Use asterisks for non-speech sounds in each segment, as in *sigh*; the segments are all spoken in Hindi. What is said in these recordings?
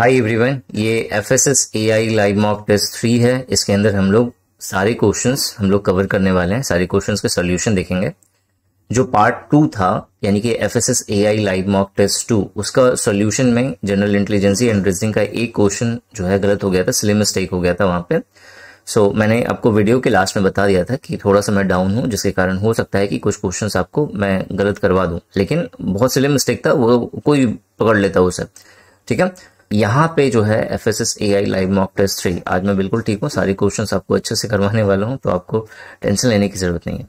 हाय एवरीवन ये F S S A I live mock test three है इसके अंदर हम लोग सारे क्वेश्चंस हम लोग कवर करने वाले हैं सारे क्वेश्चंस के सोल्यूशन देखेंगे जो पार्ट टू था यानी कि F S S A I live mock test two उसका सोल्यूशन में जनरल इंटेलिजेंसी एंड रीजनिंग का एक क्वेश्चन जो है गलत हो गया था सिले मिस्टेक हो गया था वहां पर सो so, मैंने आपको वीडियो के लास्ट में बता दिया था कि थोड़ा सा मैं डाउन हूँ जिसके कारण हो सकता है कि कुछ क्वेश्चन आपको मैं गलत करवा दूँ लेकिन बहुत सिले मिस्टेक था वो कोई पकड़ लेता उसे ठीक है यहाँ पे जो है F S S A I live mock test three आज मैं बिल्कुल ठीक हूँ सारी क्वेश्चन आपको अच्छे से करवाने वाला हूँ तो आपको टेंशन लेने की जरूरत नहीं है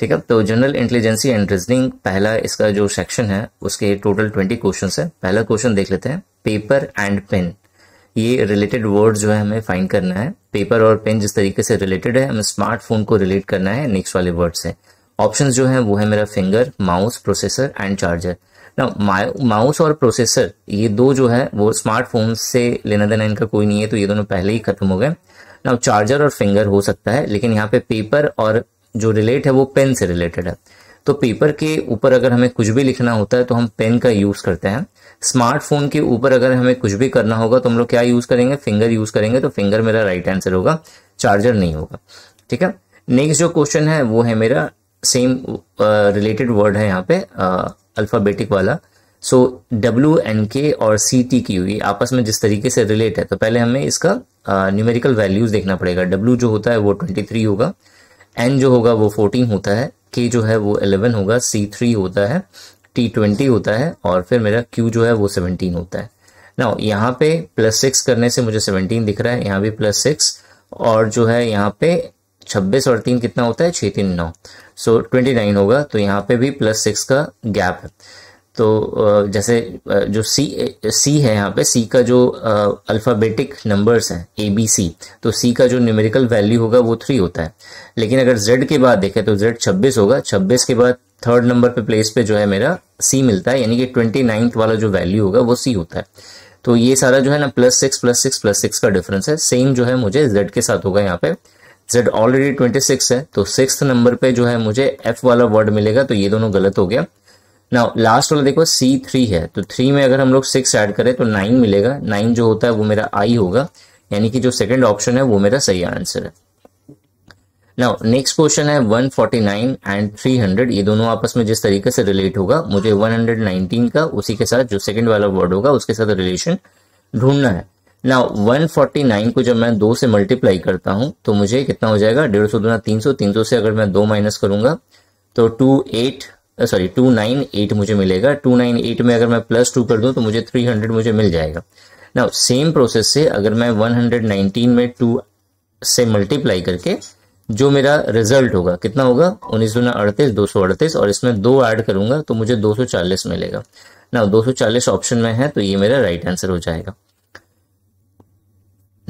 ठीक है तो जनरल इंटेलिजेंसी एंड रीजनिंग पहला इसका जो सेक्शन है उसके टोटल ट्वेंटी क्वेश्चन है पहला क्वेश्चन देख लेते हैं पेपर एंड पेन ये रिलेटेड वर्ड जो है हमें फाइंड करना है पेपर और पेन जिस तरीके से रिलेटेड है हमें स्मार्टफोन को रिलेट करना है नेक्स्ट वाले वर्ड से ऑप्शन जो है वो है मेरा finger mouse processor and charger ना माउस और प्रोसेसर ये दो जो है वो स्मार्टफोन से लेना देना इनका कोई नहीं है तो ये दोनों पहले ही खत्म हो गए ना चार्जर और फिंगर हो सकता है लेकिन यहाँ पे पेपर और जो रिलेट है वो पेन से रिलेटेड है तो पेपर के ऊपर अगर हमें कुछ भी लिखना होता है तो हम पेन का यूज करते हैं स्मार्टफोन के ऊपर अगर हमें कुछ भी करना होगा तो हम लोग क्या यूज करेंगे फिंगर यूज करेंगे तो फिंगर मेरा राइट आंसर होगा चार्जर नहीं होगा ठीक है नेक्स्ट जो क्वेश्चन है वो है मेरा सेम रिलेटेड वर्ड है यहाँ पे uh, अल्फ़ाबेटिक वाला सो डब्ल्यू एन के और सी टी क्यू ये आपस में जिस तरीके से रिलेट है तो पहले हमें इसका न्यूमेरिकल वैल्यूज देखना पड़ेगा डब्ल्यू जो होता है वो ट्वेंटी थ्री होगा एन जो होगा वो फोर्टीन होता है के जो है वो एलेवन होगा सी थ्री होता है टी ट्वेंटी होता है और फिर मेरा क्यू जो है वो सेवनटीन होता है ना यहाँ पे प्लस सिक्स करने से मुझे सेवनटीन दिख रहा है यहाँ भी प्लस सिक्स और जो है यहाँ पे छब्बीस और तीन कितना होता है छः तीन नौ सो ट्वेंटी नाइन होगा तो यहाँ पे भी प्लस सिक्स का गैप है तो जैसे जो सी सी है यहाँ पे सी का जो अल्फ़ाबेटिक नंबर्स हैं ए बी सी तो सी का जो न्यूमेरिकल वैल्यू होगा वो थ्री होता है लेकिन अगर जेड के बाद देखें तो जेड छब्बीस होगा छब्बीस के बाद थर्ड नंबर पे प्लेस पे जो है मेरा सी मिलता है यानी कि ट्वेंटी नाइन्थ वाला जो वैल्यू होगा वो सी होता है तो ये सारा जो है ना plus six plus six plus six का डिफरेंस है सेम जो है मुझे जेड के साथ होगा यहाँ पे जेड ऑलरेडी 26 है तो सिक्स नंबर पे जो है मुझे एफ वाला वर्ड मिलेगा तो ये दोनों गलत हो गया ना लास्ट वाला देखो सी थ्री है तो थ्री में अगर हम लोग सिक्स ऐड करें तो नाइन मिलेगा नाइन जो होता है वो मेरा आई होगा यानी कि जो सेकेंड ऑप्शन है वो मेरा सही आंसर है नाउ नेक्स्ट क्वेश्चन है 149 एंड 300 ये दोनों आपस में जिस तरीके से रिलेट होगा मुझे 119 का उसी के साथ जो सेकंड वाला वर्ड होगा उसके साथ रिलेशन ढूंढना है ना 149 को जब मैं दो से मल्टीप्लाई करता हूं तो मुझे कितना हो जाएगा डेढ़ सौ दूना तीन सौ तीन सौ से अगर मैं दो माइनस करूंगा तो two eight sorry two nine eight मुझे मिलेगा टू नाइन एट में अगर मैं प्लस टू कर दूं तो मुझे थ्री हंड्रेड मुझे मिल जाएगा ना सेम प्रोसेस से अगर मैं वन हंड्रेड नाइनटीन में टू से मल्टीप्लाई करके जो मेरा रिजल्ट होगा कितना होगा उन्नीस दूना अड़तीस दो सौ अड़तीस और इसमें दो ऐड करूंगा तो मुझे दो सौ चालीस मिलेगा ना दो सौ चालीस ऑप्शन में है तो ये मेरा राइट आंसर हो जाएगा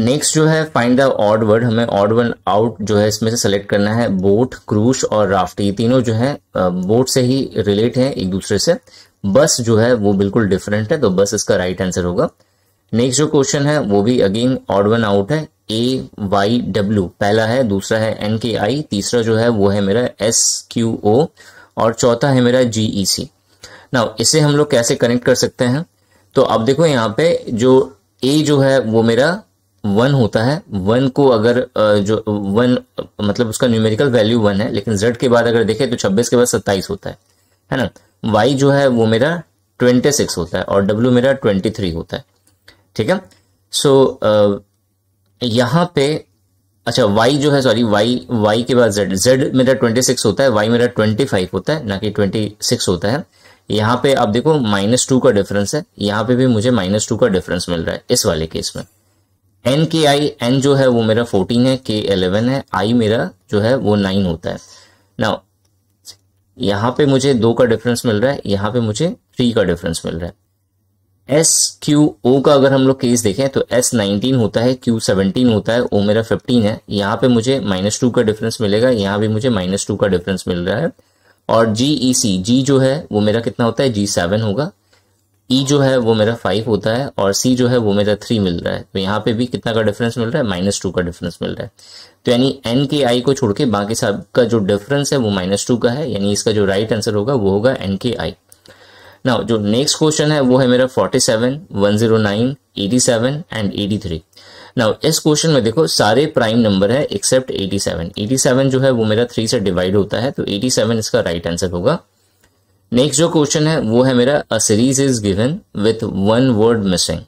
नेक्स्ट जो है फाइंड द ऑड वर्ड हमें ऑड वन आउट जो है इसमें से सेलेक्ट करना है बोट क्रूश और राफ्ट ये तीनों जो है बोट से ही रिलेट है एक दूसरे से बस जो है वो बिल्कुल डिफरेंट है तो बस इसका राइट आंसर होगा नेक्स्ट जो क्वेश्चन है वो भी अगेन ऑड वन आउट है ए वाई डब्ल्यू पहला है दूसरा है एन के आई तीसरा जो है वो है मेरा एस क्यू ओ और चौथा है मेरा जी ई सी ना इसे हम लोग कैसे कनेक्ट कर सकते हैं तो अब देखो यहाँ पे जो ए जो है वो मेरा वन होता है वन को अगर जो वन मतलब उसका न्यूमेरिकल वैल्यू वन है लेकिन जेड के बाद अगर देखें तो छब्बीस के बाद सत्ताईस होता है है ना वाई जो है वो मेरा ट्वेंटी सिक्स होता है और डब्ल्यू मेरा ट्वेंटी थ्री होता है ठीक है सो so, यहाँ पे अच्छा वाई जो है सॉरी वाई वाई के बाद जेड जेड मेरा ट्वेंटी सिक्स होता है वाई मेरा ट्वेंटी फाइव होता है ना कि ट्वेंटी सिक्स होता है यहाँ पे आप देखो माइनस टू का डिफरेंस है यहाँ पे भी मुझे माइनस टू का डिफरेंस मिल रहा है इस वाले केस में एन के आई एन जो है वो मेरा फोर्टीन है के एलेवन है आई मेरा जो है वो नाइन होता है ना यहाँ पे मुझे दो का डिफरेंस मिल रहा है यहाँ पे मुझे थ्री का डिफरेंस मिल रहा है एस क्यू ओ का अगर हम लोग केस देखें तो एस नाइनटीन होता है क्यू सेवनटीन होता है ओ मेरा फिफ्टीन है यहाँ पे मुझे माइनस टू का डिफरेंस मिलेगा यहाँ भी मुझे माइनस टू का डिफरेंस मिल रहा है और जी ई सी जी जो है वो मेरा कितना होता है जी सेवन होगा ई e जो है वो मेरा फाइव होता है और सी जो है वो मेरा थ्री मिल रहा है तो यहाँ पे भी कितना का डिफरेंस मिल रहा है माइनस टू का डिफरेंस मिल रहा है तो यानी एन के आई को छोड़ के बाकी सब का जो डिफरेंस है वो माइनस टू का है यानी इसका जो राइट right आंसर होगा वो होगा एन के आई ना जो नेक्स्ट क्वेश्चन है वो है मेरा forty seven one zero nine eighty seven and eighty three now इस क्वेश्चन में देखो सारे प्राइम नंबर है एक्सेप्ट 87 87 जो है वो मेरा थ्री से डिवाइड होता है तो 87 इसका राइट right आंसर होगा नेक्स्ट जो क्वेश्चन है वो है मेरा a series is given with one word missing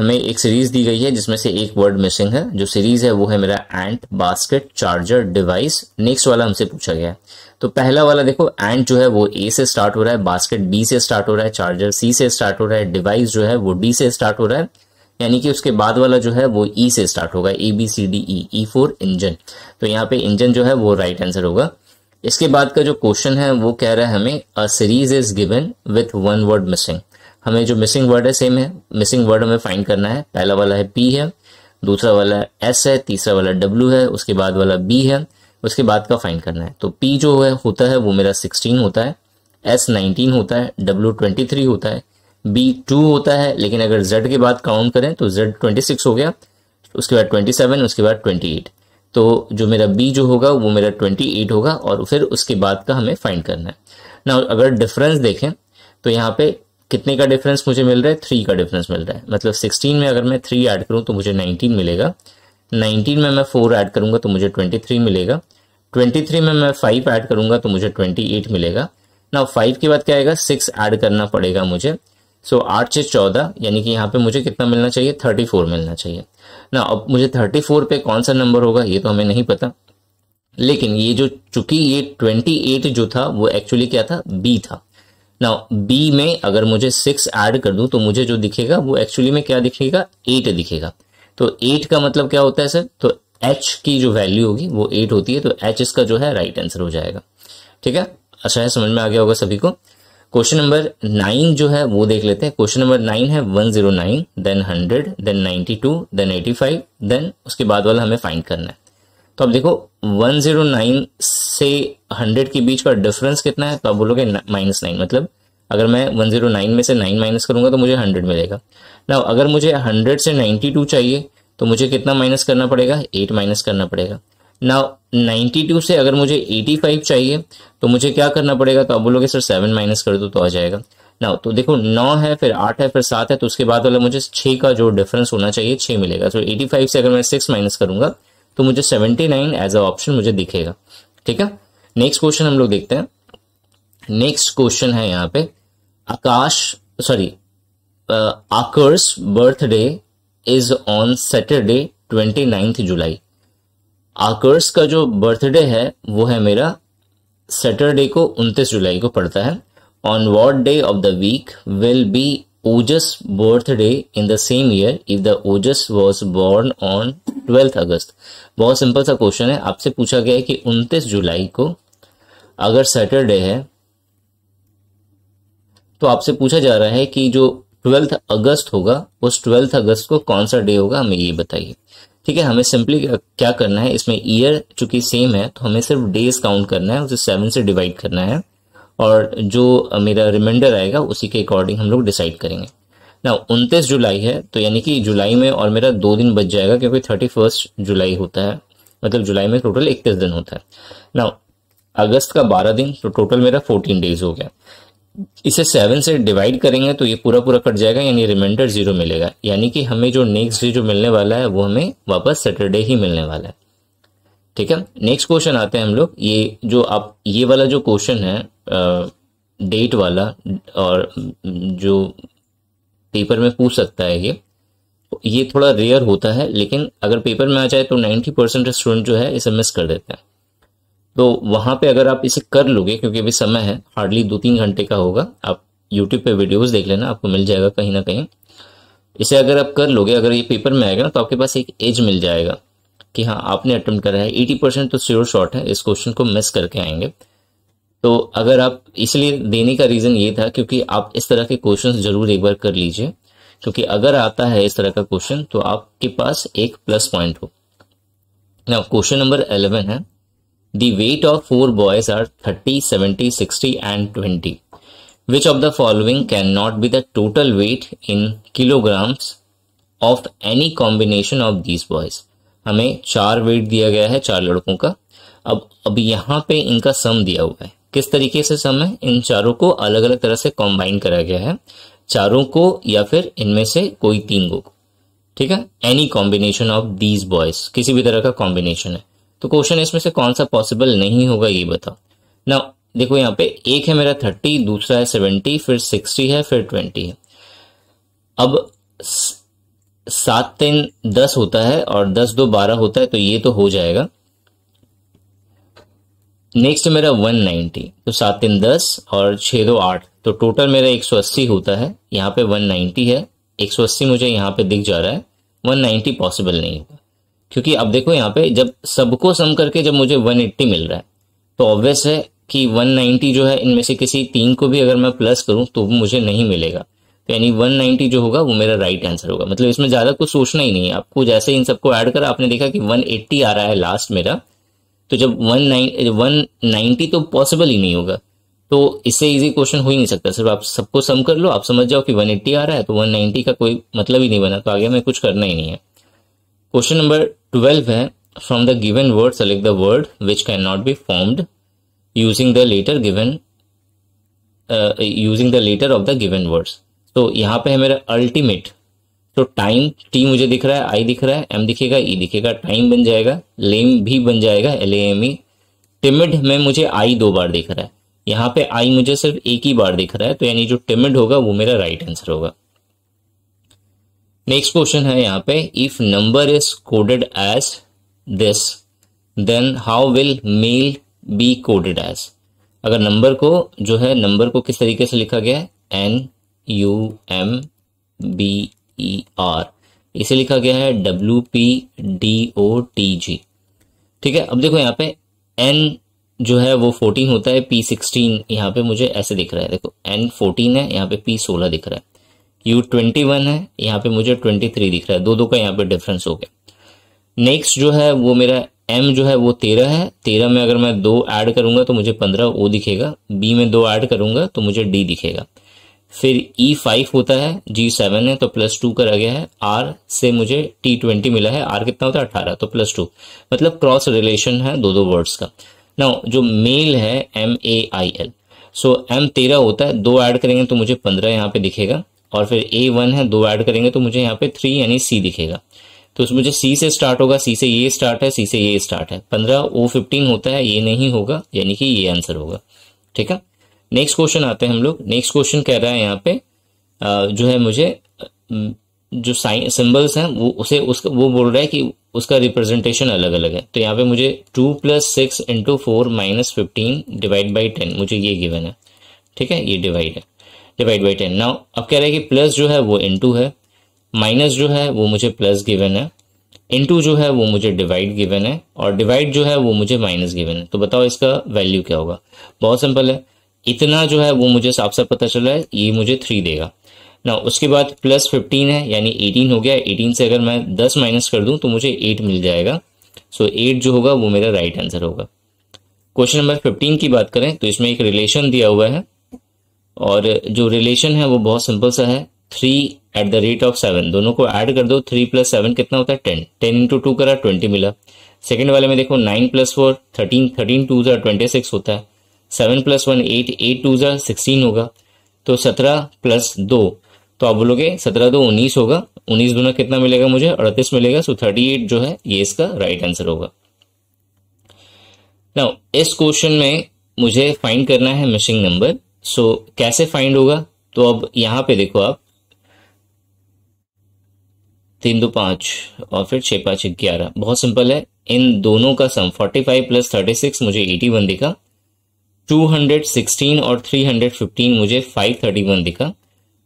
हमें एक सीरीज दी गई है जिसमें से एक वर्ड मिसिंग है जो सीरीज है वो है मेरा ant basket charger device next वाला हमसे पूछा गया है तो पहला वाला देखो एंट जो है वो ए से स्टार्ट हो रहा है बास्केट बी से स्टार्ट हो रहा है चार्जर सी से स्टार्ट हो रहा है डिवाइस जो है वो डी से स्टार्ट हो रहा है यानी कि उसके बाद वाला जो है वो ई e से स्टार्ट होगा A B C D E for engine तो यहाँ पे इंजन जो है वो राइट right आंसर होगा इसके बाद का जो क्वेश्चन है वो कह रहा है हमें a series is given with one word missing हमें जो मिसिंग वर्ड है सेम है मिसिंग वर्ड हमें फाइंड करना है पहला वाला है पी है दूसरा वाला एस है तीसरा वाला डब्ल्यू है उसके बाद वाला बी है उसके बाद का फाइंड करना है तो पी जो है होता है वो मेरा सिक्सटीन होता है एस नाइनटीन होता है डब्ल्यू ट्वेंटी थ्री होता है बी टू होता है लेकिन अगर जेड के बाद काउंट करें तो जेड ट्वेंटी सिक्स हो गया उसके बाद ट्वेंटी सेवन उसके बाद ट्वेंटी एट तो जो मेरा बी जो होगा वो मेरा ट्वेंटी एट होगा और फिर उसके बाद का हमें फाइंड करना है ना अगर डिफरेंस देखें तो यहाँ पे कितने का डिफरेंस मुझे मिल रहा है थ्री का डिफरेंस मिल रहा है मतलब सिक्सटीन में अगर मैं थ्री ऐड करूँ तो मुझे नाइनटीन मिलेगा नाइनटीन में मैं फोर ऐड करूँगा तो मुझे ट्वेंटी थ्री मिलेगा ट्वेंटी थ्री में मैं फाइव ऐड करूँगा तो मुझे ट्वेंटी एट मिलेगा ना फाइव के बाद क्या आएगा सिक्स ऐड करना पड़ेगा मुझे सो आठ से चौदह यानी कि यहाँ पे मुझे कितना मिलना चाहिए थर्टी फोर मिलना चाहिए ना अब मुझे थर्टी फोर पे कौन सा नंबर होगा ये तो हमें नहीं पता लेकिन ये जो चूंकि ये ट्वेंटी एट जो था वो एक्चुअली क्या था बी था ना बी में अगर मुझे सिक्स ऐड कर दूं तो मुझे जो दिखेगा वो एक्चुअली में क्या दिखेगा एट दिखेगा तो एट का मतलब क्या होता है सर तो एच की जो वैल्यू होगी वो एट होती है तो एच इसका जो है राइट right आंसर हो जाएगा ठीक है अच्छा है समझ में आ गया होगा सभी को क्वेश्चन नंबर नाइन जो है वो देख लेते हैं क्वेश्चन नंबर नाइन है one zero nine then hundred then ninety two then eighty five then उसके बाद वाला हमें फाइंड करना है तो अब देखो वन जीरो नाइन से हंड्रेड के बीच का डिफरेंस कितना है तो आप बोलोगे माइनस नाइन मतलब अगर मैं वन जीरो नाइन में से नाइन माइनस करूंगा तो मुझे हंड्रेड मिलेगा ना अगर मुझे हंड्रेड से नाइन्टी टू चाहिए तो मुझे कितना माइनस करना पड़ेगा एट माइनस करना पड़ेगा नाउ 92 से अगर मुझे 85 चाहिए तो मुझे क्या करना पड़ेगा तो आप बोलोगे सर सेवन माइनस कर दो तो आ जाएगा नाउ तो देखो नौ है फिर आठ है फिर सात है तो उसके बाद वाला मुझे 6 का जो डिफरेंस होना चाहिए 6 मिलेगा तो 85 से अगर मैं सिक्स माइनस करूंगा तो मुझे seventy nine as a option मुझे दिखेगा ठीक है नेक्स्ट क्वेश्चन हम लोग देखते हैं नेक्स्ट क्वेश्चन है यहाँ पे Akash sorry Aakarsh's birthday is on Saturday twenty ninth July Aakarsh का जो बर्थडे है वो है मेरा सैटरडे को उनतीस जुलाई को पड़ता है on what day of the week will be Ojas birthday in the same year if the Ojas was born on twelfth August बहुत सिंपल सा क्वेश्चन है आपसे पूछा गया है कि उनतीस जुलाई को अगर सैटरडे है तो आपसे पूछा जा रहा है कि जो ट्वेल्थ अगस्त होगा उस ट्वेल्थ अगस्त को कौन सा डे होगा हमें ये बताइए ठीक है हमें सिंपली क्या करना है इसमें ईयर चूंकि सेम है तो हमें सिर्फ डेज काउंट करना है उसे सेवन से डिवाइड करना है और जो मेरा रिमाइंडर आएगा उसी के अकॉर्डिंग हम लोग डिसाइड करेंगे ना उनतीस जुलाई है तो यानी कि जुलाई में और मेरा दो दिन बच जाएगा क्योंकि थर्टी फर्स्ट जुलाई होता है मतलब जुलाई में टोटल इकतीस दिन होता है ना अगस्त का बारह दिन तो टोटल मेरा फोर्टीन डेज हो गया इसे सेवन से डिवाइड करेंगे तो ये पूरा पूरा कट जाएगा यानी रिमाइंडर जीरो मिलेगा यानी कि हमें जो नेक्स्ट डे जो मिलने वाला है वो हमें वापस सैटरडे ही मिलने वाला है ठीक है नेक्स्ट क्वेश्चन आते हैं हम लोग ये जो आप ये वाला जो क्वेश्चन है डेट वाला और जो पेपर में पूछ सकता है ये ये थोड़ा रेयर होता है लेकिन अगर पेपर में आ जाए तो 90 परसेंट स्टूडेंट जो है इसे मिस कर देते हैं तो वहां पे अगर आप इसे कर लोगे क्योंकि अभी समय है हार्डली दो तीन घंटे का होगा आप यूट्यूब पे वीडियोस देख लेना आपको मिल जाएगा कहीं ना कहीं इसे अगर आप कर लोगे अगर ये पेपर में आएगा ना तो आपके पास एक एज मिल जाएगा कि हाँ आपने अटेम्प्ट करा है एटी परसेंट तो श्योर शॉर्ट है इस क्वेश्चन को मिस करके आएंगे तो अगर आप इसलिए देने का रीज़न ये था क्योंकि आप इस तरह के क्वेश्चन जरूर एक बार कर लीजिए क्योंकि अगर आता है इस तरह का क्वेश्चन तो आपके पास एक प्लस पॉइंट हो ना क्वेश्चन नंबर एलेवन है The weight of four boys are 30, 70, 60 and 20. Which of the following cannot be the total weight in kilograms of any combination of these boys? हमें चार वेट दिया गया है चार लड़कों का अब अब यहाँ पे इनका सम दिया हुआ है किस तरीके से सम है इन चारों को अलग अलग तरह से कॉम्बाइन करा गया है चारों को या फिर इनमें से कोई तीन को ठीक है any combination of these boys किसी भी तरह का कॉम्बिनेशन है तो क्वेश्चन इसमें से कौन सा पॉसिबल नहीं होगा ये बताओ ना देखो यहाँ पे एक है मेरा थर्टी दूसरा है सेवेंटी फिर सिक्सटी है फिर ट्वेंटी है अब सात तीन दस होता है और दस दो बारह होता है तो ये तो हो जाएगा नेक्स्ट मेरा वन नाइन्टी तो सात तीन दस और छह दो आठ तो टोटल मेरा एक सौ अस्सी होता है यहाँ पे वन नाइन्टी है एक सौ अस्सी मुझे यहाँ पे दिख जा रहा है वन नाइन्टी पॉसिबल नहीं होगा क्योंकि अब देखो यहाँ पे जब सबको सम करके जब मुझे 180 मिल रहा है तो ऑब्वियस है कि 190 जो है इनमें से किसी तीन को भी अगर मैं प्लस करूं तो मुझे नहीं मिलेगा तो यानी 190 जो होगा वो मेरा राइट आंसर होगा मतलब इसमें ज़्यादा कुछ सोचना ही नहीं है आपको जैसे इन सबको ऐड करा आपने देखा कि 180 आ रहा है लास्ट मेरा तो जब वन नाइन वन नाइन्टी तो पॉसिबल ही नहीं होगा तो इससे इजी क्वेश्चन हो ही नहीं सकता सिर्फ आप सबको सम कर लो आप समझ जाओ कि 180 आ रहा है तो 190 का कोई मतलब ही नहीं बना तो आगे हमें कुछ करना ही नहीं है क्वेश्चन नंबर ट्वेल्व है from the given word select the word which can not be formed using the letter given using the letter of the given words तो यहाँ पे है मेरा अल्टीमेट तो टाइम टी मुझे दिख रहा है आई दिख रहा है एम दिखेगा ई e दिखेगा टाइम बन जाएगा लेम भी बन जाएगा एल एम ई टिमिड में मुझे आई दो बार दिख रहा है यहाँ पे आई मुझे सिर्फ एक ही बार दिख रहा है तो यानी जो टिमिड होगा वो मेरा राइट आंसर होगा नेक्स्ट क्वेश्चन है यहाँ पे if number is coded as this then how will mail be coded as अगर नंबर को जो है नंबर को किस तरीके से लिखा गया है N U M B E R इसे लिखा गया है W P D O T G ठीक है अब देखो यहाँ पे एन जो है वो फोर्टीन होता है पी सिक्सटीन यहाँ पे मुझे ऐसे दिख रहा है देखो एन फोर्टीन है यहाँ पे पी सोलह दिख रहा है यू ट्वेंटी वन है यहाँ पे मुझे ट्वेंटी थ्री दिख रहा है दो दो का यहाँ पे डिफरेंस हो गया नेक्स्ट जो है वो मेरा एम जो है वो तेरह है तेरह में अगर मैं दो ऐड करूंगा तो मुझे पंद्रह ओ दिखेगा बी में दो ऐड करूंगा तो मुझे डी दिखेगा फिर ई e फाइव होता है जी सेवन है तो प्लस टू करा गया है आर से मुझे टी ट्वेंटी मिला है आर कितना होता है अठारह तो प्लस टू मतलब क्रॉस रिलेशन है दो दो वर्ड्स का नाउ जो मेल है M A I L so M तेरह होता है दो ऐड करेंगे तो मुझे पंद्रह यहाँ पे दिखेगा और फिर ए वन है दो ऐड करेंगे तो मुझे यहाँ पे थ्री यानी सी दिखेगा तो उसमें मुझे सी से स्टार्ट होगा सी से ये स्टार्ट है सी से ये स्टार्ट है पंद्रह ओ फिफ्टीन होता है ये नहीं होगा यानी कि ये आंसर होगा ठीक है नेक्स्ट क्वेश्चन आते हैं हम लोग नेक्स्ट क्वेश्चन कह रहा है यहाँ पे जो है मुझे जो साइन सिम्बल्स हैं वो उसे उसका वो बोल रहा है कि उसका रिप्रेजेंटेशन अलग अलग है तो यहाँ पे मुझे two plus six into four minus fifteen divide by ten मुझे ये गिवन है ठीक है ये डिवाइड है डिवाइड बाई टेन नाउ अब कह रहे हैं कि प्लस जो है वो टू है माइनस जो है वो मुझे प्लस गिवन है टू जो है वो मुझे डिवाइड गिवन है और डिवाइड जो है वो मुझे माइनस गिवन है तो बताओ इसका वैल्यू क्या होगा बहुत सिंपल है इतना जो है वो मुझे साफ साफ पता चला है ये मुझे थ्री देगा ना उसके बाद प्लस फिफ्टीन है यानी एटीन हो गया एटीन से अगर मैं दस माइनस कर दूं तो मुझे एट मिल जाएगा सो so, एट जो होगा वो मेरा राइट right आंसर होगा क्वेश्चन नंबर फिफ्टीन की बात करें तो इसमें एक रिलेशन दिया हुआ है और जो रिलेशन है वो बहुत सिंपल सा है three at the rate of seven दोनों को ऐड कर दो थ्री प्लस सेवन कितना होता है टेन टेन इंटू टू करा ट्वेंटी मिला सेकेंड वाले में देखो nine plus four thirteen thirteen two जार ट्वेंटी सिक्स होता है seven plus one eight eight two जार सिक्सटीन होगा तो सत्रह प्लस दो तो आप बोलोगे सत्रह दो उन्नीस होगा उन्नीस दोनों कितना मिलेगा मुझे अड़तीस मिलेगा सो थर्टी एट जो है ये इसका राइट आंसर होगा ना इस क्वेश्चन में मुझे फाइंड करना है मिसिंग नंबर सो कैसे फाइंड होगा तो अब यहाँ पे देखो आप तीन दो पांच और फिर छह पांच ग्यारह बहुत सिंपल है इन दोनों का sum forty five plus thirty six मुझे एटी वन दिखा टू हंड्रेड सिक्सटीन और थ्री हंड्रेड फिफ्टीन मुझे फाइव थर्टी वन दिखा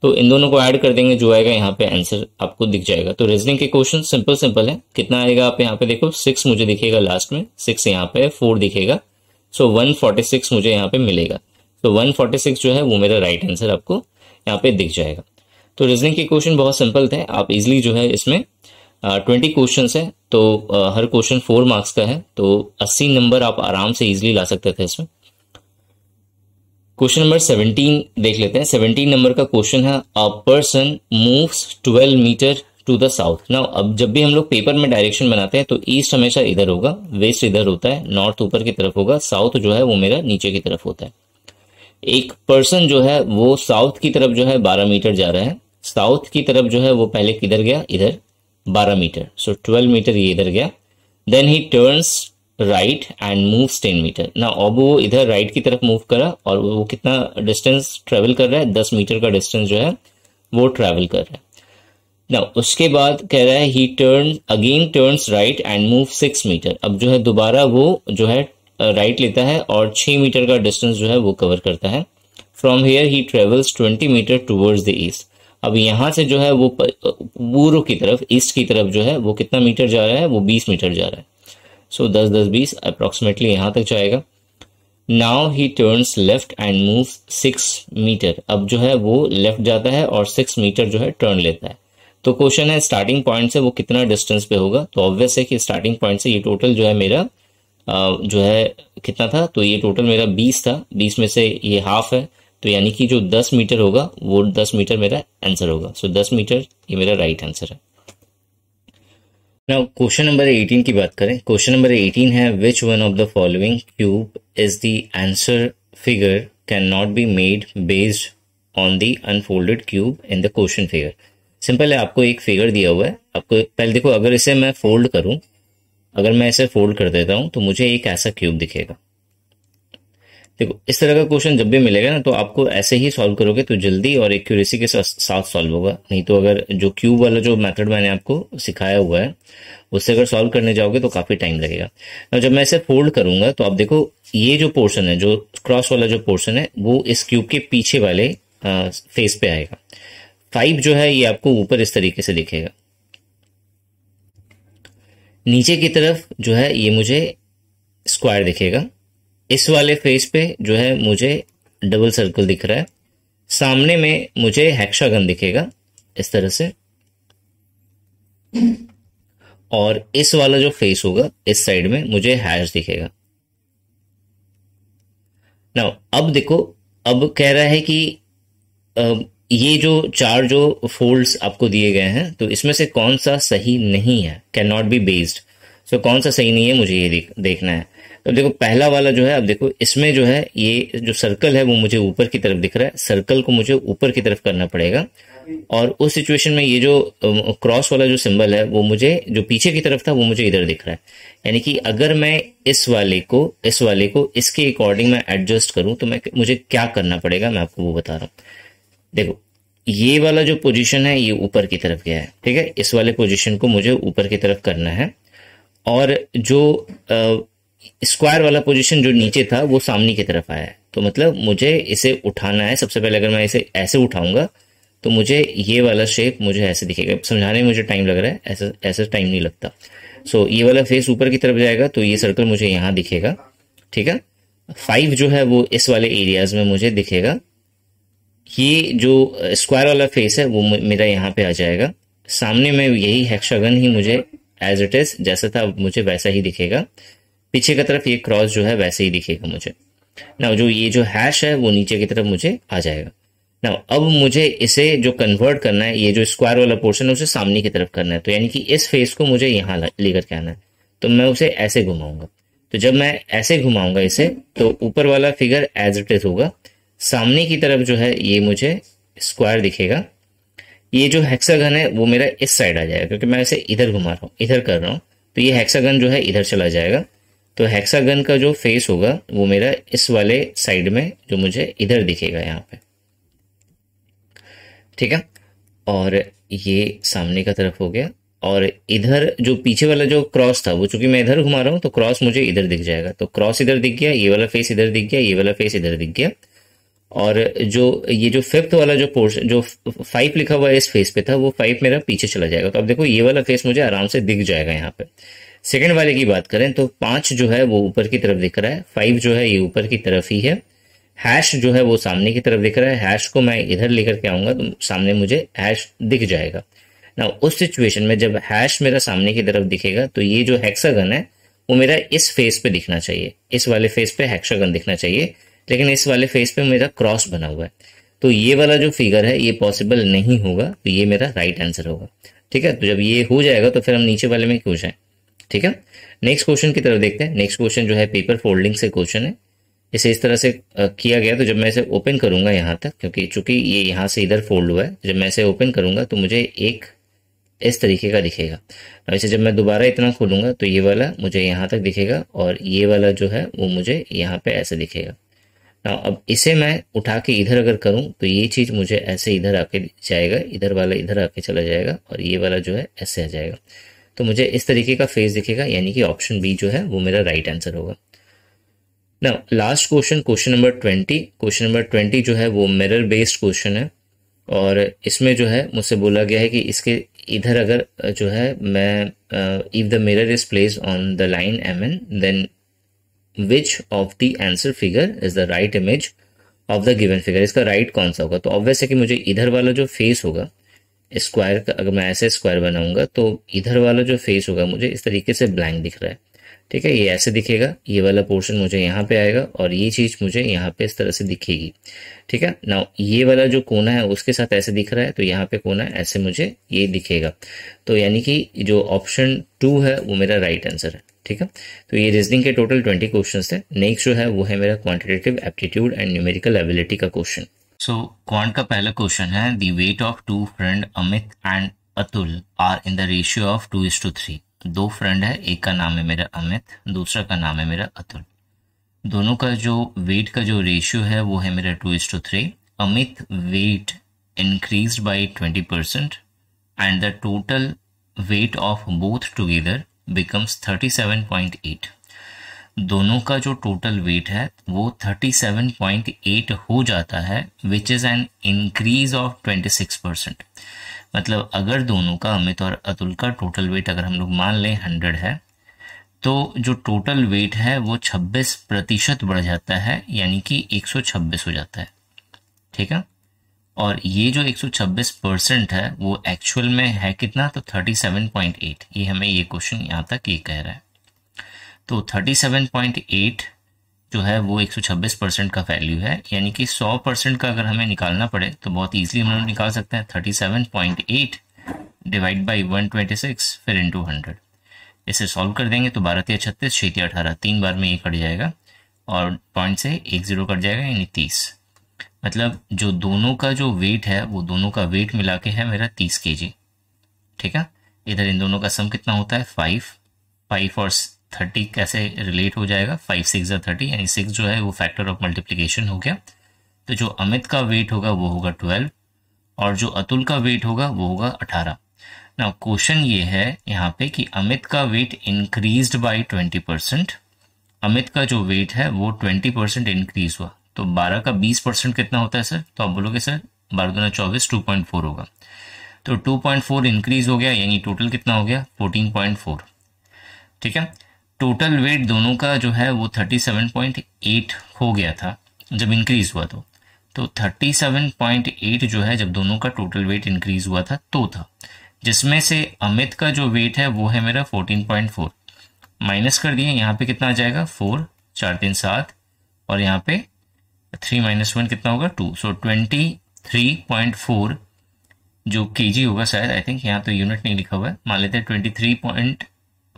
तो इन दोनों को ऐड कर देंगे जो आएगा यहाँ पे आंसर आपको दिख जाएगा तो रीजनिंग के क्वेश्चन सिंपल सिंपल है कितना आएगा आप यहाँ पे देखो सिक्स मुझे दिखेगा लास्ट में सिक्स यहाँ पे फोर दिखेगा सो वन फोर्टी सिक्स मुझे यहाँ पे मिलेगा तो 146 जो है वो मेरा राइट आंसर आपको यहाँ पे दिख जाएगा तो रीजनिंग के क्वेश्चन बहुत सिंपल थे आप इजिली जो है इसमें ट्वेंटी क्वेश्चन है तो आ, हर क्वेश्चन फोर मार्क्स का है तो अस्सी नंबर आप आराम से इजिली ला सकते थे इसमें क्वेश्चन नंबर सेवनटीन देख लेते हैं सेवनटीन नंबर का क्वेश्चन है a person moves twelve metre to the south ना अब जब भी हम लोग पेपर में डायरेक्शन बनाते हैं तो ईस्ट हमेशा इधर होगा वेस्ट इधर होता है नॉर्थ ऊपर की तरफ होगा साउथ जो है वो मेरा नीचे की तरफ होता है एक पर्सन जो है वो साउथ की तरफ जो है बारह मीटर जा रहा है साउथ की तरफ जो है वो पहले किधर गया इधर बारह मीटर सो ट्वेल्व मीटर ये इधर गया then he turns right and move ten metre ना अब वो इधर राइट की तरफ मूव करा और वो कितना डिस्टेंस ट्रेवल कर रहा है दस मीटर का डिस्टेंस जो है वो ट्रेवल कर रहा है ना उसके बाद कह रहा है he turn again turns right and move six metre अब जो है दोबारा वो जो है राइट लेता है और छः मीटर का डिस्टेंस जो है वो कवर करता है from here he travels twenty metre towards the east अब यहाँ से जो है वो पूर्व की तरफ ईस्ट की तरफ जो है वो कितना मीटर जा रहा है वो बीस मीटर जा रहा है सो दस दस बीस अप्रोक्सीमेटली यहाँ तक जाएगा now he turns left and move six metre अब जो है वो लेफ्ट जाता है और सिक्स मीटर जो है टर्न लेता है तो क्वेश्चन है स्टार्टिंग पॉइंट से वो कितना डिस्टेंस पे होगा तो ऑब्वियस है कि स्टार्टिंग पॉइंट से ये टोटल जो है मेरा जो है कितना था तो ये टोटल मेरा बीस था बीस में से ये हाफ है तो यानी कि जो दस मीटर होगा वो दस मीटर मेरा आंसर होगा सो so, दस मीटर ये मेरा राइट आंसर है ना क्वेश्चन नंबर 18 की बात करें क्वेश्चन नंबर 18 है which one of the following cube is the answer figure can not be made based on the unfolded cube in the question figure simple है आपको एक फिगर दिया हुआ है आपको पहले देखो अगर इसे मैं फोल्ड करूं अगर मैं इसे फोल्ड कर देता हूं तो मुझे एक ऐसा क्यूब दिखेगा देखो इस तरह का क्वेश्चन जब भी मिलेगा ना तो आपको ऐसे ही सॉल्व करोगे तो जल्दी और एक्यूरेसी के साथ सॉल्व होगा नहीं तो अगर जो क्यूब वाला जो मेथड मैंने आपको सिखाया हुआ है उससे अगर सॉल्व करने जाओगे तो काफ़ी टाइम लगेगा और जब मैं इसे फोल्ड करूंगा तो आप देखो ये जो पोर्शन है जो क्रॉस वाला जो पोर्शन है वो इस क्यूब के पीछे वाले फेस पे आएगा फाइव जो है ये आपको ऊपर इस तरीके से दिखेगा नीचे की तरफ जो है ये मुझे स्क्वायर दिखेगा इस वाले फेस पे जो है मुझे डबल सर्कल दिख रहा है सामने में मुझे हेक्सागन दिखेगा इस तरह से और इस वाला जो फेस होगा इस साइड में मुझे हैश दिखेगा ना अब देखो अब कह रहा है कि ये जो चार जो फोल्ड्स आपको दिए गए हैं तो इसमें से कौन सा सही नहीं है can not be based so कौन सा सही नहीं है मुझे ये देख, देखना है तो देखो पहला वाला जो है अब देखो इसमें जो है ये जो सर्कल है वो मुझे ऊपर की तरफ दिख रहा है सर्कल को मुझे ऊपर की तरफ करना पड़ेगा और उस सिचुएशन में ये जो क्रॉस वाला जो सिंबल है वो मुझे जो पीछे की तरफ था वो मुझे इधर दिख रहा है यानी कि अगर मैं इस वाले को इस वाले को इसके अकॉर्डिंग मैं एडजस्ट करूं तो मैं मुझे क्या करना पड़ेगा मैं आपको वो बता रहा हूँ देखो ये वाला जो पोजीशन है ये ऊपर की तरफ गया है ठीक है इस वाले पोजीशन को मुझे ऊपर की तरफ करना है और जो स्क्वायर वाला पोजीशन जो नीचे था वो सामने की तरफ आया है तो मतलब मुझे इसे उठाना है सबसे पहले अगर मैं इसे ऐसे उठाऊंगा तो मुझे ये वाला शेप मुझे ऐसे दिखेगा समझाने में मुझे टाइम लग रहा है ऐसा ऐसा टाइम नहीं लगता सो ये वाला फेस ऊपर की तरफ जाएगा तो ये सर्कल मुझे यहाँ दिखेगा ठीक है फाइव जो है वो इस वाले एरियाज में मुझे दिखेगा ये जो स्क्वायर वाला फेस है वो मेरा यहाँ पे आ जाएगा सामने में यही हेक्सागन ही मुझे एज इट इज जैसा था मुझे वैसा ही दिखेगा पीछे की तरफ ये क्रॉस जो है वैसे ही दिखेगा मुझे ना जो ये जो हैश है वो नीचे की तरफ मुझे आ जाएगा ना अब मुझे इसे जो कन्वर्ट करना है ये जो स्क्वायर वाला पोर्शन है उसे सामने की तरफ करना है तो यानी कि इस फेस को मुझे यहाँ लेकर के आना है तो मैं उसे ऐसे घुमाऊंगा तो जब मैं ऐसे घुमाऊंगा इसे तो ऊपर वाला फिगर एज इट इज होगा सामने की तरफ जो है ये मुझे स्क्वायर दिखेगा ये जो हेक्सागन है वो मेरा इस साइड आ जाएगा क्योंकि मैं इसे इधर घुमा रहा हूँ इधर कर रहा हूँ तो ये हेक्सागन जो है इधर चला जाएगा तो हेक्सागन का जो फेस होगा वो मेरा इस वाले साइड में जो मुझे इधर दिखेगा यहाँ पे ठीक है और ये सामने का तरफ हो गया और इधर जो पीछे वाला जो क्रॉस था वो चूंकि मैं इधर घुमा रहा हूँ तो क्रॉस मुझे इधर दिख जाएगा तो क्रॉस इधर दिख गया ये वाला फेस इधर दिख गया ये वाला फेस इधर दिख गया और जो ये जो फिफ्थ वाला जो पोर्स जो फाइव लिखा हुआ है इस फेस पे था वो फाइव मेरा पीछे चला जाएगा तो अब देखो ये वाला फेस मुझे आराम से दिख जाएगा यहाँ पे सेकेंड वाले की बात करें तो पांच जो है वो ऊपर की तरफ दिख रहा है फाइव जो है ये ऊपर की तरफ ही है हैश जो है वो सामने की तरफ दिख रहा है हैश को मैं इधर लेकर के आऊंगा तो सामने मुझे हैश दिख जाएगा ना उस सिचुएशन में जब हैश मेरा सामने की तरफ दिखेगा तो ये जो हैक्सागन है वो मेरा इस फेस पे दिखना चाहिए इस वाले फेस पे हैक्सागन दिखना चाहिए लेकिन इस वाले फेस पे मेरा क्रॉस बना हुआ है तो ये वाला जो फिगर है ये पॉसिबल नहीं होगा तो ये मेरा राइट आंसर होगा ठीक है तो जब ये हो जाएगा तो फिर हम नीचे वाले में क्यों जाए ठीक है नेक्स्ट क्वेश्चन की तरफ देखते हैं नेक्स्ट क्वेश्चन जो है पेपर फोल्डिंग से क्वेश्चन है इसे इस तरह से किया गया तो जब मैं इसे ओपन करूंगा यहाँ तक क्योंकि चूंकि ये यहाँ से इधर फोल्ड हुआ है जब मैं इसे ओपन करूंगा तो मुझे एक इस तरीके का दिखेगा वैसे इसे जब मैं दोबारा इतना खोलूंगा तो ये वाला मुझे यहाँ तक दिखेगा और ये वाला जो है वो मुझे यहाँ पे ऐसे दिखेगा हाँ, अब इसे मैं उठा के इधर अगर करूं तो ये चीज़ मुझे ऐसे इधर आके जाएगा इधर वाला इधर आके चला जाएगा और ये वाला जो है ऐसे आ जाएगा तो मुझे इस तरीके का फेस दिखेगा यानी कि ऑप्शन बी जो है वो मेरा राइट आंसर होगा ना last question question number twenty question number twenty जो है वो मिरर बेस्ड क्वेश्चन है और इसमें जो है मुझसे बोला गया है कि इसके इधर अगर जो है मैं if the mirror is place on the line M N then which of the answer figure is the right image of the given figure इसका राइट right कौन सा होगा तो ऑब्वियस है कि मुझे इधर वाला जो फेस होगा स्क्वायर का अगर मैं ऐसे स्क्वायर बनाऊंगा तो इधर वाला जो फेस होगा मुझे इस तरीके से ब्लैंक दिख रहा है ठीक है ये ऐसे दिखेगा ये वाला पोर्शन मुझे यहाँ पे आएगा और ये चीज़ मुझे यहाँ पे इस तरह से दिखेगी ठीक है ना ये वाला जो कोना है उसके साथ ऐसे दिख रहा है तो यहाँ पे कोना ऐसे मुझे ये दिखेगा तो यानी कि जो ऑप्शन टू है वो मेरा राइट आंसर है ठीक है तो ये रीजनिंग के टोटल ट्वेंटी क्वेश्चन थे नेक्स्ट जो है वो है मेरा quantitative aptitude and numerical ability का क्वेश्चन सो क्वांट का पहला क्वेश्चन है the weight of two friend Amit and Atul are in the ratio of two is to three दो फ्रेंड है एक का नाम है मेरा अमित दूसरा का नाम है मेरा अतुल दोनों का जो वेट का जो रेशियो है वो है मेरा two is to three Amit weight increase by twenty percent and the total weight of both together becomes 37.8 दोनों का जो टोटल वेट है वो 37.8 हो जाता है which is an increase of 26 percent मतलब अगर दोनों का अमित और अतुल का टोटल वेट अगर हम लोग मान लें हंड्रेड है तो जो टोटल वेट है वो 26 प्रतिशत बढ़ जाता है यानी कि 126 हो जाता है ठीक है और ये जो 126 परसेंट है वो एक्चुअल में है कितना तो 37.8 ये हमें ये क्वेश्चन यहाँ तक ये कह रहा है तो 37.8 जो है वो 126 परसेंट का वैल्यू है यानी कि 100 परसेंट का अगर हमें निकालना पड़े तो बहुत इजीली हम लोग निकाल सकते हैं 37.8 डिवाइड बाई 126 फिर इनटू हंड्रेड इसे सॉल्व कर देंगे तो बारह तीस छत्तीस छः अठारह तीन बार में ये कट जाएगा और पॉइंट से एक जीरो कट जाएगा यानी तीस मतलब जो दोनों का जो वेट है वो दोनों का वेट मिला के है मेरा तीस के ठीक है इधर इन दोनों का सम कितना होता है फाइव फाइव और थर्टी कैसे रिलेट हो जाएगा फाइव सिक्स या थर्टी यानी सिक्स जो है वो फैक्टर ऑफ मल्टीप्लीकेशन हो गया तो जो अमित का वेट होगा वो होगा ट्वेल्व और जो अतुल का वेट होगा वो होगा अठारह ना क्वेश्चन ये है यहाँ पे कि अमित का weight increase by twenty percent Amit का जो वेट है वो ट्वेंटी परसेंट इंक्रीज हुआ तो 12 का 20 परसेंट कितना होता है सर तो आप बोलोगे सर बारह दो चौबीस टू पॉइंट फोर होगा तो टू पॉइंट फोर इंक्रीज हो गया यानी टोटल कितना हो गया 14.4 पॉइंट फोर ठीक है टोटल वेट दोनों का जो है वो थर्टी सेवन पॉइंट एट हो गया था जब इंक्रीज हुआ तो तो 37.8 जो है जब दोनों का टोटल वेट इंक्रीज हुआ था तो था जिसमें से अमित का जो वेट है वो है मेरा 14.4 माइनस कर दिए यहाँ पे कितना आ जाएगा 4 चार तीन सात और यहाँ पे थ्री माइनस वन कितना होगा two so twenty three point four जो के जी होगा शायद आई थिंक यहाँ तो यूनिट नहीं लिखा हुआ है मान लेते हैं ट्वेंटी थ्री पॉइंट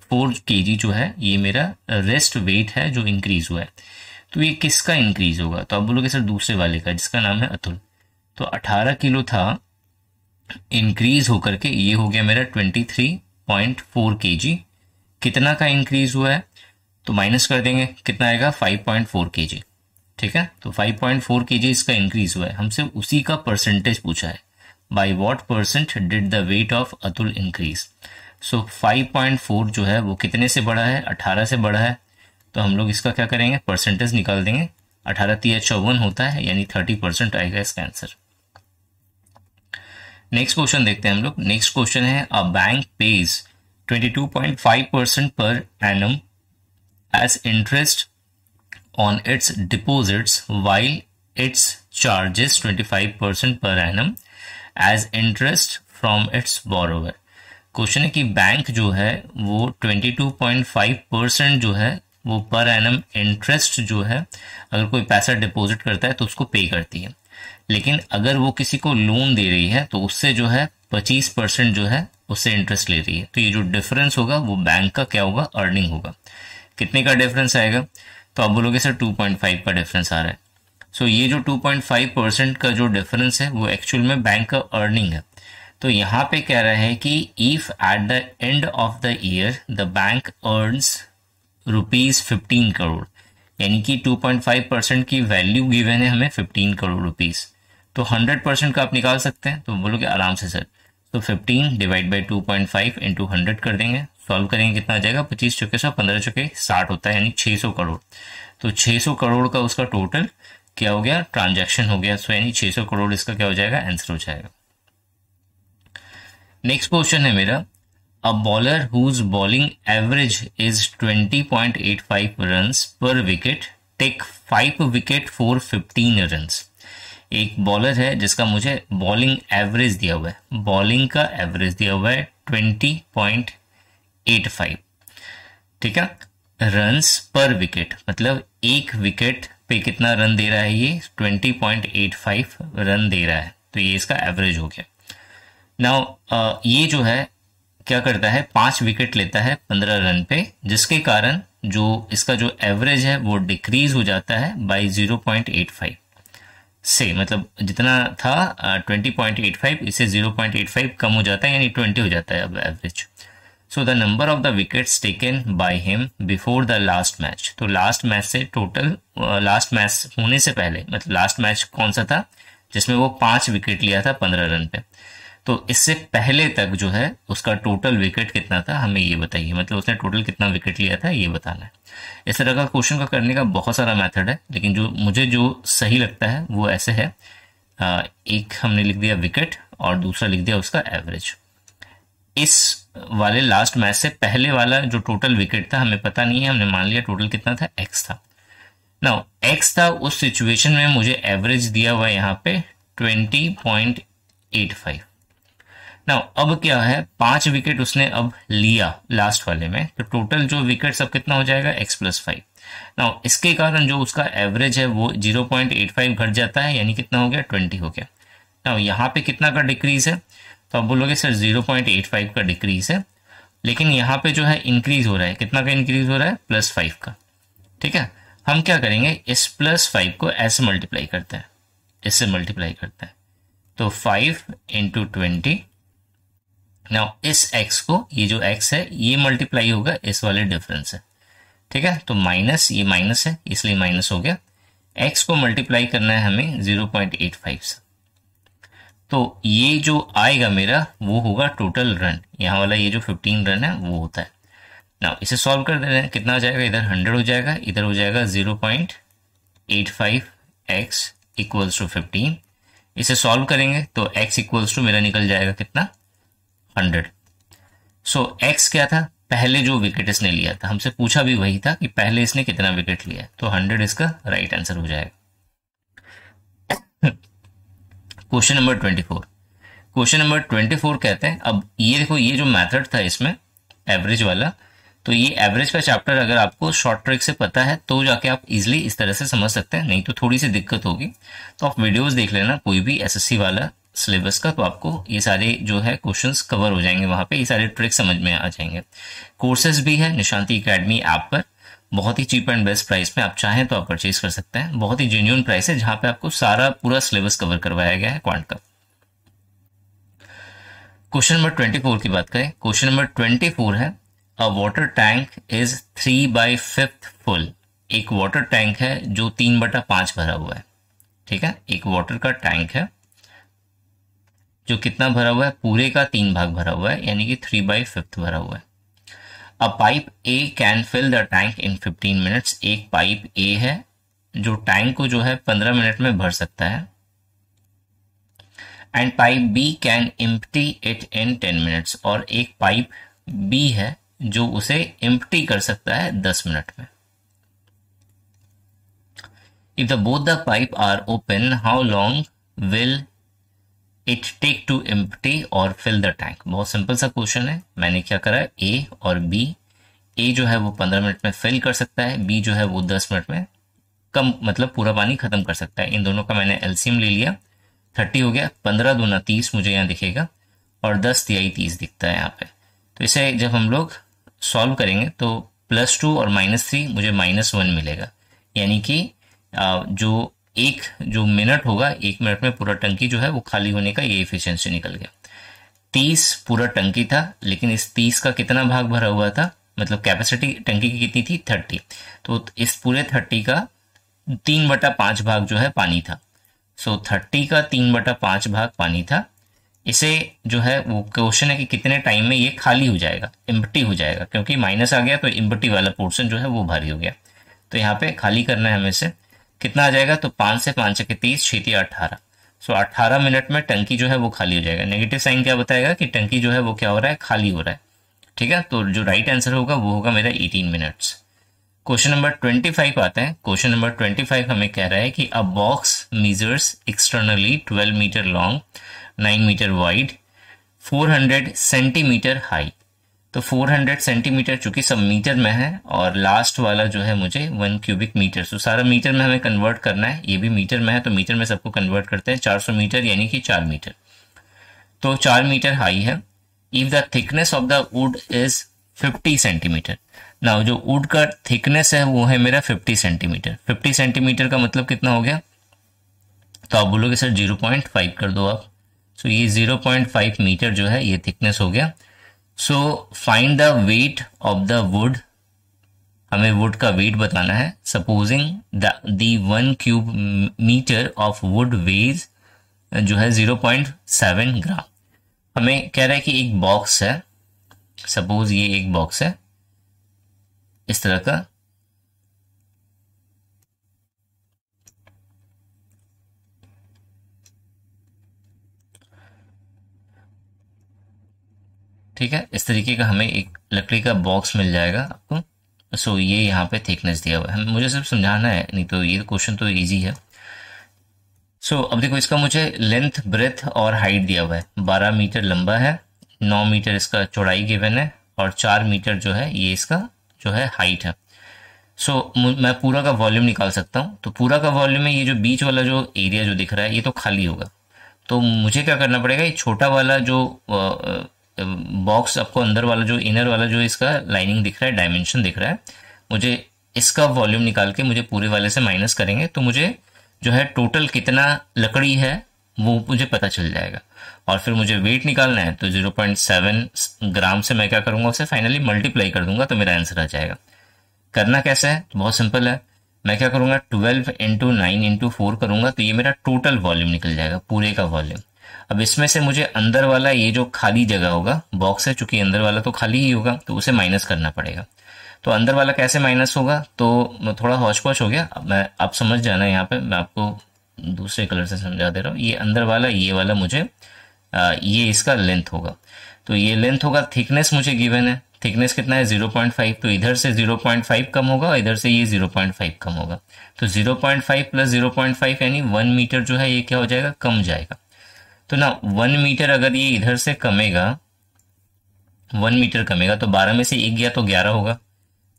फोर के जी जो है ये मेरा रेस्ट वेट है जो इंक्रीज हुआ है तो ये किसका इंक्रीज होगा तो आप बोलोगे सर दूसरे वाले का जिसका नाम है अतुल तो अठारह किलो था इंक्रीज होकर के ये हो गया मेरा ट्वेंटी थ्री पॉइंट फोर के जी कितना का इंक्रीज हुआ है तो माइनस कर देंगे कितना आएगा फाइव पॉइंट फोर के जी ठीक है तो 5.4 पॉइंट इसका इंक्रीज हुआ है हमसे उसी का परसेंटेज पूछा है by what percent did the weight of Atul increase so 5.4 जो है वो कितने से बड़ा है 18 से बड़ा है तो हम लोग इसका क्या करेंगे परसेंटेज निकाल देंगे 18 तीय चौवन होता है यानी 30 परसेंट आएगा इसका आंसर नेक्स्ट क्वेश्चन देखते हैं हम लोग नेक्स्ट क्वेश्चन है a bank pays 22.5 percent per annum as interest on its deposits while its charges 25% per annum as interest from its borrower. Question है कि बैंक जो है वो 22.5 परसेंट जो है वो पर एनम इंटरेस्ट जो है अगर कोई पैसा डिपॉजिट करता है तो उसको पे करती है लेकिन अगर वो किसी को लोन दे रही है तो उससे जो है 25 परसेंट जो है उससे इंटरेस्ट ले रही है तो ये जो डिफरेंस होगा वो बैंक का क्या होगा अर्निंग होगा कितने का डिफरेंस आएगा तो आप बोलोगे सर 2.5 का डिफरेंस आ रहा है सो so, ये जो 2.5 परसेंट का जो डिफरेंस है वो एक्चुअल में बैंक का अर्निंग है तो यहाँ पे कह रहा है कि if at the end of the year the bank earns rupees fifteen crore यानी कि 2.5 परसेंट की वैल्यू गिवन है हमें 15 करोड़ रुपीज तो 100 परसेंट का आप निकाल सकते हैं तो बोलोगे आराम से सर तो 15 डिवाइड बाय 2.5 इंटू हंड्रेड कर देंगे सॉल्व करेंगे कितना आ जाएगा 25 चौके सौ पंद्रह चौके साठ होता है यानी 600 करोड़ तो 600 करोड़ का उसका टोटल क्या हो गया ट्रांजैक्शन हो गया सो यानी 600 करोड़ इसका क्या हो जाएगा आंसर हो जाएगा नेक्स्ट क्वेश्चन है मेरा a bowler whose bowling average is 20.85 run per wicket take five wicket for fifteen run एक बॉलर है जिसका मुझे बॉलिंग एवरेज दिया हुआ है बॉलिंग का एवरेज दिया हुआ है ट्वेंटी पॉइंट एट फाइव ठीक है रन्स पर विकेट मतलब एक विकेट पे कितना रन दे रहा है ये twenty point eight five run दे रहा है तो ये इसका एवरेज हो गया नाउ ये जो है क्या करता है पांच विकेट लेता है पंद्रह रन पे जिसके कारण जो इसका जो एवरेज है वो डिक्रीज हो जाता है by zero point eight five same मतलब जितना था ट्वेंटी पॉइंट एट फाइव इससे जीरो पॉइंट एट फाइव कम हो जाता है यानी ट्वेंटी हो जाता है अब average so the number of the wickets taken by him before the last match तो लास्ट मैच से टोटल लास्ट मैच होने से पहले मतलब लास्ट मैच कौन सा था जिसमें वो पांच विकेट लिया था पंद्रह रन पे तो इससे पहले तक जो है उसका टोटल विकेट कितना था हमें ये बताइए मतलब उसने टोटल कितना विकेट लिया था ये बताना है इस तरह का क्वेश्चन का करने का बहुत सारा मेथड है लेकिन जो मुझे जो सही लगता है वो ऐसे है एक हमने लिख दिया विकेट और दूसरा लिख दिया उसका एवरेज इस वाले लास्ट मैच से पहले वाला जो टोटल विकेट था हमें पता नहीं है हमने मान लिया टोटल कितना था एक्स था ना एक्स था उस सिचुएशन में मुझे एवरेज दिया हुआ यहाँ पे ट्वेंटी पॉइंट एट फाइव ना अब क्या है पांच विकेट उसने अब लिया लास्ट वाले में तो टोटल जो विकेट सब कितना हो जाएगा एक्स प्लस फाइव ना इसके कारण जो उसका एवरेज है वो जीरो पॉइंट एट फाइव घट जाता है यानी कितना हो गया ट्वेंटी हो गया ना यहाँ पे कितना का डिक्रीज है तो आप बोलोगे sir zero point eight five का डिक्रीज है लेकिन यहाँ पे जो है इंक्रीज हो रहा है कितना का इंक्रीज हो रहा है प्लस फाइव का ठीक है हम क्या करेंगे इस प्लस फाइव को ऐसे मल्टीप्लाई करते हैं इससे मल्टीप्लाई करते हैं तो फाइव इंटू ट्वेंटी नाउ इस एक्स को ये जो एक्स है ये मल्टीप्लाई होगा इस वाले डिफरेंस से ठीक है तो माइनस ये माइनस है इसलिए माइनस हो गया एक्स को मल्टीप्लाई करना है हमें जीरो पॉइंट एट फाइव से तो ये जो आएगा मेरा वो होगा टोटल रन यहाँ वाला ये जो फिफ्टीन रन है वो होता है ना इसे सॉल्व कर दे रहे हैं कितना हो जाएगा इधर हंड्रेड हो जाएगा इधर हो जाएगा zero point eight five X equals to fifteen इसे सॉल्व करेंगे तो एक्स इक्वल्स टू मेरा निकल जाएगा कितना हंड्रेड सो एक्स क्या था पहले जो विकेट इसने लिया था हमसे पूछा भी वही था कि पहले इसने कितना विकेट लिया तो हंड्रेड इसका राइट right आंसर हो जाएगा question number twenty four question number twenty four कहते हैं अब ये देखो ये जो मैथड था इसमें एवरेज वाला तो ये एवरेज का चैप्टर अगर आपको शॉर्ट ट्रिक से पता है तो जाके आप इजिली इस तरह से समझ सकते हैं नहीं तो थोड़ी सी दिक्कत होगी तो आप वीडियोस देख लेना कोई भी एसएससी वाला सिलेबस का तो आपको ये सारे जो है क्वेश्चंस कवर हो जाएंगे वहाँ पे ये सारे ट्रिक समझ में आ जाएंगे कोर्सेज भी है निशांति अकेडमी ऐप पर बहुत ही चीप एंड बेस्ट प्राइस में आप चाहें तो आप परचेज कर सकते हैं बहुत ही जेन्यून प्राइस है जहाँ पे आपको सारा पूरा सिलेबस कवर करवाया गया है क्वांट का क्वेश्चन नंबर ट्वेंटी फोर की बात करें क्वेश्चन नंबर ट्वेंटी फोर है a water tank is three by fifth full एक वाटर टैंक है जो तीन बटा पांच भरा हुआ है ठीक है एक वाटर का टैंक है जो कितना भरा हुआ है पूरे का तीन भाग भरा हुआ है यानी कि थ्री बाई फिफ्थ भरा हुआ है a pipe A can fill the tank in fifteen minutes एक पाइप ए है जो टैंक को जो है पंद्रह मिनट में भर सकता है and pipe B can empty it in ten minutes और एक पाइप बी है जो उसे इम्प्टी कर सकता है दस मिनट में if the both the pipe are open how long will it take to empty और फिल द टैंक बहुत सिंपल सा क्वेश्चन है मैंने क्या करा ए और बी ए जो है वो पंद्रह मिनट में फिल कर सकता है बी जो है वो दस मिनट में कम मतलब पूरा पानी खत्म कर सकता है इन दोनों का मैंने एल्सियम ले लिया थर्टी हो गया पंद्रह दो तीस मुझे यहाँ दिखेगा और दस तिहाई तीस दिखता है यहाँ पे तो इसे जब हम लोग सॉल्व करेंगे तो प्लस टू और माइनस थ्री मुझे माइनस वन मिलेगा यानी कि जो एक जो मिनट होगा एक मिनट में पूरा टंकी जो है वो खाली होने का ये इफिशियंसी निकल गया तीस पूरा टंकी था लेकिन इस तीस का कितना भाग भरा हुआ था मतलब कैपेसिटी टंकी की कितनी थी थर्टी तो इस पूरे थर्टी का तीन बटा पांच भाग जो है पानी था सो थर्टी का तीन बटा पांच भाग पानी था इसे जो है वो क्वेश्चन है कि कितने टाइम में ये खाली हो जाएगा इम्बटी हो जाएगा क्योंकि माइनस आ गया तो इम्बट्टी वाला पोर्शन जो है वो भारी हो गया तो यहाँ पे खाली करना है हमें से कितना आ जाएगा तो पांच से पांच के तीस छीती अट्ठारह सो अठारह मिनट में टंकी जो है वो खाली हो जाएगा नेगेटिव साइन क्या बताएगा कि टंकी जो है वो क्या हो रहा है खाली हो रहा है ठीक है तो जो राइट आंसर होगा वो होगा मेरा eighteen minutes question number twenty five आता है क्वेश्चन नंबर ट्वेंटी फाइव हमें कह रहा है कि a box measures externally twelve metre long nine metre wide four hundred centimetre high तो 400 सेंटीमीटर चूंकि सब मीटर में है और लास्ट वाला जो है मुझे वन क्यूबिक मीटर सो सारा मीटर में हमें कन्वर्ट करना है ये भी मीटर में है तो मीटर में सबको कन्वर्ट करते हैं 400 मीटर यानी कि चार मीटर तो चार मीटर हाई है if the thickness of the wood is 50 centimetre ना जो वुड का थिकनेस है वो है मेरा 50 सेंटीमीटर 50 सेंटीमीटर का मतलब कितना हो गया तो आप बोलोगे सर 0.5 कर दो आप सो so, ये 0.5 मीटर जो है ये थिकनेस हो गया so find the weight of the wood हमें वुड का वेट बताना है supposing that one cube metre of wood weighs जो है जीरो पॉइंट सेवन ग्राम हमें कह रहा है कि एक बॉक्स है सपोज ये एक बॉक्स है इस तरह का ठीक है इस तरीके का हमें एक लकड़ी का बॉक्स मिल जाएगा आपको सो ये यहाँ पे थिकनेस दिया हुआ है मुझे सिर्फ समझाना है नहीं तो ये क्वेश्चन तो ईजी है सो अब देखो इसका मुझे लेंथ ब्रेथ और हाइट दिया हुआ है बारह मीटर लंबा है नौ मीटर इसका चौड़ाई गिवन है और चार मीटर जो है ये इसका जो है हाइट है सो so, मैं पूरा का वॉल्यूम निकाल सकता हूँ तो पूरा का वॉल्यूम में ये जो बीच वाला जो एरिया जो दिख रहा है ये तो खाली होगा तो मुझे क्या करना पड़ेगा ये छोटा वाला जो बॉक्स आपको अंदर वाला जो इनर वाला जो इसका लाइनिंग दिख रहा है डायमेंशन दिख रहा है मुझे इसका वॉल्यूम निकाल के मुझे पूरे वाले से माइनस करेंगे तो मुझे जो है टोटल कितना लकड़ी है वो मुझे पता चल जाएगा और फिर मुझे वेट निकालना है तो 0.7 ग्राम से मैं क्या करूँगा उसे फाइनली मल्टीप्लाई कर दूंगा तो मेरा आंसर आ जाएगा करना कैसा है तो बहुत सिंपल है मैं क्या करूँगा twelve into nine into four करूंगा तो ये मेरा टोटल वॉल्यूम निकल जाएगा पूरे का वॉल्यूम अब इसमें से मुझे अंदर वाला ये जो खाली जगह होगा बॉक्स है चूंकि अंदर वाला तो खाली ही होगा तो उसे माइनस करना पड़ेगा तो अंदर वाला कैसे माइनस होगा तो थोड़ा हौच पौच हो गया अब मैं आप समझ जाना यहाँ पे मैं आपको दूसरे कलर से समझा दे रहा हूँ ये अंदर वाला ये वाला मुझे आ, ये इसका लेंथ होगा तो ये लेंथ होगा थिकनेस मुझे गिवन है थिकनेस कितना है 0.5 तो इधर से 0.5 कम होगा इधर से ये 0.5 कम होगा तो 0.5 प्लस 0.5 यानी 1 मीटर जो है ये क्या हो जाएगा कम जाएगा तो ना वन मीटर अगर ये इधर से कमेगा वन मीटर कमेगा तो बारह में से एक गया तो ग्यारह होगा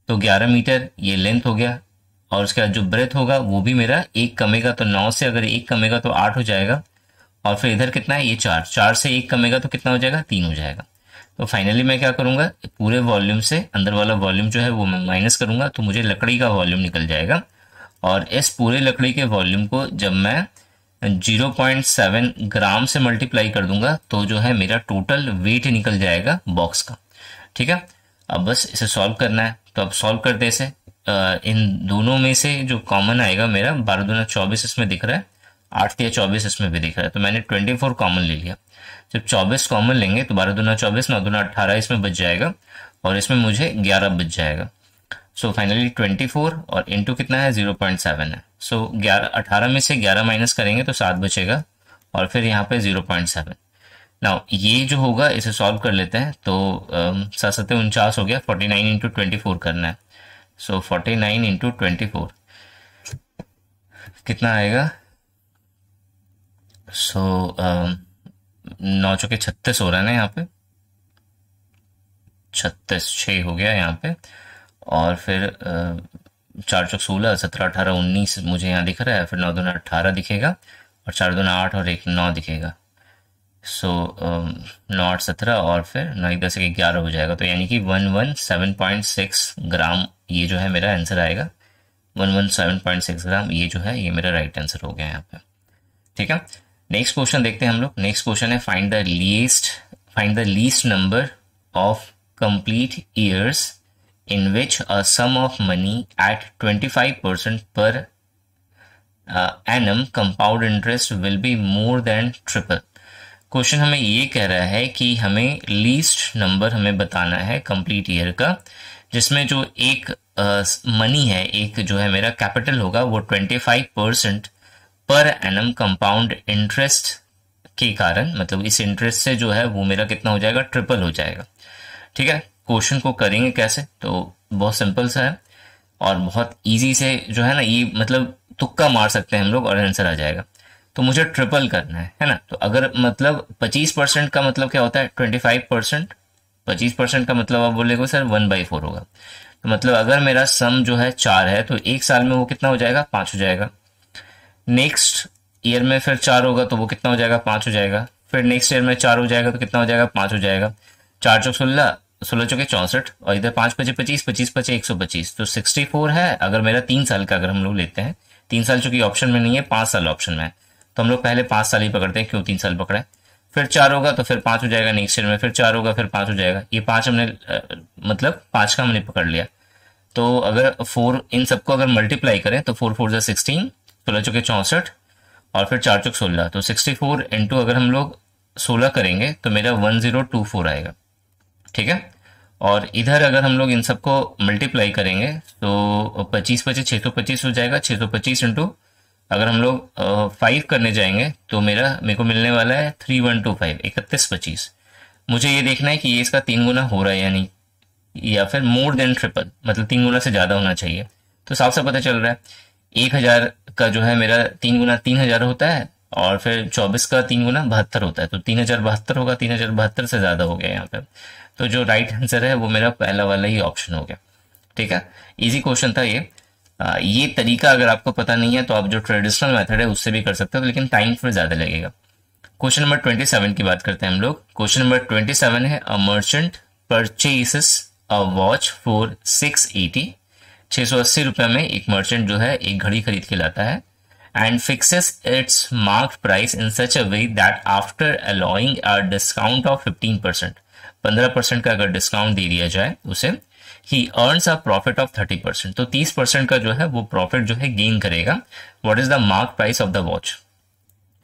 तो ग्यारह मीटर ये लेंथ हो गया और उसके बाद जो ब्रेथ होगा वो भी मेरा एक कमेगा तो नौ से अगर एक कमेगा तो आठ हो जाएगा और फिर इधर कितना है ये चार चार से एक कमेगा तो कितना हो जाएगा तीन हो जाएगा तो फाइनली मैं क्या करूँगा पूरे वॉल्यूम से अंदर वाला वॉल्यूम जो है वो मैं माइनस करूंगा तो मुझे लकड़ी का वॉल्यूम निकल जाएगा और इस पूरे लकड़ी के वॉल्यूम को जब मैं जीरो पॉइंट सेवन ग्राम से मल्टीप्लाई कर दूंगा तो जो है मेरा टोटल वेट निकल जाएगा बॉक्स का ठीक है अब बस इसे सॉल्व करना है तो अब सॉल्व करते इसे इन दोनों में से जो कॉमन आएगा मेरा बारह दो चौबीस इसमें दिख रहा है आठ तीन चौबीस इसमें भी दिख रहा है तो मैंने ट्वेंटी फोर कॉमन ले लिया जब चौबीस कॉमन लेंगे तो बारह नौ चौबीस नौ दूना अट्ठारह इसमें बच जाएगा और इसमें मुझे ग्यारह बच जाएगा सो फाइनली ट्वेंटी फोर और इंटू कितना है जीरो पॉइंट सेवन है सो ग्यारह अठारह में से ग्यारह माइनस करेंगे तो सात बचेगा और फिर यहाँ पे जीरो पॉइंट सेवन ना ये जो होगा इसे सॉल्व कर लेते हैं तो सात सत्य उनचास हो गया forty nine into twenty four करना है so forty nine into twenty four कितना आएगा सो नौ चौके छत्तीस हो रहा है ना यहाँ पे छत्तीस छ हो गया यहाँ पे और फिर चार चौक सोलह सत्रह अठारह उन्नीस मुझे यहाँ दिख रहा है फिर नौ दोनों अट्ठारह दिखेगा और चार दोनों आठ और एक नौ दिखेगा सो um, नौ आठ सत्रह और फिर नौ एक दस एक ग्यारह हो जाएगा तो यानी कि one one seven point six gram ये जो है मेरा आंसर आएगा one one seven point six gram ये जो है ये मेरा राइट आंसर हो गया यहाँ पे ठीक है नेक्स्ट क्वेश्चन देखते हैं हम लोग नेक्स्ट क्वेश्चन है find the least find the least number of complete years in which a sum of money at 25% per uh, annum compound interest will be more than triple. Question हमें ये कह रहा है कि हमें लीस्ट नंबर हमें बताना है कंप्लीट ईयर का जिसमें जो एक मनी uh, है एक जो है मेरा कैपिटल होगा वो 25 percent per annum compound interest के कारण मतलब इस इंटरेस्ट से जो है वो मेरा कितना हो जाएगा ट्रिपल हो जाएगा ठीक है क्वेश्चन को करेंगे कैसे तो बहुत सिंपल सा है और बहुत इजी से जो है ना ये मतलब तुक्का मार सकते हैं हम लोग और आंसर आ जाएगा तो मुझे ट्रिपल करना है है ना तो अगर मतलब 25 परसेंट का मतलब क्या होता है 25 परसेंट पच्चीस परसेंट का मतलब आप बोलेगे सर वन बाई फोर होगा तो मतलब अगर मेरा सम जो है चार है तो एक साल में वो कितना हो जाएगा पाँच हो जाएगा नेक्स्ट ईयर में फिर चार होगा तो वो कितना हो जाएगा पाँच हो जाएगा फिर नेक्स्ट ईयर में चार हो जाएगा तो कितना हो जाएगा पाँच हो जाएगा चार चौ सोलह सोलह चौके चौसठ और इधर पांच पचे पच्चीस पच्चीस पचे एक सौ पच्चीस तो सिक्सटी फोर है अगर मेरा तीन साल का अगर हम लोग लेते हैं तीन साल चूंकि ऑप्शन में नहीं है पांच साल ऑप्शन में है तो हम लोग पहले पांच साल ही पकड़ते हैं क्यों तीन साल पकड़े फिर चार होगा तो फिर पांच हो जाएगा नेक्स्ट ईयर में फिर चार होगा फिर पांच हो जाएगा ये पांच हमने मतलब पांच का हमने पकड़ लिया तो अगर फोर इन सबको अगर मल्टीप्लाई करें तो फोर फोर जो सिक्सटीन सोलह चौके चौंसठ और फिर चार चौक सोलह तो सिक्सटी फोर इंटू अगर हम लोग सोलह करेंगे तो मेरा वन जीरो टू फोर आएगा ठीक है और इधर अगर हम लोग इन सबको मल्टीप्लाई करेंगे तो पच्चीस पच्चीस छः सौ पच्चीस हो जाएगा छः सौ पच्चीस इंटू अगर हम लोग फाइव करने जाएंगे तो मेरा मेरे को मिलने वाला है थ्री वन टू फाइव इकतीस पच्चीस मुझे ये देखना है कि ये इसका तीन गुना हो रहा है या नहीं या फिर मोर देन ट्रिपल मतलब तीन गुना से ज़्यादा होना चाहिए तो साफ साफ पता चल रहा है एक हज़ार का जो है मेरा तीन गुना तीन हज़ार होता है और फिर चौबीस का तीन गुना बहत्तर होता है तो तीन हज़ार बहत्तर होगा तीन हज़ार बहत्तर से ज़्यादा हो गया यहाँ पर तो जो राइट आंसर है वो मेरा पहला वाला ही ऑप्शन हो गया ठीक है इजी क्वेश्चन था ये आ, ये तरीका अगर आपको पता नहीं है तो आप जो ट्रेडिशनल मेथड है उससे भी कर सकते हो लेकिन टाइम फिर ज्यादा लगेगा क्वेश्चन नंबर ट्वेंटी सेवन की बात करते हैं हम लोग क्वेश्चन नंबर ट्वेंटी सेवन है a merchant purchases a watch for six eighty छह सौ अस्सी रुपए में एक मर्चेंट जो है एक घड़ी खरीद के लाता है fixes its its price in such a way that after after a discount of fifteen percent पंद्रह परसेंट का अगर डिस्काउंट दे दिया जाए उसे he earns a profit of thirty percent तो तीस परसेंट का जो है वो प्रॉफिट जो है गेन करेगा what is the mark price of the watch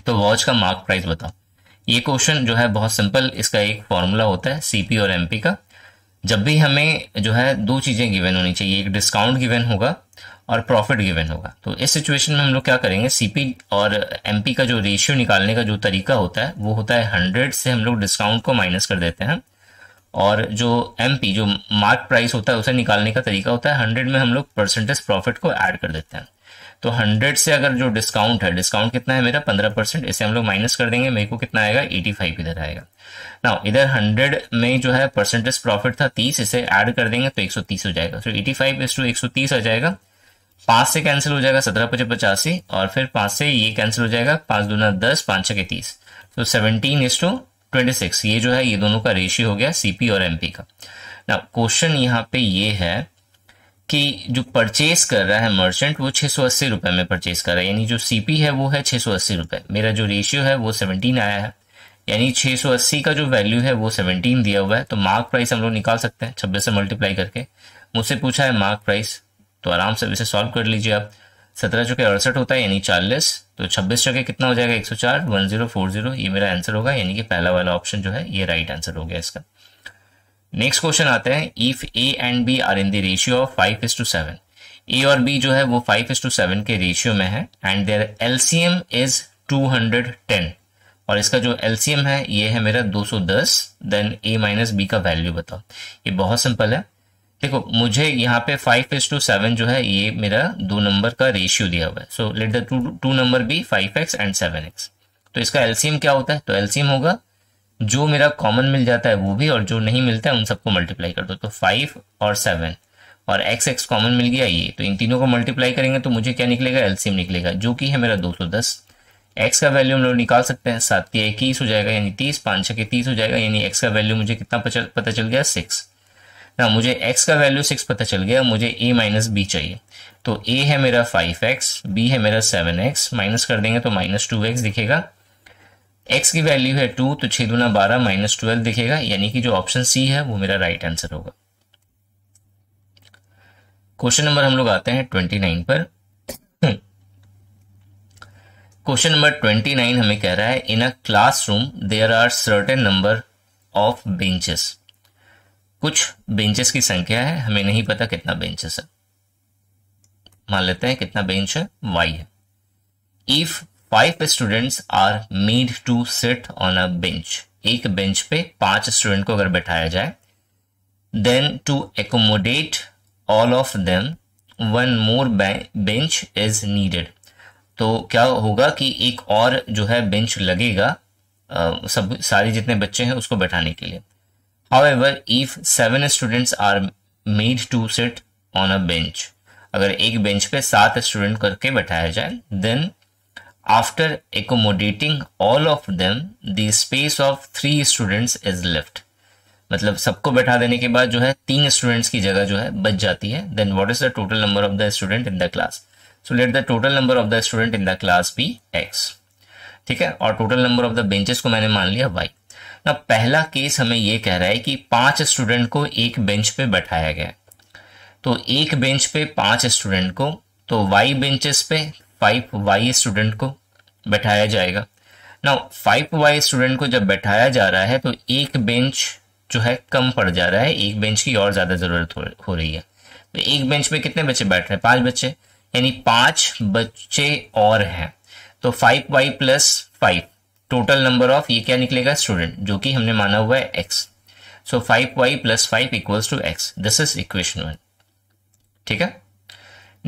तो वॉच का मार्क प्राइस बताओ ये क्वेश्चन जो है बहुत सिंपल इसका एक फॉर्मूला होता है सीपी और एमपी का जब भी हमें जो है दो चीज़ें गिवन होनी चाहिए एक डिस्काउंट गिवन होगा और प्रॉफिट गिवन होगा तो इस सिचुएशन में हम लोग क्या करेंगे सीपी और एमपी का जो रेशियो निकालने का जो तरीका होता है वो होता है हंड्रेड से हम लोग डिस्काउंट को माइनस कर देते हैं और जो एम जो मार्क प्राइस होता है उसे निकालने का तरीका होता है हंड्रेड में हम लोग परसेंटेज प्रॉफिट को ऐड कर देते हैं तो हंड्रेड से अगर जो डिस्काउंट है डिस्काउंट कितना है मेरा पंद्रह परसेंट इसे हम लोग माइनस कर देंगे मेरे को कितना आएगा एटी फाइव इधर आएगा ना इधर हंड्रेड में जो है परसेंटेज प्रॉफिट था तीस इसे ऐड कर देंगे तो एक सौ तीस हो जाएगा so eighty five is to एक सौ तीस आ जाएगा पांच से कैंसिल हो जाएगा सत्रह पचे पचासी और फिर पांच से ये कैंसिल हो जाएगा दो दूना दस पांच छह के तीस तो सेवनटीन इस टू 26 ये जो है ये दोनों का रेशियो हो गया सीपी और एमपी का ना क्वेश्चन यहाँ पे ये है कि जो परचेस कर रहा है मर्चेंट वो छः सौ में परचेस कर रहा है यानी जो सीपी है वो है छः सौ मेरा जो रेशियो है वो सेवनटीन आया है यानी 680 का जो वैल्यू है वो 17 दिया हुआ है तो मार्क प्राइस हम लोग निकाल सकते हैं छब्बीस से मल्टीप्लाई करके मुझसे पूछा है मार्क प्राइस तो आराम से इसे सॉल्व कर लीजिए आप सत्रह चौके अड़सठ होता है यानी चालीस तो 26 टके कितना हो जाएगा 104 1040 ये मेरा आंसर होगा यानी कि पहला वाला ऑप्शन जो है ये राइट आंसर हो गया इसका नेक्स्ट क्वेश्चन आता है if A and B are in the ratio of five is to seven A और बी जो है वो फाइव इज टू सेवन के रेशियो में है and their LCM is two hundred ten और इसका जो एलसीएम है ये है मेरा 210 देन ए माइनस बी का वैल्यू बताओ ये बहुत सिंपल है देखो मुझे यहाँ पे फाइव एस टू सेवन जो है ये मेरा दो नंबर का रेशियो दिया हुआ है so let the two two number be five X and seven X तो इसका एल्सीम क्या होता है तो एल्सीम होगा जो मेरा कॉमन मिल जाता है वो भी और जो नहीं मिलता है उन सबको मल्टीप्लाई कर दो तो फाइव और सेवन और एक्स एक्स कॉमन मिल गया ये तो इन तीनों को मल्टीप्लाई करेंगे तो मुझे क्या निकलेगा एल्सीम निकलेगा जो कि है मेरा दो सौ दस एक्स का वैल्यू हम लोग निकाल सकते हैं सात के इक्कीस हो जाएगा यानी तीस पाँच छः के तीस हो जाएगा यानी एक्स का वैल्यू मुझे कितना पता चल गया सिक्स ना मुझे x का वैल्यू सिक्स पता चल गया मुझे a माइनस बी चाहिए तो a है मेरा फाइव एक्स बी है मेरा सेवन एक्स माइनस कर देंगे तो माइनस टू एक्स दिखेगा x की वैल्यू है टू तो छः दूना बारह माइनस ट्वेल्व दिखेगा यानी कि जो ऑप्शन सी है वो मेरा राइट आंसर होगा क्वेश्चन नंबर हम लोग आते हैं ट्वेंटी नाइन पर क्वेश्चन नंबर ट्वेंटी नाइन हमें कह रहा है in a classroom there are certain number of benches कुछ बेंचेस की संख्या है हमें नहीं पता कितना बेंचेस है मान लेते हैं कितना बेंच है वाई है if five students are made to sit on a bench एक बेंच पे पांच स्टूडेंट को अगर बैठाया जाए then to accommodate all of them one more bench is needed तो क्या होगा कि एक और जो है बेंच लगेगा आ, सब सारे जितने बच्चे हैं उसको बैठाने के लिए However, if seven students are made to sit on a bench, अगर एक बेंच पे सात स्टूडेंट करके बैठाया जाए then after accommodating all of them the space of three students is left मतलब सबको बैठा देने के बाद जो है तीन स्टूडेंट्स की जगह जो है बच जाती है then what is the total number of the student in the class so let the total number of the student in the class be X ठीक है और total number of the benches को मैंने मान लिया वाई अब पहला केस हमें यह कह रहा है कि पांच स्टूडेंट को एक बेंच पे बैठाया गया तो एक बेंच पे पांच स्टूडेंट को तो वाई बेंचेस पे फाइव वाई स्टूडेंट को बैठाया जाएगा ना फाइव वाई स्टूडेंट को जब बैठाया जा रहा है तो एक बेंच जो है कम पड़ जा रहा है एक बेंच की और ज़्यादा ज़रूरत हो रही है तो एक बेंच पे कितने बच्चे बैठ रहे हैं पांच बच्चे यानी पांच बच्चे और हैं तो five Y plus five total number of ये क्या निकलेगा स्टूडेंट जो कि हमने माना हुआ है X so five Y plus five equals to X this is equation one ठीक है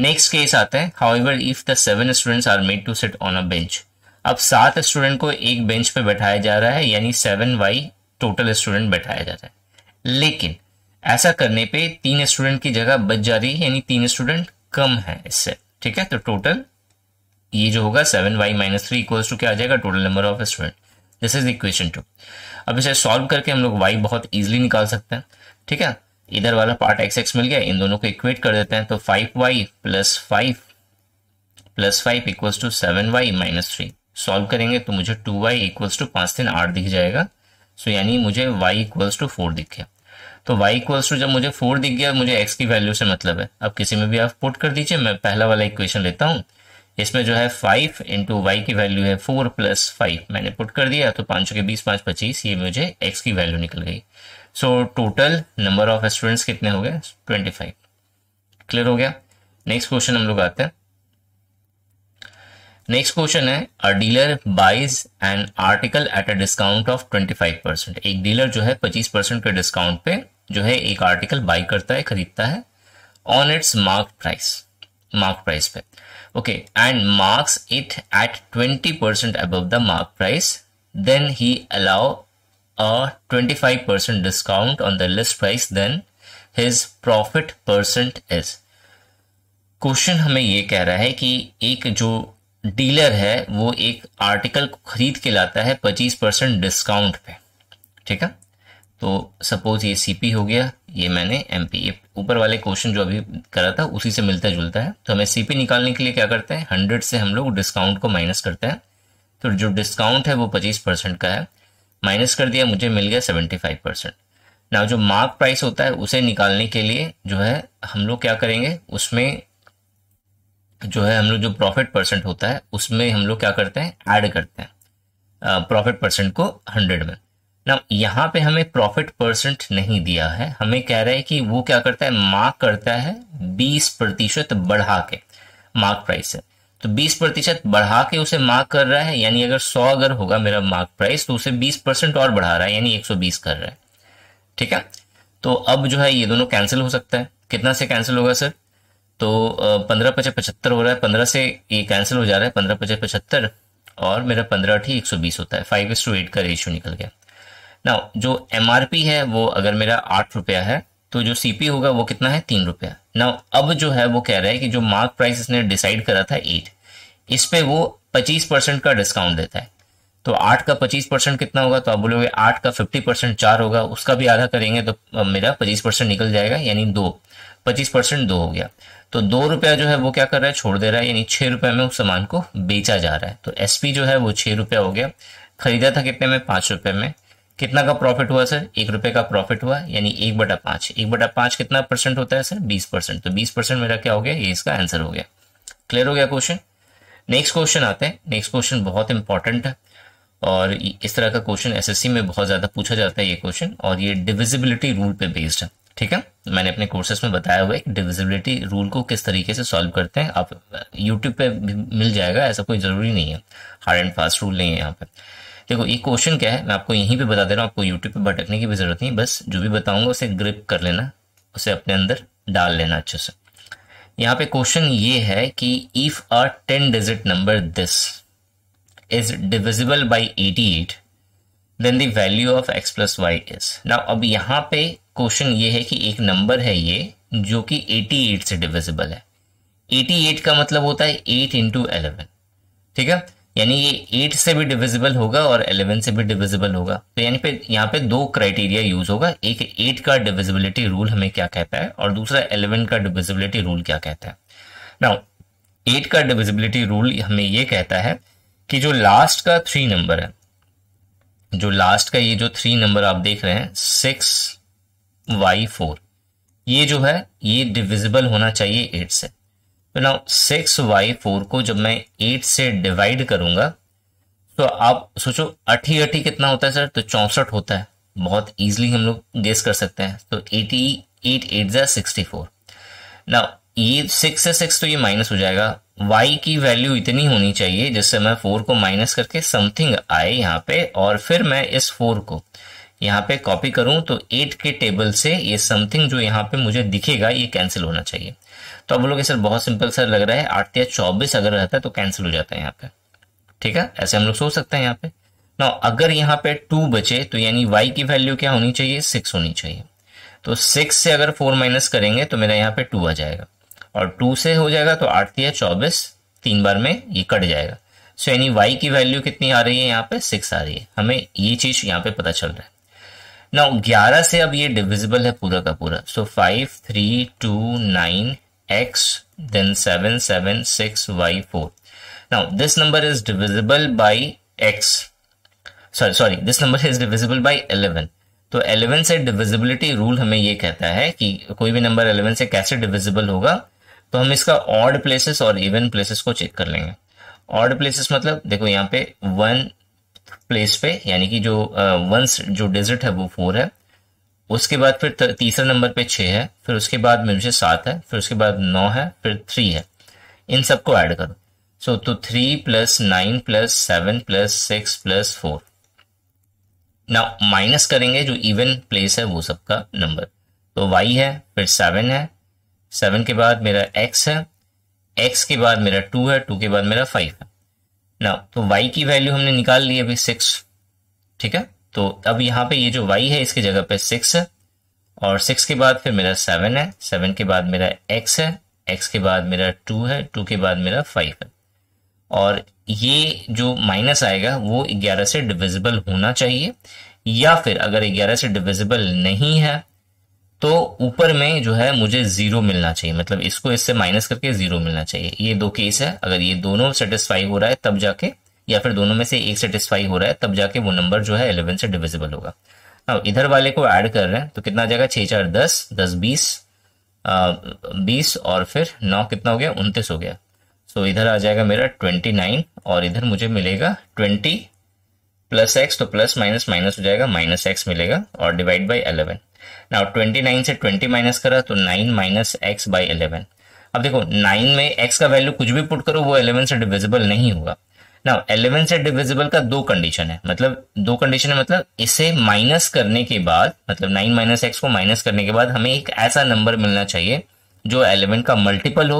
नेक्स्ट केस आता है however if the seven students are made to sit on a bench अब सात स्टूडेंट को एक बेंच पे बैठाया जा रहा है यानी सेवन वाई टोटल स्टूडेंट बैठाया जा रहा है लेकिन ऐसा करने पे तीन स्टूडेंट की जगह बच जा रही है यानी तीन स्टूडेंट कम है इससे ठीक है तो टोटल ये जो होगा seven y minus three equals to क्या आ जाएगा total number of student this is equation two अब इसे सॉल्व करके हम लोग वाई बहुत ईजिली निकाल सकते हैं ठीक है इधर वाला पार्ट एक्स एक्स मिल गया इन दोनों को इक्वेट कर देते हैं तो five Y plus five plus five equal to seven y minus three solve करेंगे तो मुझे टू वाई इक्वल्स टू पांच तीन आठ दिख जाएगा सो यानी मुझे वाई इक्वल्स टू फोर दिख गया तो y इक्वल्स टू जब मुझे फोर दिख गया मुझे x की वैल्यू से मतलब है अब किसी में भी आप पुट कर दीजिए मैं पहला वाला इक्वेशन लेता हूँ इसमें जो है फाइव इंटू वाई की वैल्यू है फोर प्लस फाइव मैंने पुट कर दिया तो पांच के बीस पांच पच्चीस ये मुझे एक्स की वैल्यू निकल गई so total number of students कितने हो गए ट्वेंटी फाइव क्लियर हो गया नेक्स्ट क्वेश्चन हम लोग आते हैं नेक्स्ट क्वेश्चन है a dealer buys an article at a discount of five percent एक डीलर जो है पच्चीस परसेंट के डिस्काउंट पे जो है एक आर्टिकल बाई करता है खरीदता है on its mark price mark price पे okay and marks it at twenty percent above the mark price then he allow twenty five percent discount on the list price then his profit percent is question हमें ये कह रहा है कि एक जो डीलर है वो एक आर्टिकल को खरीद के लाता है पच्चीस परसेंट डिस्काउंट पे ठीक है तो सपोज ये सी हो गया ये मैंने एम पी ये ऊपर वाले क्वेश्चन जो अभी करा था उसी से मिलता जुलता है तो हमें सीपी निकालने के लिए क्या करते हैं हंड्रेड से हम लोग डिस्काउंट को माइनस करते हैं तो जो डिस्काउंट है वो पच्चीस परसेंट का है माइनस कर दिया मुझे मिल गया सेवेंटी फाइव परसेंट ना जो मार्क प्राइस होता है उसे निकालने के लिए जो है हम लोग क्या करेंगे उसमें जो है हम लोग जो प्रॉफिट परसेंट होता है उसमें हम लोग क्या करते हैं ऐड करते हैं प्रॉफिट परसेंट को हंड्रेड में ना यहाँ पे हमें प्रॉफिट परसेंट नहीं दिया है हमें कह रहा है कि वो क्या करता है मार्क करता है 20 प्रतिशत बढ़ा के मार्क प्राइस से तो 20 प्रतिशत बढ़ा के उसे मार्क कर रहा है यानी अगर 100 अगर होगा मेरा मार्क प्राइस तो उसे 20 परसेंट और बढ़ा रहा है यानी 120 कर रहा है ठीक है तो अब जो है ये दोनों कैंसिल हो सकता है कितना से कैंसिल होगा सर तो पंद्रह पचे पचहत्तर हो रहा है पंद्रह से ये कैंसिल हो जा रहा है पंद्रह पचे पचहत्तर और मेरा पंद्रह अठी एक सौ बीस होता है फाइव इज टू एट का रेशियो निकल गया ना जो एम है वो अगर मेरा आठ रुपया है तो जो सीपी होगा वो कितना है तीन रुपया ना अब जो है वो कह रहा है कि जो मार्क प्राइस इसने डिसाइड करा था एट इस पे वो पच्चीस परसेंट का डिस्काउंट देता है तो आठ का पच्चीस परसेंट कितना होगा तो आप बोलोगे आठ का फिफ्टी परसेंट चार होगा उसका भी आधा करेंगे तो मेरा पच्चीस परसेंट निकल जाएगा यानी दो पच्चीस परसेंट दो हो गया तो दो रुपया जो है वो क्या कर रहा है छोड़ दे रहा है यानी छह रुपये में उस सामान को बेचा जा रहा है तो एसपी जो है वो छह रुपया हो गया खरीदा था कितने में पांच रुपये में कितना का प्रॉफिट हुआ सर एक रुपए का प्रॉफिट हुआ यानी एक बटा पांच एक बटा पांच कितना परसेंट होता है सर बीस परसेंट तो बीस परसेंट मेरा क्या हो गया ये इसका आंसर हो गया क्लियर हो गया क्वेश्चन नेक्स्ट क्वेश्चन आते हैं नेक्स्ट क्वेश्चन बहुत इंपॉर्टेंट है और इस तरह का क्वेश्चन एसएससी में बहुत ज्यादा पूछा जाता है ये क्वेश्चन और ये डिविजिबिलिटी रूल पे बेस्ड है ठीक है मैंने अपने कोर्सेस में बताया हुआ है कि डिविजिबिलिटी रूल को किस तरीके से सॉल्व करते हैं आप यूट्यूब पे मिल जाएगा ऐसा कोई जरूरी नहीं है हार्ड एंड फास्ट रूल नहीं है यहाँ पे देखो ये क्वेश्चन क्या है मैं आपको यहीं पे बता दे रहा हूँ आपको यूट्यूब पे भटकने की भी जरूरत नहीं बस जो भी बताऊंगा उसे ग्रिप कर लेना उसे अपने अंदर डाल लेना अच्छे से यहाँ पे क्वेश्चन ये है कि if are ten digit number this is divisible by eighty eight then the value of x plus y is ना अब यहाँ पे क्वेश्चन ये है कि एक नंबर है ये जो कि 88 से डिविजिबल है 88 का मतलब होता है 8 इंटू एलेवन ठीक है यानी ये एट से भी डिविजिबल होगा और एलेवन से भी डिविजिबल होगा तो यानी पे यहाँ पे दो क्राइटेरिया यूज होगा एक एट का डिविजिबिलिटी रूल हमें क्या कहता है और दूसरा एलेवन का डिविजिबिलिटी रूल क्या कहता है नाउ एट का डिविजिबिलिटी रूल हमें ये कहता है कि जो लास्ट का थ्री नंबर है जो लास्ट का ये जो थ्री नंबर आप देख रहे हैं सिक्स वाई फोर ये जो है ये डिविजिबल होना चाहिए एट से नाउ ना सिक्स वाई फोर को जब मैं एट से डिवाइड करूंगा तो आप सोचो अठी अठी कितना होता है सर तो चौंसठ होता है बहुत इजीली हम लोग गेस कर सकते हैं तो एटी एट एट जै सिक्सटी फोर ना ये सिक्स से सिक्स तो ये माइनस हो जाएगा वाई की वैल्यू इतनी होनी चाहिए जिससे मैं फोर को माइनस करके समथिंग आए यहाँ पे और फिर मैं इस फोर को यहाँ पे कॉपी करूं तो एट के टेबल से ये समथिंग जो यहाँ पे मुझे दिखेगा ये कैंसिल होना चाहिए तो अब लोग सर बहुत सिंपल सर लग रहा है आठ या चौबीस अगर रहता है तो कैंसिल हो जाता है यहाँ पे ठीक है ऐसे हम लोग सोच सकते हैं यहाँ पे ना अगर यहाँ पे टू बचे तो यानी वाई की वैल्यू क्या होनी चाहिए सिक्स होनी चाहिए तो सिक्स से अगर फोर माइनस करेंगे तो मेरा यहाँ पे टू आ जाएगा और टू से हो जाएगा तो आठ या चौबीस तीन बार में ये कट जाएगा सो यानी वाई की वैल्यू कितनी आ रही है यहाँ पे सिक्स आ रही है हमें ये चीज यहाँ पे पता चल रहा है ना ग्यारह से अब ये डिविजिबल है पूरा का पूरा so five three two nine x then 776y4 now this number is divisible by x sorry sorry this number is divisible by 11 तो 11 से डिविजिबिलिटी रूल हमें ये कहता है कि कोई भी नंबर 11 से कैसे डिविजिबल होगा तो हम इसका ऑड प्लेसेस और इवन प्लेसेस को चेक कर लेंगे ऑड प्लेसेस मतलब देखो यहाँ पे वन प्लेस पे यानी कि जो वंस uh, जो डिजिट है वो फोर है उसके बाद फिर तीसरे नंबर पे छह है फिर उसके बाद मुझे सात है फिर उसके बाद नौ है फिर थ्री है इन सबको ऐड करो सो तो three plus nine plus seven plus six plus four ना माइनस करेंगे जो इवन प्लेस है वो सबका नंबर तो वाई है फिर सेवन है सेवन के बाद मेरा एक्स है एक्स के बाद मेरा टू है टू के बाद मेरा फाइव है ना तो वाई की वैल्यू हमने निकाल ली अभी सिक्स ठीक है तो अब यहाँ पे ये जो वाई है इसकी जगह पे सिक्स है और सिक्स के बाद फिर मेरा सेवन है सेवन के बाद मेरा x है x के बाद मेरा टू है टू के बाद मेरा फाइव है और ये जो माइनस आएगा वो ग्यारह से डिविजिबल होना चाहिए या फिर अगर ग्यारह से डिविजिबल नहीं है तो ऊपर में जो है मुझे जीरो मिलना चाहिए मतलब इसको इससे माइनस करके जीरो मिलना चाहिए ये दो केस है अगर ये दोनों सेटिस्फाई हो रहा है तब जाके या फिर दोनों में से एक सेटिस्फाई हो रहा है तब जाके वो नंबर जो है इलेवन से डिविजिबल होगा अब इधर वाले को ऐड कर रहे हैं तो कितना जाएगा छः चार दस दस बीस बीस और फिर नौ कितना हो गया उनतीस हो गया सो so, इधर आ जाएगा मेरा ट्वेंटी नाइन और इधर मुझे मिलेगा ट्वेंटी प्लस एक्स तो प्लस माइनस माइनस हो जाएगा माइनस एक्स मिलेगा और डिवाइड बाई अलेवन ना ट्वेंटी नाइन से ट्वेंटी माइनस करा तो nine minus x by eleven अब देखो नाइन में एक्स का वैल्यू कुछ भी पुट करो वो अलेवन से डिविजिबल नहीं होगा नाउ एलेवन से डिविजिबल का दो कंडीशन है मतलब दो कंडीशन है मतलब इसे माइनस करने के बाद मतलब नाइन माइनस एक्स को माइनस करने के बाद हमें एक ऐसा नंबर मिलना चाहिए जो एलेवन का मल्टीपल हो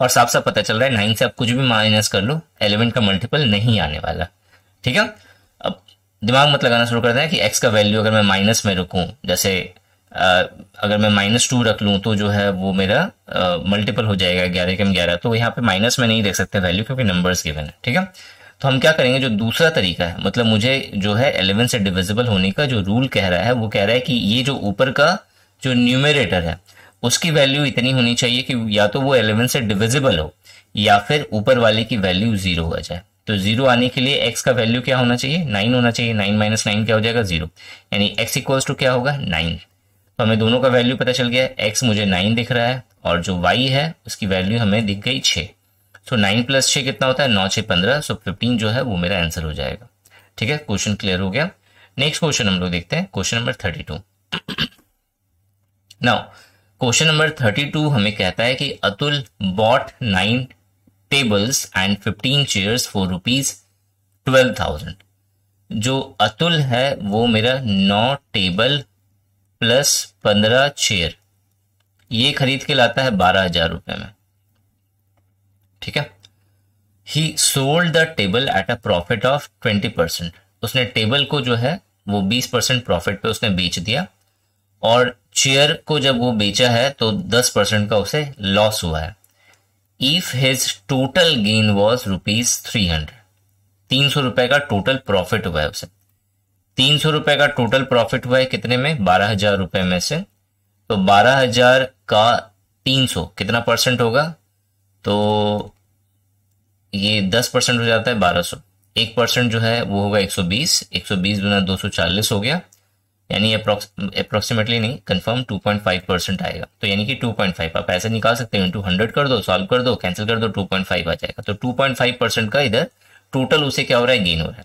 और साफ साफ पता चल रहा है नाइन से आप कुछ भी माइनस कर लो एलेवन का मल्टीपल नहीं आने वाला ठीक है अब दिमाग मत लगाना शुरू करते हैं कि एक्स का वैल्यू अगर मैं माइनस में रुकू जैसे अगर मैं माइनस टू रख लूँ तो जो है वो मेरा मल्टीपल हो जाएगा ग्यारह कम ग्यारह तो यहाँ पे माइनस में नहीं देख सकते वैल्यू क्योंकि नंबर्स गिवन है ठीक है तो हम क्या करेंगे जो दूसरा तरीका है मतलब मुझे जो है एलेवन से डिविजिबल होने का जो रूल कह रहा है वो कह रहा है कि ये जो ऊपर का जो न्यूमेरेटर है उसकी वैल्यू इतनी होनी चाहिए कि या तो वो एलेवन से डिविजिबल हो या फिर ऊपर वाले की वैल्यू जीरो हो जाए तो जीरो आने के लिए एक्स का वैल्यू क्या होना चाहिए नाइन होना चाहिए नाइन माइनस नाइन क्या हो जाएगा जीरो यानी एक्स इक्वल्स टू क्या होगा नाइन तो हमें दोनों का वैल्यू पता चल गया एक्स मुझे नाइन दिख रहा है और जो वाई है उसकी वैल्यू हमें दिख गई छः सो नाइन प्लस छः कितना होता है नौ छः पंद्रह सो फिफ्टीन जो है वो मेरा आंसर हो जाएगा ठीक है क्वेश्चन क्लियर हो गया नेक्स्ट क्वेश्चन हम लोग देखते हैं question number thirty two now question number thirty two हमें कहता है कि Atul bought nine tables and fifteen chairs for rupees twelve thousand जो अतुल है वो मेरा नौ टेबल प्लस पंद्रह चेयर ये खरीद के लाता है बारह हजार रुपए में ठीक है he sold the table at a profit of twenty percent उसने टेबल को जो है वो बीस परसेंट प्रॉफिट पे उसने बेच दिया और चेयर को जब वो बेचा है तो दस परसेंट का उसे लॉस हुआ है if his total gain was rupees three hundred तीन सौ रुपए का टोटल प्रॉफिट हुआ है उसे तीन सौ रुपए का टोटल प्रॉफिट हुआ है कितने में बारह हजार रुपए में से तो बारह हजार का तीन सौ कितना परसेंट होगा तो ये दस परसेंट हो जाता है बारह सौ एक परसेंट जो है वो होगा एक सौ बीस एक सौ बीस बिना दो सौ चालीस हो गया यानी अप्रोक्सीमेटली नहीं कंफर्म 2.5 परसेंट आएगा तो यानी कि 2.5 आप ऐसे निकाल सकते हैं इंटू हंड्रेड कर दो सॉल्व कर दो कैंसिल कर दो 2.5 आ जाएगा तो 2.5 परसेंट का इधर टोटल उसे क्या हो रहा है गेन हो रहा है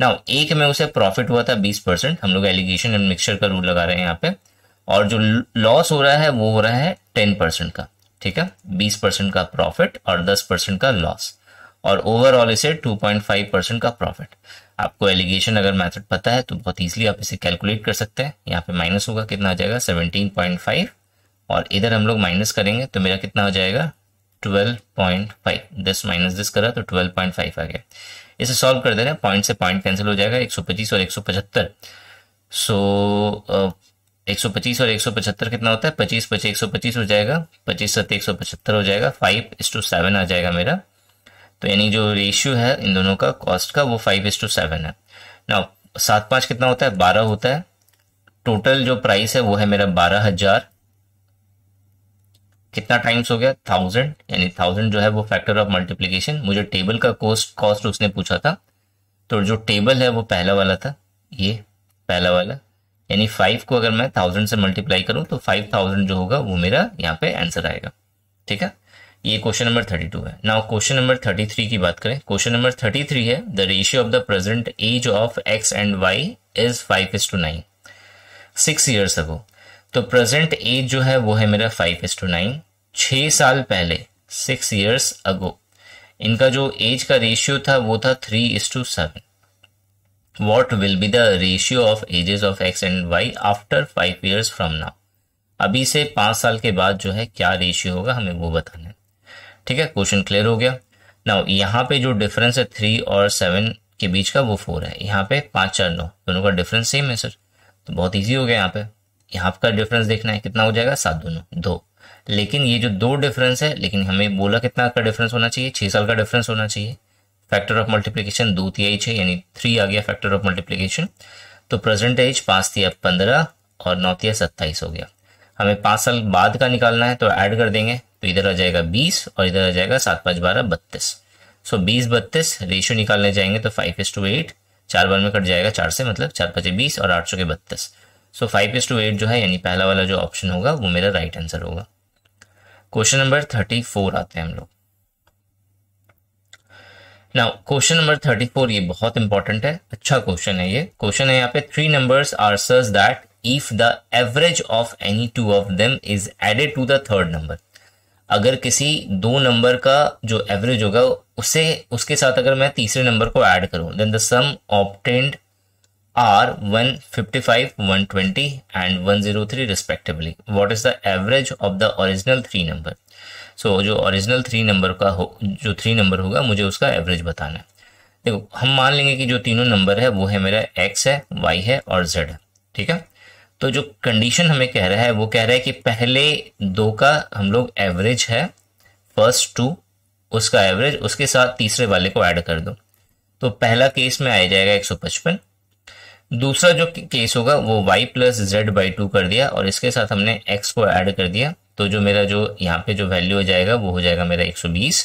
नाउ एक में उसे प्रॉफिट हुआ था बीस परसेंट हम लोग एलिगेशन एंड मिक्सचर का रूल लगा रहे हैं यहाँ पे और जो लॉस हो रहा है वो हो रहा है टेन परसेंट का ठीक है बीस परसेंट का प्रॉफिट और दस परसेंट का लॉस और ओवरऑल इसे टू पॉइंट फाइव परसेंट का प्रॉफिट आपको एलिगेशन अगर मेथड पता है तो बहुत ईजिली आप इसे कैलकुलेट कर सकते हैं यहाँ पे माइनस होगा कितना आ जाएगा सेवनटीन पॉइंट फाइव और इधर हम लोग माइनस करेंगे तो मेरा कितना हो जाएगा ट्वेल्व पॉइंट फाइव दस माइनस दिस करा तो ट्वेल्व पॉइंट फाइव आ गया इसे सॉल्व कर दे रहे हैं पॉइंट से पॉइंट कैंसिल हो जाएगा 125 और 175 सो एक सौ पच्चीस और एक सौ पचहत्तर कितना होता है पच्चीस पच्चीस एक सौ पच्चीस हो जाएगा पच्चीस सत्य एक सौ पचहत्तर हो जाएगा फाइव इस टू सेवन आ जाएगा मेरा तो यानी जो रेशियो है इन दोनों का कॉस्ट का वो फाइव इस टू सेवन है ना सात पाँच कितना होता है बारह होता है टोटल जो प्राइस है वो है मेरा बारह हजार कितना टाइम्स हो गया थाउजेंड यानी थाउजेंड जो है वो फैक्टर ऑफ मल्टीप्लीकेशन मुझे टेबल का कोस्ट कॉस्ट उसने पूछा था तो जो टेबल है वो पहला वाला था ये पहला वाला यानी फाइव को अगर मैं थाउजेंड से मल्टीप्लाई करूं तो फाइव थाउजेंड जो होगा वो मेरा यहाँ पे आंसर आएगा ठीक है ये क्वेश्चन नंबर थर्टी टू है now question number thirty three की बात करें क्वेश्चन नंबर थर्टी थ्री है the ratio of the present age of x and y is five is to nine six years ago तो प्रेजेंट एज जो है वो है मेरा फाइव इज टू नाइन छः साल पहले सिक्स ईयर्स अगो इनका जो एज का रेशियो था वो था three is to seven what will be the ratio of ages of x and y after five years from now अभी से पांच साल के बाद जो है क्या रेशियो होगा हमें वो बताना है ठीक है क्वेश्चन क्लियर हो गया नाउ यहाँ पे जो डिफरेंस है थ्री और सेवन के बीच का वो फोर है यहाँ पे पांच चार नौ दोनों का डिफरेंस सेम है सर तो बहुत ईजी हो गया यहाँ पे यहाँ का डिफरेंस देखना है कितना हो जाएगा सात दोनों दो लेकिन ये जो दो डिफरेंस है लेकिन हमें बोला कितना का डिफरेंस होना चाहिए छह साल का डिफरेंस होना चाहिए फैक्टर ऑफ मल्टीप्लीकेशन दो तिहाई छः यानी थ्री आ गया फैक्टर ऑफ मल्टीप्लीकेशन तो प्रेजेंट एज पाँच थी पंद्रह और नौ थी सत्ताईस हो गया हमें पाँच साल बाद का निकालना है तो ऐड कर देंगे तो इधर आ जाएगा बीस और इधर आ जाएगा सात पाँच बारह बत्तीस सो बीस बत्तीस रेशियो निकालने जाएंगे तो फाइव एस टू एट चार बार में कट जाएगा चार से मतलब चार पचे बीस और आठ सौ के बत्तीस so five is to eight जो है यानी पहला वाला जो ऑप्शन होगा वो मेरा राइट आंसर होगा क्वेश्चन नंबर थर्टी फोर आते हैं हम लोग now question number thirty four ये बहुत इंपॉर्टेंट है अच्छा क्वेश्चन है ये क्वेश्चन है यहाँ पे थ्री नंबर्स आर सर्स that if the average of any two of them is added to the third number अगर किसी दो नंबर का जो एवरेज होगा उसे उसके साथ अगर मैं तीसरे नंबर को ऐड करूं then the sum obtained are 155, 120 and 103 respectively. What is the average of the original three number? So so, जो ओरिजिनल थ्री नंबर का हो जो थ्री नंबर होगा मुझे उसका एवरेज बताना है देखो हम मान लेंगे कि जो तीनों नंबर है वो है मेरा एक्स है वाई है और जेड है ठीक है तो जो कंडीशन हमें कह रहा है वो कह रहा है कि पहले दो का हम लोग एवरेज है फर्स्ट टू उसका एवरेज उसके साथ तीसरे वाले को ऐड कर दो तो पहला केस में आ जाएगा 155 दूसरा जो केस होगा वो y plus z by two कर दिया और इसके साथ हमने x को ऐड कर दिया तो जो मेरा जो यहाँ पे जो वैल्यू हो जाएगा वो हो जाएगा मेरा 120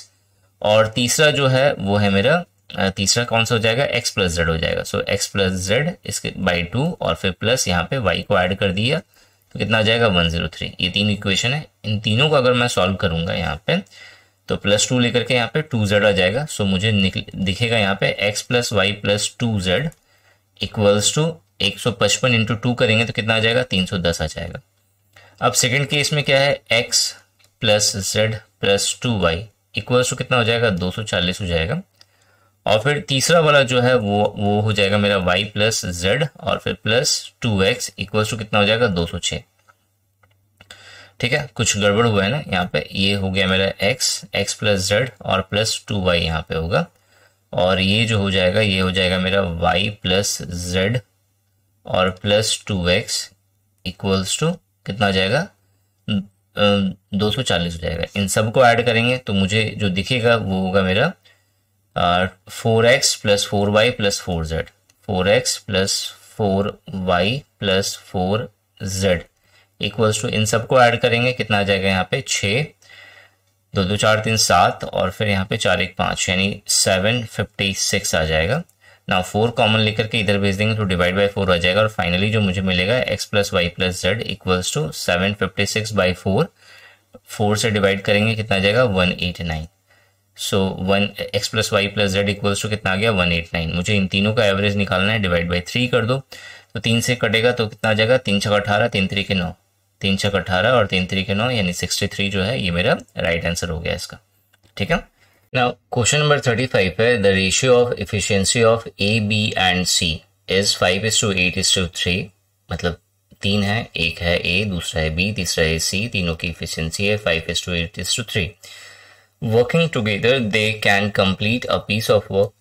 और तीसरा जो है वो है मेरा तीसरा कौन सा हो जाएगा x प्लस जेड हो जाएगा so x x plus z इसके बाई टू और फिर प्लस यहाँ पे y को ऐड कर दिया तो कितना आ जाएगा 103 ये तीन इक्वेशन है इन तीनों को अगर मैं सॉल्व करूंगा यहाँ पे तो प्लस टू लेकर के यहाँ पे टू जेड आ जाएगा सो मुझे दिखेगा यहाँ पे x plus y plus two z equals to एक सौ पचपन इंटू टू करेंगे तो कितना आ जाएगा तीन सौ दस आ जाएगा अब सेकेंड केस में क्या है x plus z plus two y equals to कितना हो जाएगा दो सौ चालीस हो जाएगा और फिर तीसरा वाला जो है वो वो हो जाएगा मेरा y प्लस जेड और फिर plus two x equals to कितना हो जाएगा दो सौ छः ठीक है कुछ गड़बड़ हुआ है ना यहाँ पे ये हो गया मेरा x x प्लस जेड और प्लस टू वाई यहाँ पे होगा और ये जो हो जाएगा ये हो जाएगा मेरा वाई प्लस जेड और plus two x equals to कितना जाएगा दो सौ चालीस हो जाएगा इन सब को ऐड करेंगे तो मुझे जो दिखेगा वो होगा मेरा four x plus four y plus four z four x plus four y plus four z equals to इन सबको ऐड करेंगे कितना आ जाएगा यहाँ पे छः दो दो चार तीन सात और फिर यहाँ पे चार एक पाँच यानी सेवन फिफ्टी सिक्स आ जाएगा ना फोर कॉमन लेकर के इधर भेज देंगे तो डिवाइड बाई फोर आ जाएगा और फाइनली जो मुझे मिलेगा x plus y plus z equals to seven fifty six by four four से डिवाइड करेंगे कितना आ जाएगा one eight nine so one x plus y plus z equals to कितना आ गया वन एट नाइन मुझे इन तीनों का एवरेज निकालना है डिवाइड बाई थ्री कर दो तो तीन से कटेगा तो कितना आ जाएगा तीन छः अठारह तीन थ्री के नौ तीन छक अठारह और तीन तरीके नौ यानी सिक्सटी थ्री जो है ये मेरा राइट right आंसर हो गया इसका ठीक है ना क्वेश्चन नंबर थर्टी फाइव है the ratio of efficiency of A B and C is five is to eight is to three मतलब तीन है एक है ए दूसरा है बी तीसरा है सी तीनों की इफिशियंसी है five is to eight is to three working together they can complete a piece of work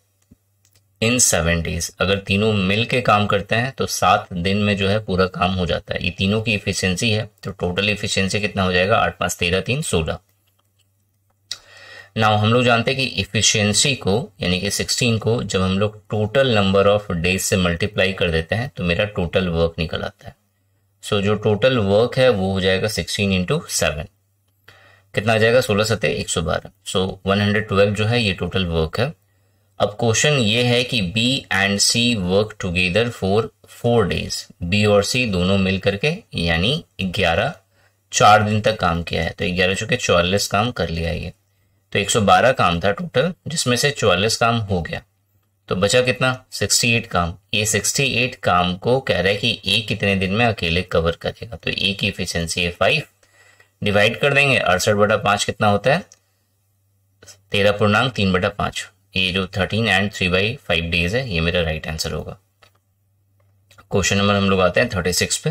in seven days अगर तीनों मिल के काम करते हैं तो सात दिन में जो है पूरा काम हो जाता है ये तीनों की इफिशियंसी है तो टोटल इफिशियंसी कितना हो जाएगा आठ पांच तेरह तीन सोलह नाउ हम लोग जानते हैं कि इफिशियंसी को यानी कि सिक्सटीन को जब हम लोग टोटल नंबर ऑफ डेज से मल्टीप्लाई कर देते हैं तो मेरा टोटल वर्क निकल आता है सो so, जो टोटल वर्क है वो हो जाएगा सिक्सटीन इंटू सेवन कितना आ जाएगा सोलह सत्य एक सौ बारह सो वन हंड्रेड ट्वेल्व जो है ये टोटल वर्क है अब क्वेश्चन ये है कि B and C work together for four days B और सी दोनों मिल करके यानी ग्यारह चार दिन तक काम किया है तो ग्यारह चौके चौवालीस काम कर लिया ये तो 112 काम था टोटल जिसमें से चौवालीस काम हो गया तो बचा कितना 68 काम ये 68 काम को कह रहा है कि ए कितने दिन में अकेले कवर करेगा तो ए की एफिशिएंसी है फाइव डिवाइड कर देंगे अड़सठ बटा पांच कितना होता है तेरह पूर्णांक तीन बटा पांच ये जो thirteen and three by five days है ये मेरा राइट आंसर होगा क्वेश्चन नंबर हम लोग आते हैं थर्टी सिक्स पे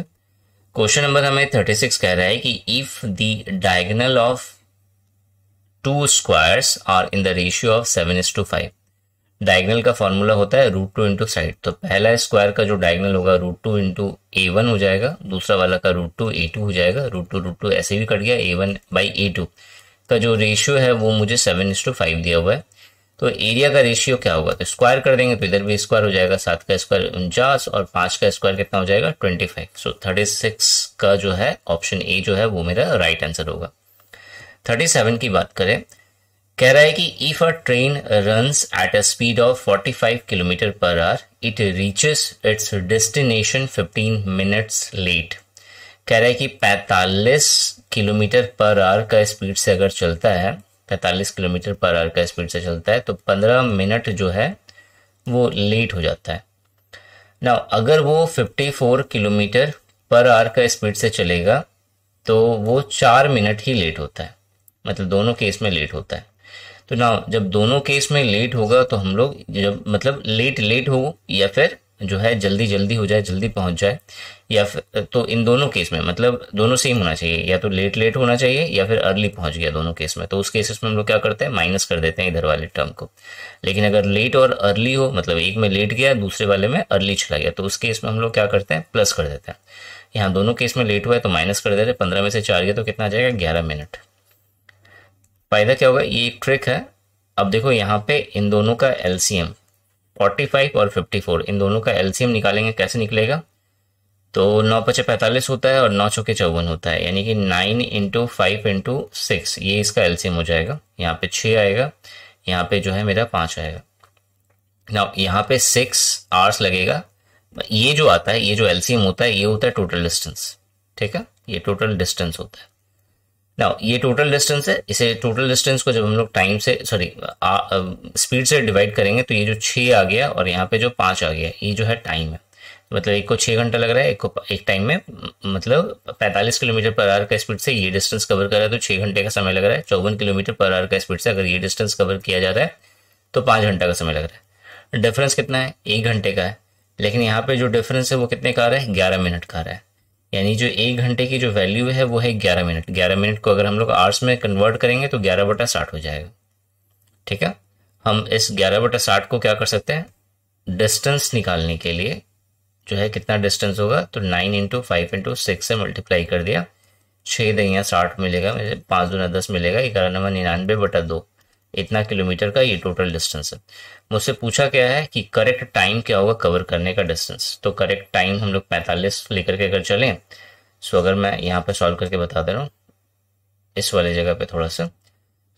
क्वेश्चन नंबर हमें थर्टी सिक्स कह रहा है कि if the diagonal of two squares are in the ratio of seven is to five diagonal का फॉर्मूला होता है रूट टू इंटू साइड तो पहला स्क्वायर का जो डायगनल होगा root two into A one हो जाएगा दूसरा वाला का रूट टू ए टू हो जाएगा रूट टू रूट टू ऐसे भी कट गया A one by A two का जो रेशियो है वो मुझे सेवन इज टू फाइव दिया हुआ है तो एरिया का रेशियो क्या होगा तो स्क्वायर कर देंगे तो इधर भी स्क्वायर हो जाएगा सात का स्क्वायर उनचास और पांच का स्क्वायर कितना हो जाएगा twenty five so thirty six का जो है ऑप्शन ए जो है वो मेरा राइट आंसर होगा थर्टी सेवन की बात करें कह रहा है कि if a train run at a speed of forty five kilometre per hour it reaches its destination fifteen minutes late कह रहा है कि पैतालीस किलोमीटर पर आवर का स्पीड से अगर चलता है पैंतालीस किलोमीटर पर आवर का स्पीड से चलता है तो पंद्रह मिनट जो है वो लेट हो जाता है ना अगर वो fifty four kilometre per hour का स्पीड से चलेगा तो वो चार मिनट ही लेट होता है मतलब दोनों केस में लेट होता है तो ना जब दोनों केस में लेट होगा तो हम लोग जब मतलब लेट लेट हो या फिर जो है जल्दी जल्दी हो जाए जल्दी पहुंच जाए या फिर तो इन दोनों केस में मतलब दोनों सेम होना चाहिए या तो लेट लेट होना चाहिए या फिर अर्ली पहुंच गया दोनों केस में तो उस केसेस में हम लोग क्या करते हैं माइनस कर देते हैं इधर वाले टर्म को लेकिन अगर लेट और अर्ली हो मतलब एक में लेट गया दूसरे वाले में अर्ली चला गया तो उस केस में हम लोग क्या करते हैं प्लस कर देते हैं यहाँ दोनों केस में लेट हुआ है तो माइनस कर देते हैं पंद्रह में से चार गया तो कितना आ जाएगा ग्यारह मिनट फायदा क्या होगा ये एक ट्रिक है अब देखो यहाँ पे इन दोनों का एलसीएम 45 और 54 इन दोनों का एलसीएम निकालेंगे कैसे निकलेगा तो नौ पचे पैंतालीस होता है और नौ चौके चौवन होता है यानी कि nine into five into six ये इसका एलसीएम हो जाएगा यहाँ पे छ आएगा यहाँ पे जो है मेरा पांच आएगा ना यहाँ पे सिक्स आर्स लगेगा ये जो आता है ये जो एलसीएम होता है ये होता है टोटल डिस्टेंस ठीक है ये टोटल डिस्टेंस होता है ना ये टोटल डिस्टेंस है इसे टोटल डिस्टेंस को जब हम लोग टाइम से सॉरी स्पीड से डिवाइड करेंगे तो ये जो छ आ गया और यहाँ पे जो पांच आ गया ये जो है टाइम है मतलब एक को छः घंटा लग रहा है एक को एक टाइम में मतलब पैंतालीस किलोमीटर पर आवर का स्पीड से ये डिस्टेंस कवर कर रहा है तो छः घंटे का समय लग रहा है चौवन किलोमीटर पर आवर का स्पीड से अगर ये डिस्टेंस कवर किया जा रहा है तो पाँच घंटा का समय लग रहा है डिफरेंस कितना है एक घंटे का है लेकिन यहाँ पर जो डिफरेंस है वो कितने का आ रहा है ग्यारह मिनट का आ रहा है यानी जो एक घंटे की जो वैल्यू है वो है ग्यारह मिनट ग्यारह मिनट को अगर हम लोग आर्ट्स में कन्वर्ट करेंगे तो ग्यारह बटा साठ हो जाएगा ठीक है हम इस ग्यारह बटा साठ को क्या कर सकते हैं डिस्टेंस निकालने के लिए जो है कितना डिस्टेंस होगा तो nine into five into six से मल्टीप्लाई कर दिया छः दहियाँ साठ मिलेगा मुझे पाँच दूना दस मिलेगा ग्यारह नंबर निन्यानवे बटा दो इतना किलोमीटर का ये टोटल डिस्टेंस है मुझसे पूछा क्या है कि करेक्ट टाइम क्या होगा कवर करने का डिस्टेंस तो करेक्ट टाइम हम लोग पैंतालीस लेकर के अगर चलें सो अगर मैं यहाँ पर सॉल्व करके बता दे रहा हूँ इस वाले जगह पर थोड़ा सा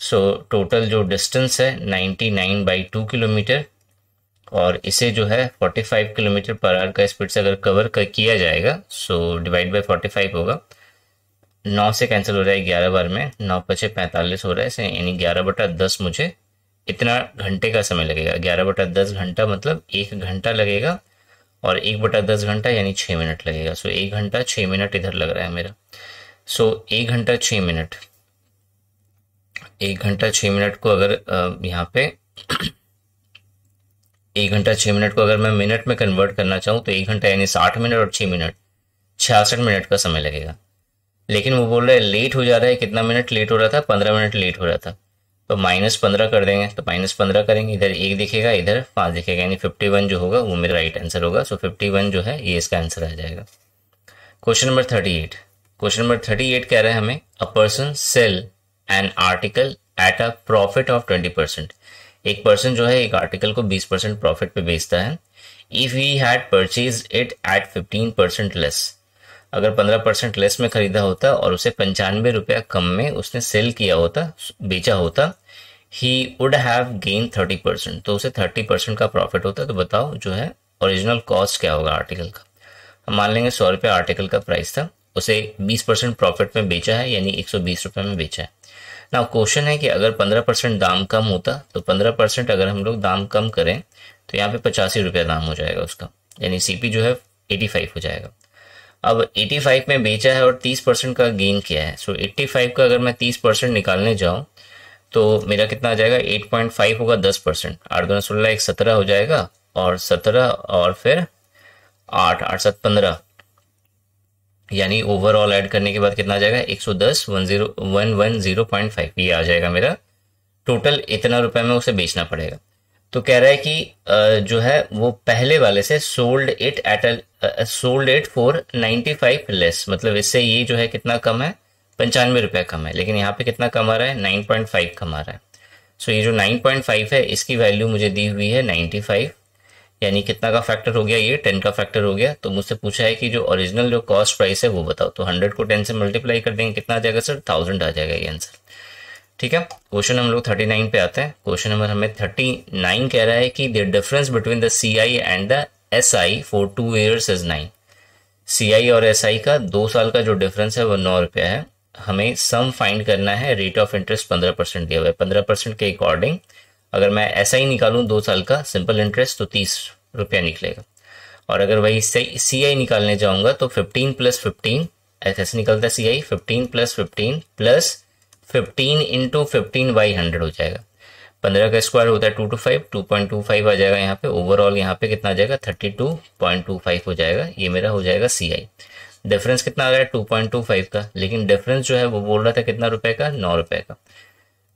सो टोटल जो डिस्टेंस है ninety nine by two kilometre और इसे जो है 45 किलोमीटर पर आवर का स्पीड से अगर कवर कर किया जाएगा सो डिवाइड बाई 45 होगा नौ से कैंसिल हो रहा है ग्यारह बार में नौ पचे पैंतालीस हो रहा है यानी ग्यारह बटा दस मुझे इतना घंटे का समय लगेगा ग्यारह बटा दस घंटा मतलब एक घंटा लगेगा और एक बटा दस घंटा यानी छः मिनट लगेगा सो एक घंटा छः मिनट इधर लग रहा है मेरा सो एक घंटा छः मिनट एक घंटा छः मिनट को अगर यहाँ पे एक घंटा छः मिनट को अगर मैं मिनट में कन्वर्ट करना चाहूँ तो एक घंटा यानी साठ मिनट और छः मिनट छियासठ मिनट का समय लगेगा लेकिन वो बोल रहा है लेट हो जा रहा है कितना मिनट लेट हो रहा था पंद्रह मिनट लेट हो रहा था तो माइनस पंद्रह कर देंगे तो माइनस पंद्रह करेंगे इधर एक दिखेगा इधर पाँच दिखेगा यानी फिफ्टी जो होगा वो मेरा राइट आंसर होगा सो फिफ्टी वन जो है ये इसका आंसर आ जाएगा question number thirty eight question number thirty eight कह रहा है हमें a person sell an article at a profit of twenty percent एक पर्सन जो है एक आर्टिकल को 20 परसेंट प्रॉफिट पे बेचता है if he had purchase it at 15 percent less अगर 15 परसेंट लेस में खरीदा होता और उसे पंचानवे रुपया कम में उसने सेल किया होता बेचा होता he would have gain 30 percent तो उसे 30 परसेंट का प्रॉफिट होता तो बताओ जो है ओरिजिनल कॉस्ट क्या होगा आर्टिकल का हम मान लेंगे सौ रुपया आर्टिकल का प्राइस था उसे 20 परसेंट प्रॉफिट में बेचा है यानी एक सौ बीस रुपये में बेचा है ना क्वेश्चन है कि अगर पंद्रह परसेंट दाम कम होता तो पंद्रह परसेंट अगर हम लोग दाम कम करें तो यहाँ पे पचासी रुपया दाम हो जाएगा उसका यानी सीपी जो है एटी फाइव हो जाएगा अब एटी फाइव में बेचा है और तीस परसेंट का गेन किया है सो एट्टी फाइव का अगर मैं तीस परसेंट निकालने जाऊँ तो मेरा कितना आ जाएगा फाइव होगा दस परसेंट आठ दोनों सोलह एक सत्रह हो जाएगा और सत्रह और फिर आठ आठ सात पंद्रह यानी ओवरऑल ऐड करने के बाद कितना आ जाएगा एक सौ दस one zero one one zero point five ये आ जाएगा मेरा टोटल इतना रुपए में उसे बेचना पड़ेगा तो कह रहा है कि जो है वो पहले वाले से sold it at sold it for 95 five less मतलब इससे ये जो है कितना कम है पंचानवे रुपया कम है लेकिन यहाँ पे कितना कम आ रहा है नाइन पॉइंट फाइव कम आ रहा है सो so ये जो नाइन पॉइंट फाइव है इसकी वैल्यू मुझे दी हुई है नाइन्टी फाइव यानी कितना का फैक्टर हो गया ये टेन का फैक्टर हो गया तो मुझसे पूछा है कि जो ओरिजिनल जो कॉस्ट प्राइस है वो बताओ तो हंड्रेड को टेन से मल्टीप्लाई कर देंगे कितना आ जाएगा सर थाउजेंड आ जाएगा ये आंसर ठीक है क्वेश्चन हम लोग थर्टी नाइन पे आते हैं क्वेश्चन नंबर हमें थर्टी नाइन कह रहा है कि the difference between the C I and the S I for two years is nine C I और एस आई का दो साल का जो डिफरेंस है वो नौ रुपया है हमें सम फाइंड करना है रेट ऑफ इंटरेस्ट पंद्रह परसेंट दिया हुआ है पंद्रह परसेंट के अकॉर्डिंग अगर मैं ऐसा ही निकालू दो साल का सिंपल इंटरेस्ट तो तीस रुपया निकलेगा और अगर वही सी आई निकालने जाऊँगा तो फिफ्टीन प्लस फिफ्टीन ऐसे निकलता है C I fifteen plus fifteen plus fifteen into fifteen by hundred हो जाएगा पंद्रह का स्क्वायर होता है two two five two point two five आ जाएगा यहाँ पे ओवरऑल यहाँ पे कितना आ जाएगा thirty two point two five हो जाएगा ये मेरा हो जाएगा सी आई डिफरेंस कितना आ रहा है टू पॉइंट टू फाइव का लेकिन डिफरेंस जो है वो बोल रहा था कितना रुपए का नौ रुपए का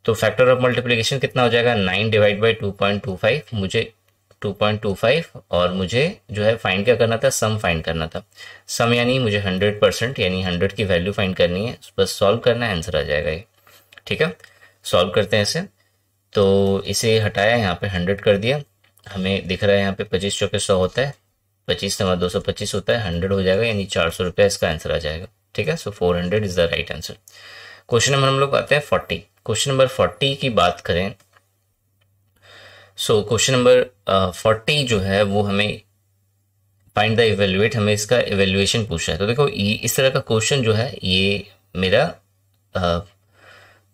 तो फैक्टर ऑफ मल्टीप्लीकेशन कितना हो जाएगा nine divide by two point two five मुझे टू पॉइंट टू फाइव और मुझे जो है फाइंड क्या करना था सम फाइंड करना था सम यानी मुझे हंड्रेड परसेंट यानी हंड्रेड की वैल्यू फाइंड करनी है बस सॉल्व करना है आंसर आ जाएगा ये ठीक है सॉल्व करते हैं इसे तो इसे हटाया यहाँ पे हंड्रेड कर दिया हमें दिख रहा है यहाँ पे पच्चीस चौके सौ होता है पच्चीस नवा दो सौ पच्चीस होता है हंड्रेड हो जाएगा यानी चार सौ रुपया इसका आंसर आ जाएगा ठीक है so four hundred is the right answer question number हम लोग आते हैं फोर्टी क्वेश्चन नंबर फोर्टी की बात करें सो क्वेश्चन नंबर फोर्टी जो है वो हमें फाइंड द इवेल्युएट हमें इसका इवेल्युएशन पूछा है तो देखो ये इस तरह का क्वेश्चन जो है ये मेरा uh,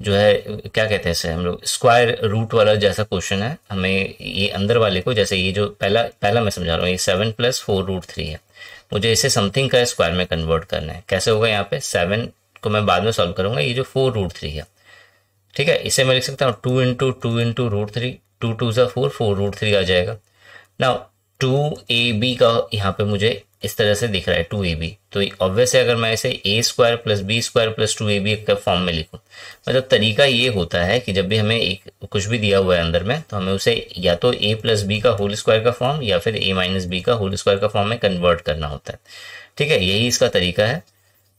जो है क्या कहते हैं इसे हम लोग स्क्वायर रूट वाला जैसा क्वेश्चन है हमें ये अंदर वाले को जैसे ये जो पहला पहला मैं समझा रहा हूँ ये seven plus four root three है मुझे इसे समथिंग का स्क्वायर में कन्वर्ट करना है कैसे होगा यहाँ पे सेवन को मैं बाद में सॉल्व करूंगा ये जो फोर रूट थ्री है ठीक है इसे मैं लिख सकता हूँ two into two into root three two two ज़ा फोर फोर रूट थ्री आ जाएगा ना टू ए बी का यहाँ पे मुझे इस तरह से दिख रहा है टू ए बी तो ऑब्वियस है अगर मैं इसे A square plus B square plus two A B के फॉर्म में लिखूँ मतलब तरीका ये होता है कि जब भी हमें एक कुछ भी दिया हुआ है अंदर में तो हमें उसे या तो ए प्लस बी का होल स्क्वायर का फॉर्म या फिर ए माइनस बी का होल स्क्वायर का फॉर्म में कन्वर्ट करना होता है ठीक है यही इसका तरीका है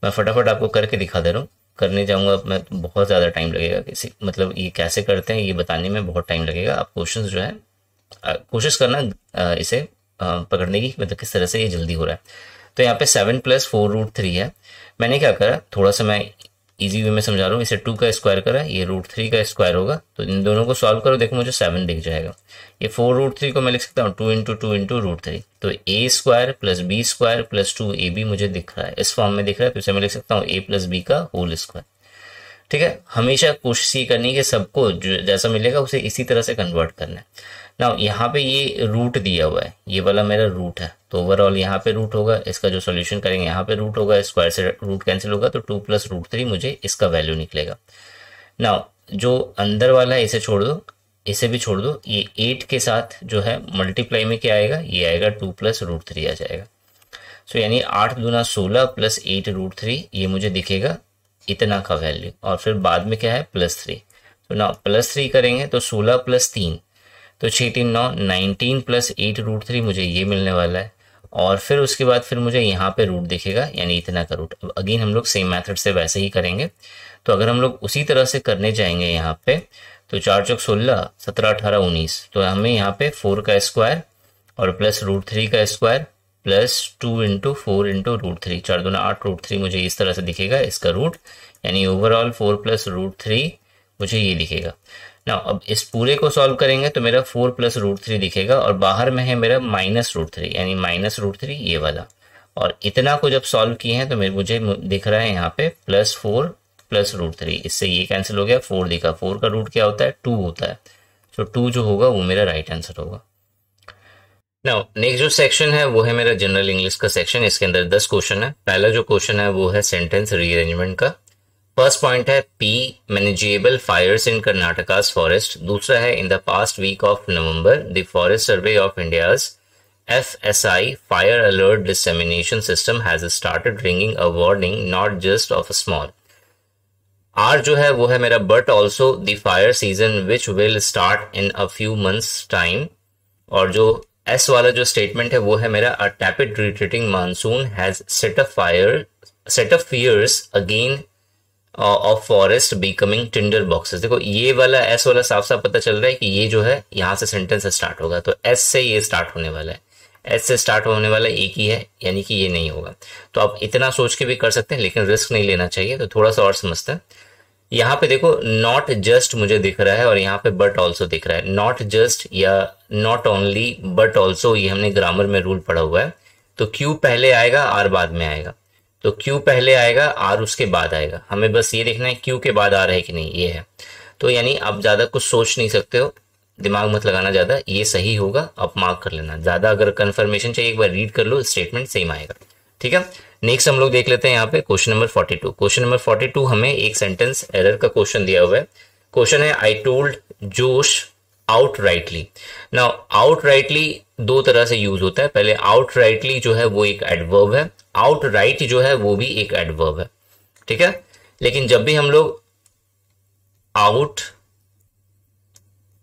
मैं फटाफट आपको करके दिखा दे रहा हूँ करने जाऊँगा मैं तो बहुत ज़्यादा टाइम लगेगा किसी मतलब ये कैसे करते हैं ये बताने में बहुत टाइम लगेगा आप क्वेश्चन जो है कोशिश करना इसे पकड़ने की मतलब किस तरह से ये जल्दी हो रहा है तो यहाँ पे seven plus four root three है मैंने क्या करा थोड़ा सा मैं इजी वे में समझा रहा हूँ इसे टू का स्क्वायर करा ये रूट थ्री का स्क्वायर होगा तो इन दोनों को सॉल्व करो देखो मुझे सेवन दिख जाएगा ये फोर रूट थ्री को मैं लिख सकता हूँ two into two into root three तो A square plus B square plus two A B मुझे दिख रहा है इस फॉर्म में दिख रहा है तो इसे मैं लिख सकता हूँ ए प्लस बी का होल स्क्वायर ठीक है हमेशा कोशिश ये करनी है कि सबको जैसा मिलेगा उसे इसी तरह से कन्वर्ट करना है ना यहाँ पे ये रूट दिया हुआ है ये वाला मेरा रूट है तो ओवरऑल यहाँ पे रूट होगा इसका जो सोल्यूशन करेंगे यहाँ पे रूट होगा स्क्वायर से रूट कैंसिल होगा तो टू प्लस रूट थ्री मुझे इसका वैल्यू निकलेगा ना जो अंदर वाला है इसे छोड़ दो इसे भी छोड़ दो ये एट के साथ जो है मल्टीप्लाई में क्या आएगा ये आएगा टू प्लस रूट थ्री आ जाएगा सो यानी आठ दूना सोलह प्लस एट रूट थ्री ये मुझे दिखेगा इतना का वैल्यू और फिर बाद में क्या है प्लस थ्री तो ना प्लस थ्री करेंगे तो सोलह प्लस तीन तो छः तीन नौ nineteen plus eight root three मुझे ये मिलने वाला है और फिर उसके बाद फिर मुझे यहाँ पे रूट दिखेगा यानी इतना का रूट अब अगेन हम लोग सेम मेथड से वैसे ही करेंगे तो अगर हम लोग उसी तरह से करने जाएंगे यहाँ पे तो चार चौक सोलह सत्रह अठारह उन्नीस तो हमें यहाँ पे फोर का स्क्वायर और प्लस रूट थ्री का square plus two into four into root three चार दो आठ रूट थ्री मुझे इस तरह से दिखेगा इसका रूट यानी overall four plus root three मुझे ये दिखेगा ना अब इस पूरे को सॉल्व करेंगे तो मेरा फोर प्लस रूट थ्री दिखेगा और बाहर में है मेरा माइनस रूट थ्री यानी माइनस रूट थ्री ये वाला और इतना को जब सॉल्व किए हैं तो मेरे मुझे दिख रहा है यहाँ पे plus four plus root three इससे ये कैंसिल हो गया फोर दिखा फोर का रूट क्या होता है टू होता है सो टू जो होगा वो मेरा राइट आंसर होगा नाउ नेक्स्ट जो सेक्शन है वो है मेरा जनरल इंग्लिश का सेक्शन इसके अंदर दस क्वेश्चन है पहला जो क्वेश्चन है वो है सेंटेंस रीअरेंजमेंट का फर्स्ट पॉइंट है P manageable fires in Karnataka forest दूसरा है in the past week of November the forest survey of India F S I fire alert dissemination system has started ringing a warning not just of a small R जो है वो है मेरा but also the fire season which will start in a few months time और जो एस वाला जो स्टेटमेंट है वो है मेरा a tepid retreating monsoon has set a fire set a fears again of forest becoming tinder boxes देखो ये वाला एस वाला साफ साफ पता चल रहा है कि ये जो है यहां से सेंटेंस स्टार्ट होगा तो एस से ये स्टार्ट होने वाला है एस से स्टार्ट होने वाला एक ही है यानी कि ये नहीं होगा तो आप इतना सोच के भी कर सकते हैं लेकिन रिस्क नहीं लेना चाहिए तो थोड़ा सा और समझते हैं यहाँ पे देखो नॉट जस्ट मुझे दिख रहा है और यहाँ पे बट ऑल्सो दिख रहा है नॉट जस्ट या नॉट ओनली बट ऑल्सो ये हमने ग्रामर में रूल पढ़ा हुआ है तो क्यू पहले आएगा आर बाद में आएगा तो क्यू पहले आएगा आर उसके बाद आएगा हमें बस ये देखना है क्यू के बाद आ रहा है कि नहीं ये है तो यानी आप ज्यादा कुछ सोच नहीं सकते हो दिमाग मत लगाना ज्यादा ये सही होगा आप मार्क कर लेना ज्यादा अगर कंफर्मेशन चाहिए एक बार रीड कर लो स्टेटमेंट सेम आएगा ठीक है नेक्स्ट हम लोग देख लेते हैं यहाँ पे question number forty two question number forty two हमें एक सेंटेंस एरर का क्वेश्चन दिया हुआ है क्वेश्चन है I told Josh outrightly ना आउट राइटली दो तरह से यूज होता है पहले आउट राइटली जो है वो एक एडवर्ब है आउट राइट जो है वो भी एक एडवर्ब है ठीक है लेकिन जब भी हम लोग आउट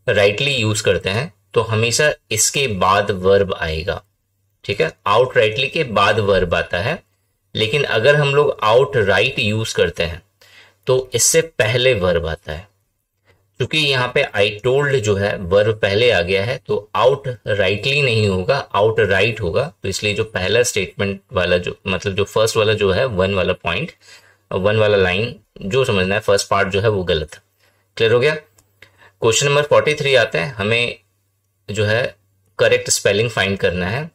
राइटली यूज करते हैं तो हमेशा इसके बाद वर्ब आएगा ठीक है आउट राइटली के बाद वर्ब आता है लेकिन अगर हम लोग आउट राइट यूज करते हैं तो इससे पहले वर्ब आता है क्योंकि यहां पे आई टोल्ड जो है वर्ब पहले आ गया है तो आउट राइटली नहीं होगा आउट राइट होगा तो इसलिए जो पहला स्टेटमेंट वाला जो मतलब जो फर्स्ट वाला जो है वन वाला पॉइंट वन वाला लाइन जो समझना है फर्स्ट पार्ट जो है वो गलत क्लियर हो गया क्वेश्चन नंबर फोर्टी थ्री आते हैं हमें जो है करेक्ट स्पेलिंग फाइंड करना है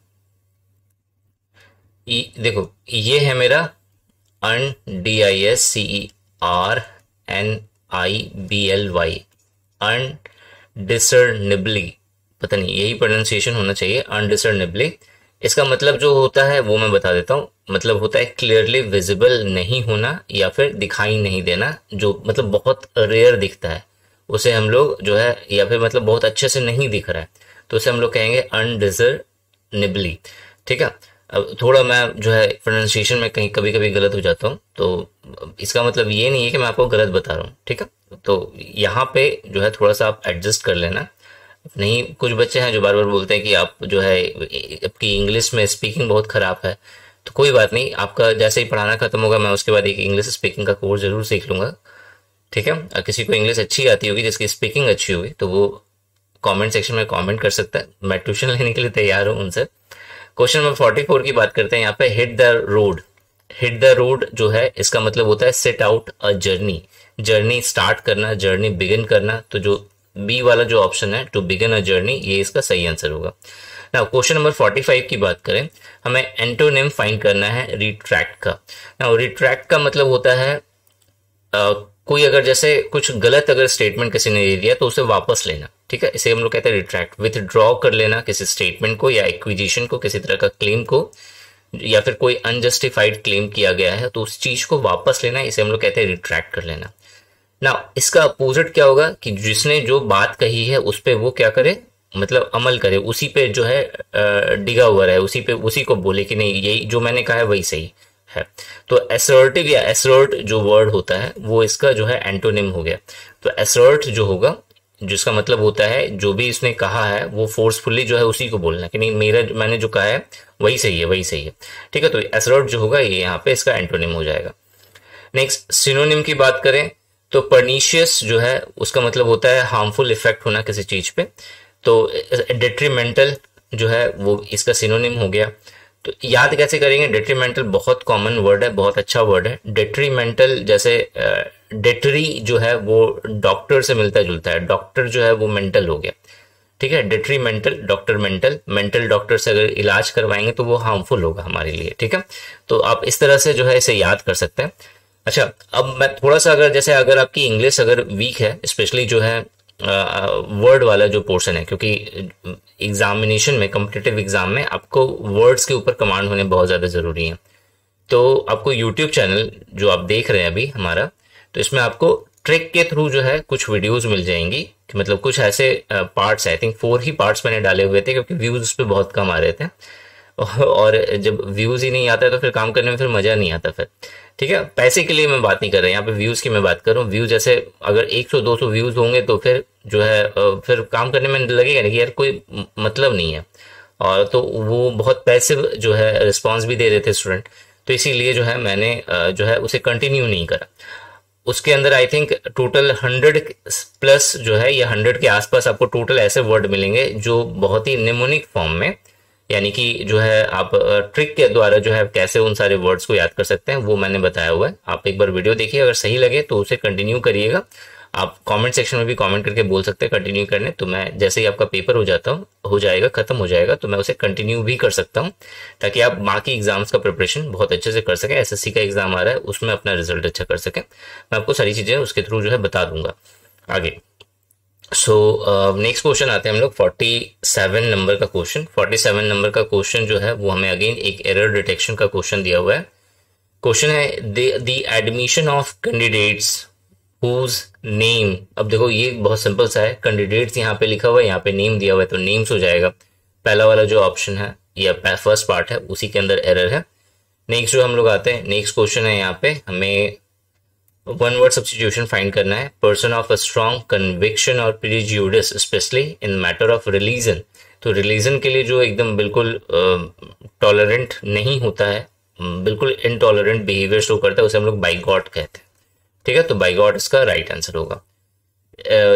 देखो ये है मेरा un D I S C R N I B L Y undiscernibly पता नहीं यही प्रोनाउंसिएशन होना चाहिए अनडिसर्निबली इसका मतलब जो होता है वो मैं बता देता हूँ मतलब होता है क्लियरली विजिबल नहीं होना या फिर दिखाई नहीं देना जो मतलब बहुत रेयर दिखता है उसे हम लोग जो है या फिर मतलब बहुत अच्छे से नहीं दिख रहा है तो उसे हम लोग कहेंगे अनडिजर्निबली ठीक है अब थोड़ा मैं जो है प्रोनाउंसिएशन में कहीं कभी कभी गलत हो जाता हूँ तो इसका मतलब ये नहीं है कि मैं आपको गलत बता रहा हूँ ठीक है तो यहाँ पे जो है थोड़ा सा आप एडजस्ट कर लेना नहीं कुछ बच्चे हैं जो बार बार बोलते हैं कि आप जो है आपकी इंग्लिश में स्पीकिंग बहुत खराब है तो कोई बात नहीं आपका जैसे ही पढ़ाना खत्म होगा मैं उसके बाद एक इंग्लिश स्पीकिंग का कोर्स जरूर सीख लूंगा ठीक है किसी को इंग्लिश अच्छी आती होगी जिसकी स्पीकिंग अच्छी होगी तो वो कमेंट सेक्शन में कमेंट कर सकता है मैं ट्यूशन लेने के लिए तैयार हूँ उनसे क्वेश्चन नंबर फोर्टी फोर की बात करते हैं यहाँ पे hit the road hit the road जो है इसका मतलब होता है set out a journey journey start करना जर्नी बिगिन करना तो जो बी वाला जो ऑप्शन है टू बिगिन अ जर्नी ये इसका सही आंसर होगा ना क्वेश्चन नंबर फोर्टी फाइव की बात करें हमें एंटोनिम फाइंड करना है रिट्रैक्ट का ना रिट्रैक्ट का मतलब होता है आ, कोई अगर जैसे कुछ गलत अगर स्टेटमेंट किसी ने दे दिया तो उसे वापस लेना ठीक है इसे हम लोग कहते हैं रिट्रैक्ट विथड्रॉ कर लेना किसी स्टेटमेंट को या एक्विजिशन को किसी तरह का क्लेम को या फिर कोई अनजस्टिफाइड क्लेम किया गया है तो उस चीज को वापस लेना इसे हम लोग कहते हैं रिट्रैक्ट कर लेना ना इसका अपोजिट क्या होगा कि जिसने जो बात कही है उस पर वो क्या करे मतलब अमल करे उसी पे जो है डिगा हुआ है उसी पे उसी को बोले कि नहीं यही जो मैंने कहा है वही सही है तो एसर्टिव या एसर्ट जो वर्ड होता है वो इसका जो है एंटोनिम हो गया तो एसर्ट जो होगा जिसका मतलब होता है जो भी इसने कहा है वो फोर्सफुली जो है उसी को बोलना है कि नहीं मेरा मैंने जो कहा है वही सही है वही सही है ठीक है तो एसरोड जो होगा ये यहाँ पे इसका एंटोनिम हो जाएगा नेक्स्ट सिनोनिम की बात करें तो परनीशियस जो है उसका मतलब होता है हार्मफुल इफेक्ट होना किसी चीज पे तो डेट्रीमेंटल जो है वो इसका सिनोनिम हो गया तो याद कैसे करेंगे डिट्रीमेंटल बहुत कॉमन वर्ड है बहुत अच्छा वर्ड है डिट्रीमेंटल जैसे डेटरी जो है वो डॉक्टर से मिलता जुलता है डॉक्टर जो है वो मेंटल हो गया ठीक है detrimental doctor mental mental doctor से अगर इलाज करवाएंगे तो वो हार्मफुल होगा हमारे लिए ठीक है तो आप इस तरह से जो है इसे याद कर सकते हैं अच्छा अब मैं थोड़ा सा अगर जैसे अगर आपकी इंग्लिश अगर वीक है स्पेशली जो है वर्ड वाला जो पोर्शन है क्योंकि एग्जामिनेशन में कम्पिटेटिव एग्जाम में आपको वर्ड्स के ऊपर कमांड होने बहुत ज़्यादा ज़रूरी है तो आपको यूट्यूब चैनल जो आप देख रहे हैं अभी हमारा तो इसमें आपको ट्रिक के थ्रू जो है कुछ वीडियोस मिल जाएंगी कि मतलब कुछ ऐसे पार्ट्स आई थिंक फोर ही पार्ट्स मैंने डाले हुए थे क्योंकि व्यूज उस पर बहुत कम आ रहे थे *laughs* और जब व्यूज ही नहीं आता तो फिर काम करने में फिर मजा नहीं आता फिर ठीक है पैसे के लिए मैं बात नहीं कर रहा यहाँ पे व्यूज की मैं बात कर रहा हूँ व्यूज जैसे अगर 100 200 व्यूज होंगे तो फिर जो है फिर काम करने में लगेगा नहीं कि यार कोई मतलब नहीं है और तो वो बहुत पैसे जो है रिस्पॉन्स भी दे रहे थे स्टूडेंट तो इसीलिए जो है मैंने जो है उसे कंटिन्यू नहीं करा उसके अंदर I think total hundred plus जो है या हंड्रेड के आसपास आपको टोटल ऐसे वर्ड मिलेंगे जो बहुत ही निमोनिक फॉर्म में यानी कि जो है आप ट्रिक के द्वारा जो है कैसे उन सारे वर्ड्स को याद कर सकते हैं वो मैंने बताया हुआ है आप एक बार वीडियो देखिए अगर सही लगे तो उसे कंटिन्यू करिएगा आप कमेंट सेक्शन में भी कमेंट करके बोल सकते हैं कंटिन्यू करने तो मैं जैसे ही आपका पेपर हो जाता हूँ हो जाएगा खत्म हो जाएगा तो मैं उसे कंटिन्यू भी कर सकता हूँ ताकि आप बाकी एग्जाम्स का प्रिपरेशन बहुत अच्छे से कर सकें एसएससी का एग्जाम आ रहा है उसमें अपना रिजल्ट अच्छा कर सकें मैं आपको सारी चीज़ें उसके थ्रू जो है बता दूंगा आगे सो नेक्स्ट क्वेश्चन आते हैं हम लोग फोर्टी नंबर का क्वेश्चन फोर्टी नंबर का क्वेश्चन जो है वो हमें अगेन एक एरर डिटेक्शन का क्वेश्चन दिया हुआ है क्वेश्चन है the admission of candidates whose name अब देखो ये बहुत सिंपल सा है कैंडिडेट्स यहाँ पे लिखा हुआ है यहाँ पे नेम दिया हुआ है तो नेम्स हो जाएगा पहला वाला जो ऑप्शन है या फर्स्ट पार्ट है उसी के अंदर एरर है नेक्स्ट जो हम लोग आते हैं नेक्स्ट क्वेश्चन है यहाँ पे हमें वन वर्ड सब्सिट्यूशन फाइंड करना है person of a strong conviction और prejudiced especially in matter of religion तो रिलीजन के लिए जो एकदम बिल्कुल टॉलरेंट नहीं होता है बिल्कुल इनटॉलरेंट बिहेवियर शो करता है उसे हम लोग बाइकॉट कहते हैं ठीक है तो बाइगॉड इसका राइट आंसर होगा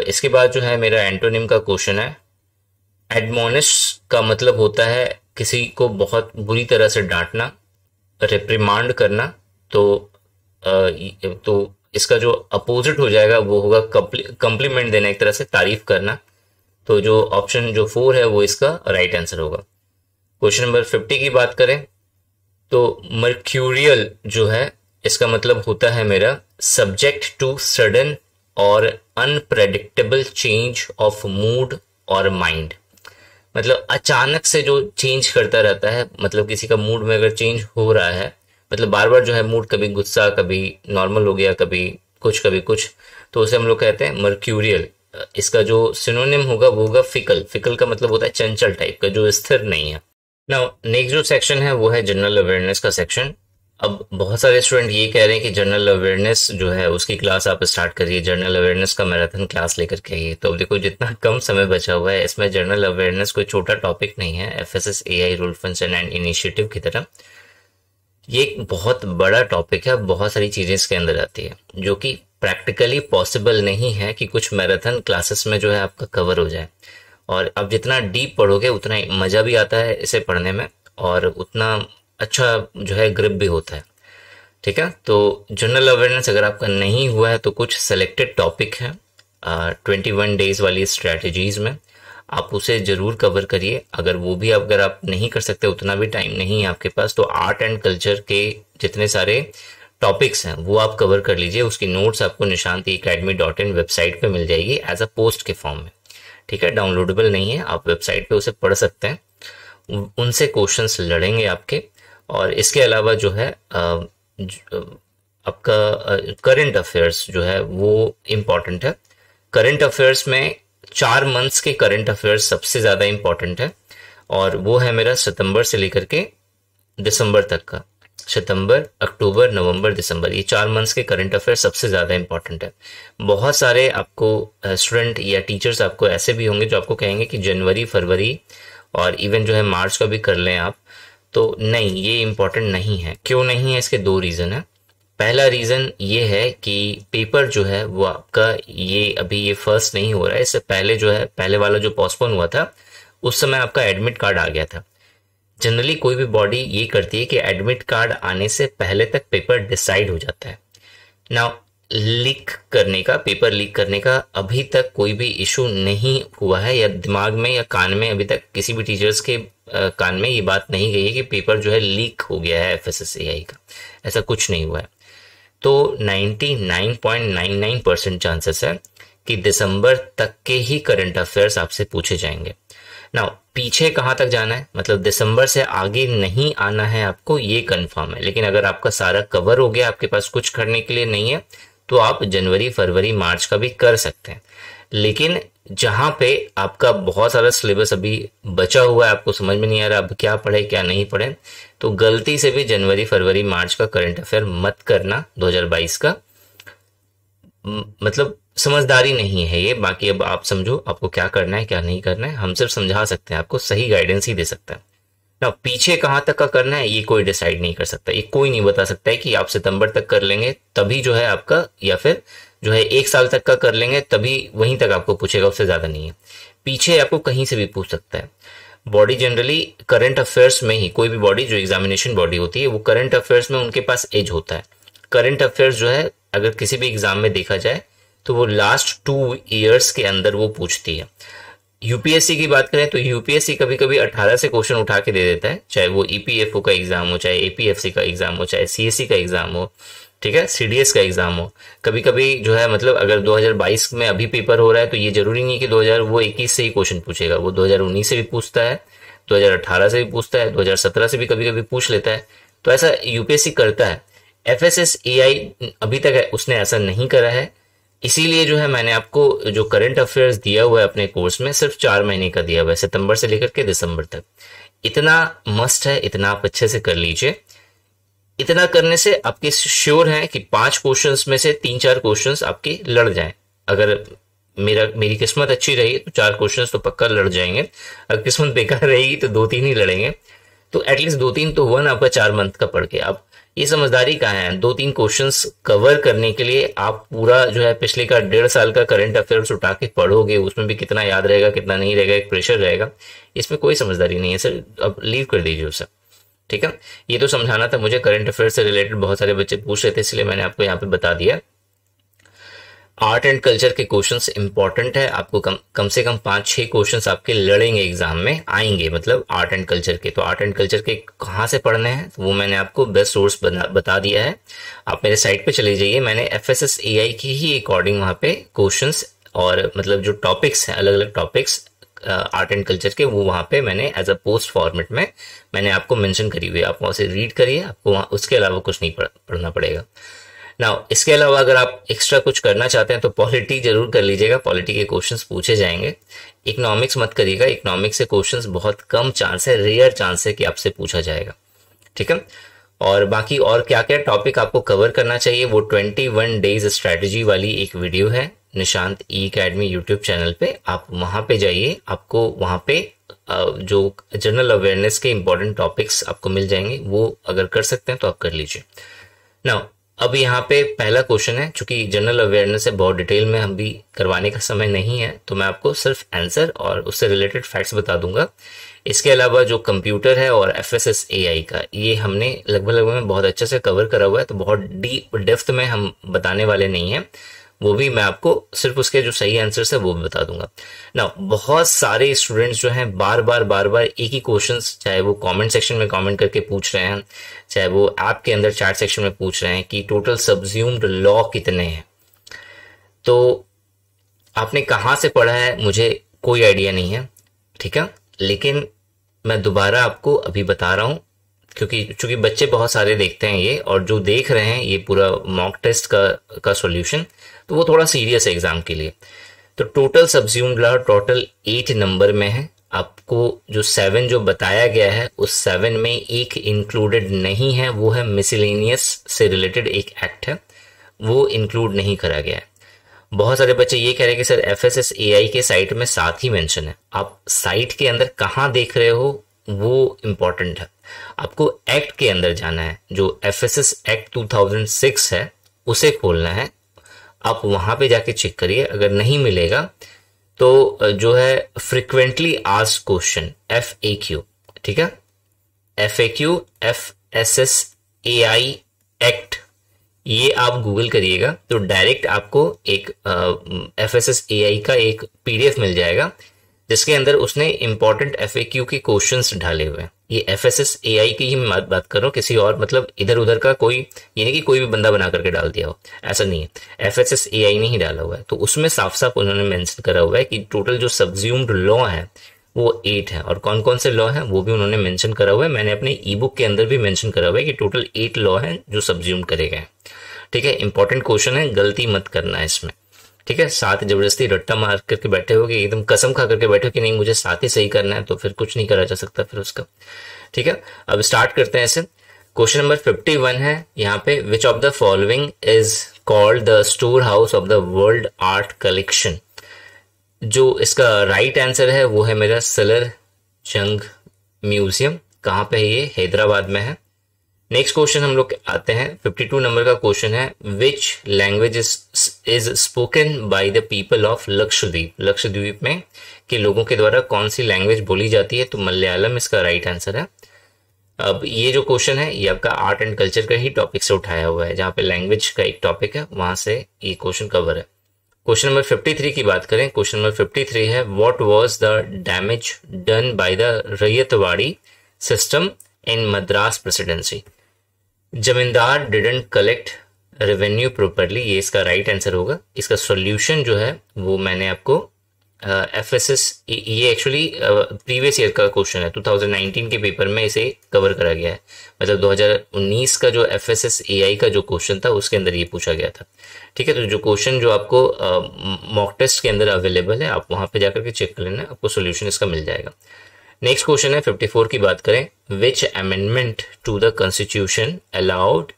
इसके बाद जो है मेरा एंटोनिम का क्वेश्चन है एडमोनिश का मतलब होता है किसी को बहुत बुरी तरह से डांटना रिप्रिमांड करना तो तो इसका जो अपोजिट हो जाएगा वो होगा कंप्लीमेंट देना एक तरह से तारीफ करना तो जो ऑप्शन जो फोर है वो इसका राइट आंसर होगा क्वेश्चन नंबर फिफ्टी की बात करें तो मर्क्यूरियल जो है इसका मतलब होता है मेरा subject to sudden और अनप्रेडिक्टेबल चेंज ऑफ मूड और माइंड मतलब अचानक से जो चेंज करता रहता है मतलब किसी का मूड में अगर चेंज हो रहा है मतलब बार बार जो है मूड कभी गुस्सा कभी नॉर्मल हो गया कभी कुछ कभी कुछ तो उसे हम लोग कहते हैं मर्क्यूरियल इसका जो सिनोनिम होगा वो होगा फिकल फिकल का मतलब होता है चंचल टाइप का जो स्थिर नहीं है ना नेक्स्ट जो सेक्शन है वो है जनरल अवेयरनेस का सेक्शन अब बहुत सारे स्टूडेंट ये कह रहे हैं कि जनरल अवेयरनेस जो है उसकी क्लास आप स्टार्ट करिए जनरल अवेयरनेस का मैराथन क्लास लेकर के आइए तो अब देखो जितना कम समय बचा हुआ है इसमें जनरल अवेयरनेस कोई छोटा टॉपिक नहीं है F S S A I rule function and initiative की तरह ये एक बहुत बड़ा टॉपिक है बहुत सारी चीज़ें इसके अंदर आती है जो कि प्रैक्टिकली पॉसिबल नहीं है कि कुछ मैराथन क्लासेस में जो है आपका कवर हो जाए और आप जितना डीप पढ़ोगे उतना मज़ा भी आता है इसे पढ़ने में और उतना अच्छा जो है ग्रिप भी होता है ठीक है तो जनरल अवेयरनेस अगर आपका नहीं हुआ है तो कुछ सेलेक्टेड टॉपिक है ट्वेंटी वन डेज वाली स्ट्रेटजीज में आप उसे जरूर कवर करिए अगर वो भी अगर आप नहीं कर सकते उतना भी टाइम नहीं है आपके पास तो आर्ट एंड कल्चर के जितने सारे टॉपिक्स हैं वो आप कवर कर लीजिए उसकी नोट्स आपको Nishanti academy dot in website पे मिल जाएगी एज अ पोस्ट के फॉर्म में ठीक है डाउनलोडेबल नहीं है आप वेबसाइट पे उसे पढ़ सकते हैं उनसे क्वेश्चंस लड़ेंगे आपके और इसके अलावा जो है आपका करंट अफेयर्स जो है वो इम्पॉर्टेंट है करंट अफेयर्स में चार मंथ्स के करंट अफेयर्स सबसे ज़्यादा इम्पॉर्टेंट है और वो है मेरा सितंबर से लेकर के दिसंबर तक का सितंबर अक्टूबर नवंबर दिसंबर ये चार मंथ्स के करंट अफेयर सबसे ज़्यादा इंपॉर्टेंट है बहुत सारे आपको स्टूडेंट या टीचर्स आपको ऐसे भी होंगे जो आपको कहेंगे कि जनवरी फरवरी और इवन जो है मार्च का भी कर लें आप तो नहीं ये इम्पोर्टेंट नहीं है क्यों नहीं है इसके दो रीज़न है पहला रीज़न ये है कि पेपर जो है वो आपका ये अभी ये फर्स्ट नहीं हो रहा है इससे पहले जो है पहले वाला जो पोस्टपोन हुआ था उस समय आपका एडमिट कार्ड आ गया था जनरली कोई भी बॉडी ये करती है कि एडमिट कार्ड आने से पहले तक पेपर डिसाइड हो जाता है ना लीक करने का पेपर लीक करने का अभी तक कोई भी इशू नहीं हुआ है या दिमाग में या कान में अभी तक किसी भी टीचर्स के कान में ये बात नहीं गई है कि पेपर जो है लीक हो गया है एफ का ऐसा कुछ नहीं हुआ है तो 99.99 परसेंट चांसेस है कि दिसंबर तक के ही करंट अफेयर्स आपसे पूछे जाएंगे ना पीछे कहां तक जाना है मतलब दिसंबर से आगे नहीं आना है आपको ये कंफर्म है लेकिन अगर आपका सारा कवर हो गया आपके पास कुछ करने के लिए नहीं है तो आप जनवरी फरवरी मार्च का भी कर सकते हैं लेकिन जहां पे आपका बहुत सारा सिलेबस अभी बचा हुआ है आपको समझ में नहीं आ रहा अब क्या पढ़े क्या नहीं पढ़े तो गलती से भी जनवरी फरवरी मार्च का करंट अफेयर मत करना 2022 का मतलब समझदारी नहीं है ये बाकी अब आप समझो आपको क्या करना है क्या नहीं करना है हम सिर्फ समझा सकते हैं आपको सही गाइडेंस ही दे सकता है ना पीछे कहां तक का करना है ये कोई डिसाइड नहीं कर सकता ये कोई नहीं बता सकता है कि आप सितंबर तक कर लेंगे तभी जो है आपका या फिर जो है एक साल तक का कर लेंगे तभी वहीं तक आपको पूछेगा उससे ज़्यादा नहीं है पीछे आपको कहीं से भी पूछ सकता है बॉडी जनरली करंट अफेयर्स में ही कोई भी बॉडी जो एग्जामिनेशन बॉडी होती है वो करंट अफेयर्स में उनके पास एज होता है करंट अफेयर्स जो है अगर किसी भी एग्जाम में देखा जाए तो वो लास्ट टू ईयर्स के अंदर वो पूछती है यूपीएससी की बात करें तो यूपीएससी कभी कभी 18 से क्वेश्चन उठा के दे देता है चाहे वो ईपीएफओ e का एग्जाम हो चाहे एपीएफसी का एग्जाम हो चाहे सीएससी e का एग्जाम हो ठीक है सीडीएस का एग्जाम हो कभी कभी जो है मतलब अगर 2022 में अभी पेपर हो रहा है तो ये जरूरी नहीं कि 2000 वो इक्कीस से ही क्वेश्चन पूछेगा वो 2019 से भी पूछता है 2018 से भी पूछता है 2017 से भी कभी कभी पूछ लेता है तो ऐसा यूपीएससी करता है एफ एस एस आई अभी तक उसने ऐसा नहीं करा है इसीलिए जो है मैंने आपको जो करंट अफेयर्स दिया हुआ है अपने कोर्स में सिर्फ चार महीने का दिया हुआ है सितंबर से लेकर के दिसंबर तक इतना मस्ट है इतना आप अच्छे से कर लीजिए इतना करने से आपके श्योर है कि पांच क्वेश्चन में से तीन चार क्वेश्चन आपके लड़ जाए अगर मेरा मेरी किस्मत अच्छी रही तो चार क्वेश्चन तो पक्का लड़ जाएंगे अगर किस्मत बेकार रहेगी तो दो तीन ही लड़ेंगे तो एटलीस्ट दो तीन तो वन आपका चार मंथ का पढ़ के आप ये समझदारी कहा है दो तीन क्वेश्चंस कवर करने के लिए आप पूरा जो है पिछले का डेढ़ साल का करंट अफेयर्स उठा के पढ़ोगे उसमें भी कितना याद रहेगा कितना नहीं रहेगा एक प्रेशर रहेगा इसमें कोई समझदारी नहीं है सर अब लीव कर दीजिए सर ठीक है ये तो समझाना था मुझे करंट अफेयर से रिलेटेड बहुत सारे बच्चे पूछ रहे थे इसलिए मैंने आपको यहाँ पे बता दिया आर्ट एंड कल्चर के क्वेश्चंस इंपॉर्टेंट है आपको कम कम से कम पांच छह क्वेश्चंस आपके लड़ेंगे एग्जाम में आएंगे मतलब आर्ट एंड कल्चर के तो आर्ट एंड कल्चर के कहाँ से पढ़ने हैं तो वो मैंने आपको बेस्ट सोर्स बता दिया है आप मेरे साइट पे चले जाइए मैंने F S S A I की ही अकॉर्डिंग वहां पे क्वेश्चन और मतलब जो टॉपिक्स हैं अलग अलग टॉपिक्स आर्ट एंड कल्चर के वो वहाँ पे मैंने एज अ पोस्ट फॉर्मेट में मैंने आपको मेंशन करी हुई है आप वहाँ से रीड करिए आपको वहाँ उसके अलावा कुछ नहीं पढ़, पढ़ना पड़ेगा ना इसके अलावा अगर आप एक्स्ट्रा कुछ करना चाहते हैं तो पॉलिटी जरूर कर लीजिएगा पॉलिटी के क्वेश्चन पूछे जाएंगे इकोनॉमिक्स मत करिएगा इकोनॉमिक्स से क्वेश्चन बहुत कम चांस है रेयर चांस है कि आपसे पूछा जाएगा ठीक है और बाकी और क्या क्या टॉपिक आपको कवर करना चाहिए वो ट्वेंटी वन डेज स्ट्रेटजी वाली एक वीडियो है निशांत ई अकेडमी यूट्यूब चैनल पे आप वहां पे जाइए आपको वहाँ पे जो जनरल अवेयरनेस के इम्पोर्टेंट टॉपिक्स आपको मिल जाएंगे वो अगर कर सकते हैं तो आप कर लीजिए ना अब यहाँ पे पहला क्वेश्चन है चूंकि जनरल अवेयरनेस है बहुत डिटेल में हम भी करवाने का समय नहीं है तो मैं आपको सिर्फ आंसर और उससे रिलेटेड फैक्ट्स बता दूंगा इसके अलावा जो कंप्यूटर है और F S S A I का ये हमने लगभग लगभग में बहुत अच्छे से कवर करा हुआ है तो बहुत डीप डेफ्थ में हम बताने वाले नहीं है वो भी मैं आपको सिर्फ उसके जो सही आंसर है वो भी बता दूंगा ना बहुत सारे स्टूडेंट्स जो हैं बार बार बार बार एक ही क्वेश्चन चाहे वो कमेंट सेक्शन में कमेंट करके पूछ रहे हैं चाहे वो ऐप के अंदर चैट सेक्शन में पूछ रहे हैं कि टोटल सब्ज्यूम्ड लॉ कितने हैं तो आपने कहाँ से पढ़ा है मुझे कोई आइडिया नहीं है ठीक है लेकिन मैं दोबारा आपको अभी बता रहा हूँ क्योंकि चूंकि बच्चे बहुत सारे देखते हैं ये और जो देख रहे हैं ये पूरा मॉक टेस्ट का का सॉल्यूशन तो वो थोड़ा सीरियस है एग्जाम के लिए तो टोटल सब्ज्यूम लहर टोटल एट नंबर में है आपको जो सेवन जो बताया गया है उस सेवन में एक इंक्लूडेड नहीं है वो है मिसिलेनियस से रिलेटेड एक एक्ट है वो इंक्लूड नहीं करा गया है बहुत सारे बच्चे ये कह रहे हैं कि sir F S S A I के साइट में साथ ही मेंशन है आप साइट के अंदर कहाँ देख रहे हो वो इम्पोर्टेंट है आपको एक्ट के अंदर जाना है जो F S S act two thousand six है उसे खोलना है आप वहाँ पे जाके चेक करिए अगर नहीं मिलेगा तो जो है फ्रिक्वेंटली आज क्वेश्चन एफ ए क्यू ठीक है F A Q F S S A I act ये आप गूगल करिएगा तो डायरेक्ट आपको एक F S S A I का एक पीडीएफ मिल जाएगा जिसके अंदर उसने इंपॉर्टेंट एफ ए क्यू के क्वेश्चन डाले हुए हैं ये F S S A I की ही बात कर रहा हूँ किसी और मतलब इधर उधर का कोई ये नहीं कि कोई भी बंदा बना करके डाल दिया हो ऐसा नहीं है F S S A I ने ही डाला हुआ है तो उसमें साफ साफ उन्होंने मेंशन करा हुआ है कि टोटल जो सब्ज्यूम्ड लॉ है वो एट है और कौन कौन से लॉ है वो भी उन्होंने मैंशन करा हुआ है मैंने अपने ई बुक के अंदर भी मैंशन करा हुआ है कि टोटल एट लॉ है जो सब्ज्यूम करे गए ठीक है इंपॉर्टेंट क्वेश्चन है गलती मत करना है इसमें ठीक है साथ जबरदस्ती रट्टा मार करके बैठे हो कि एकदम कसम खा करके बैठे हो कि नहीं मुझे साथ ही सही करना है तो फिर कुछ नहीं करा जा सकता फिर उसका ठीक है अब स्टार्ट करते हैं ऐसे क्वेश्चन नंबर फिफ्टी वन है यहाँ पे which of the following is called the storehouse of the world art collection जो इसका राइट right आंसर है वो है मेरा सलर जंग म्यूजियम कहाँ पे है ये हैदराबाद में है नेक्स्ट क्वेश्चन हम लोग आते हैं 52 नंबर का क्वेश्चन है which language is spoken by the people of Lakshadweep Lakshadweep में के लोगों के द्वारा कौन सी लैंग्वेज बोली जाती है तो मलयालम इसका राइट आंसर है अब ये जो क्वेश्चन है ये आपका आर्ट एंड कल्चर का ही टॉपिक से उठाया हुआ है जहाँ पे लैंग्वेज का एक टॉपिक है वहां से ये क्वेश्चन कवर है क्वेश्चन नंबर 53 की बात करें क्वेश्चन नंबर 53 है what was the damage done by the ryotwari system in Madras presidency zamindar didn't collect revenue properly ये इसका राइट right आंसर होगा इसका सॉल्यूशन जो है वो मैंने आपको एफ एस एस ये एक्चुअली प्रीवियस ईयर का क्वेश्चन है 2019 के पेपर में इसे कवर करा गया है मतलब 2019 का जो F S S A I का जो क्वेश्चन था उसके अंदर ये पूछा गया था ठीक है तो जो क्वेश्चन जो आपको मॉक टेस्ट के अंदर अवेलेबल है आप वहाँ पे जाकर के चेक कर लेना आपको सोल्यूशन इसका मिल जाएगा नेक्स्ट क्वेश्चन है 54 की बात करें which amendment to the constitution allowed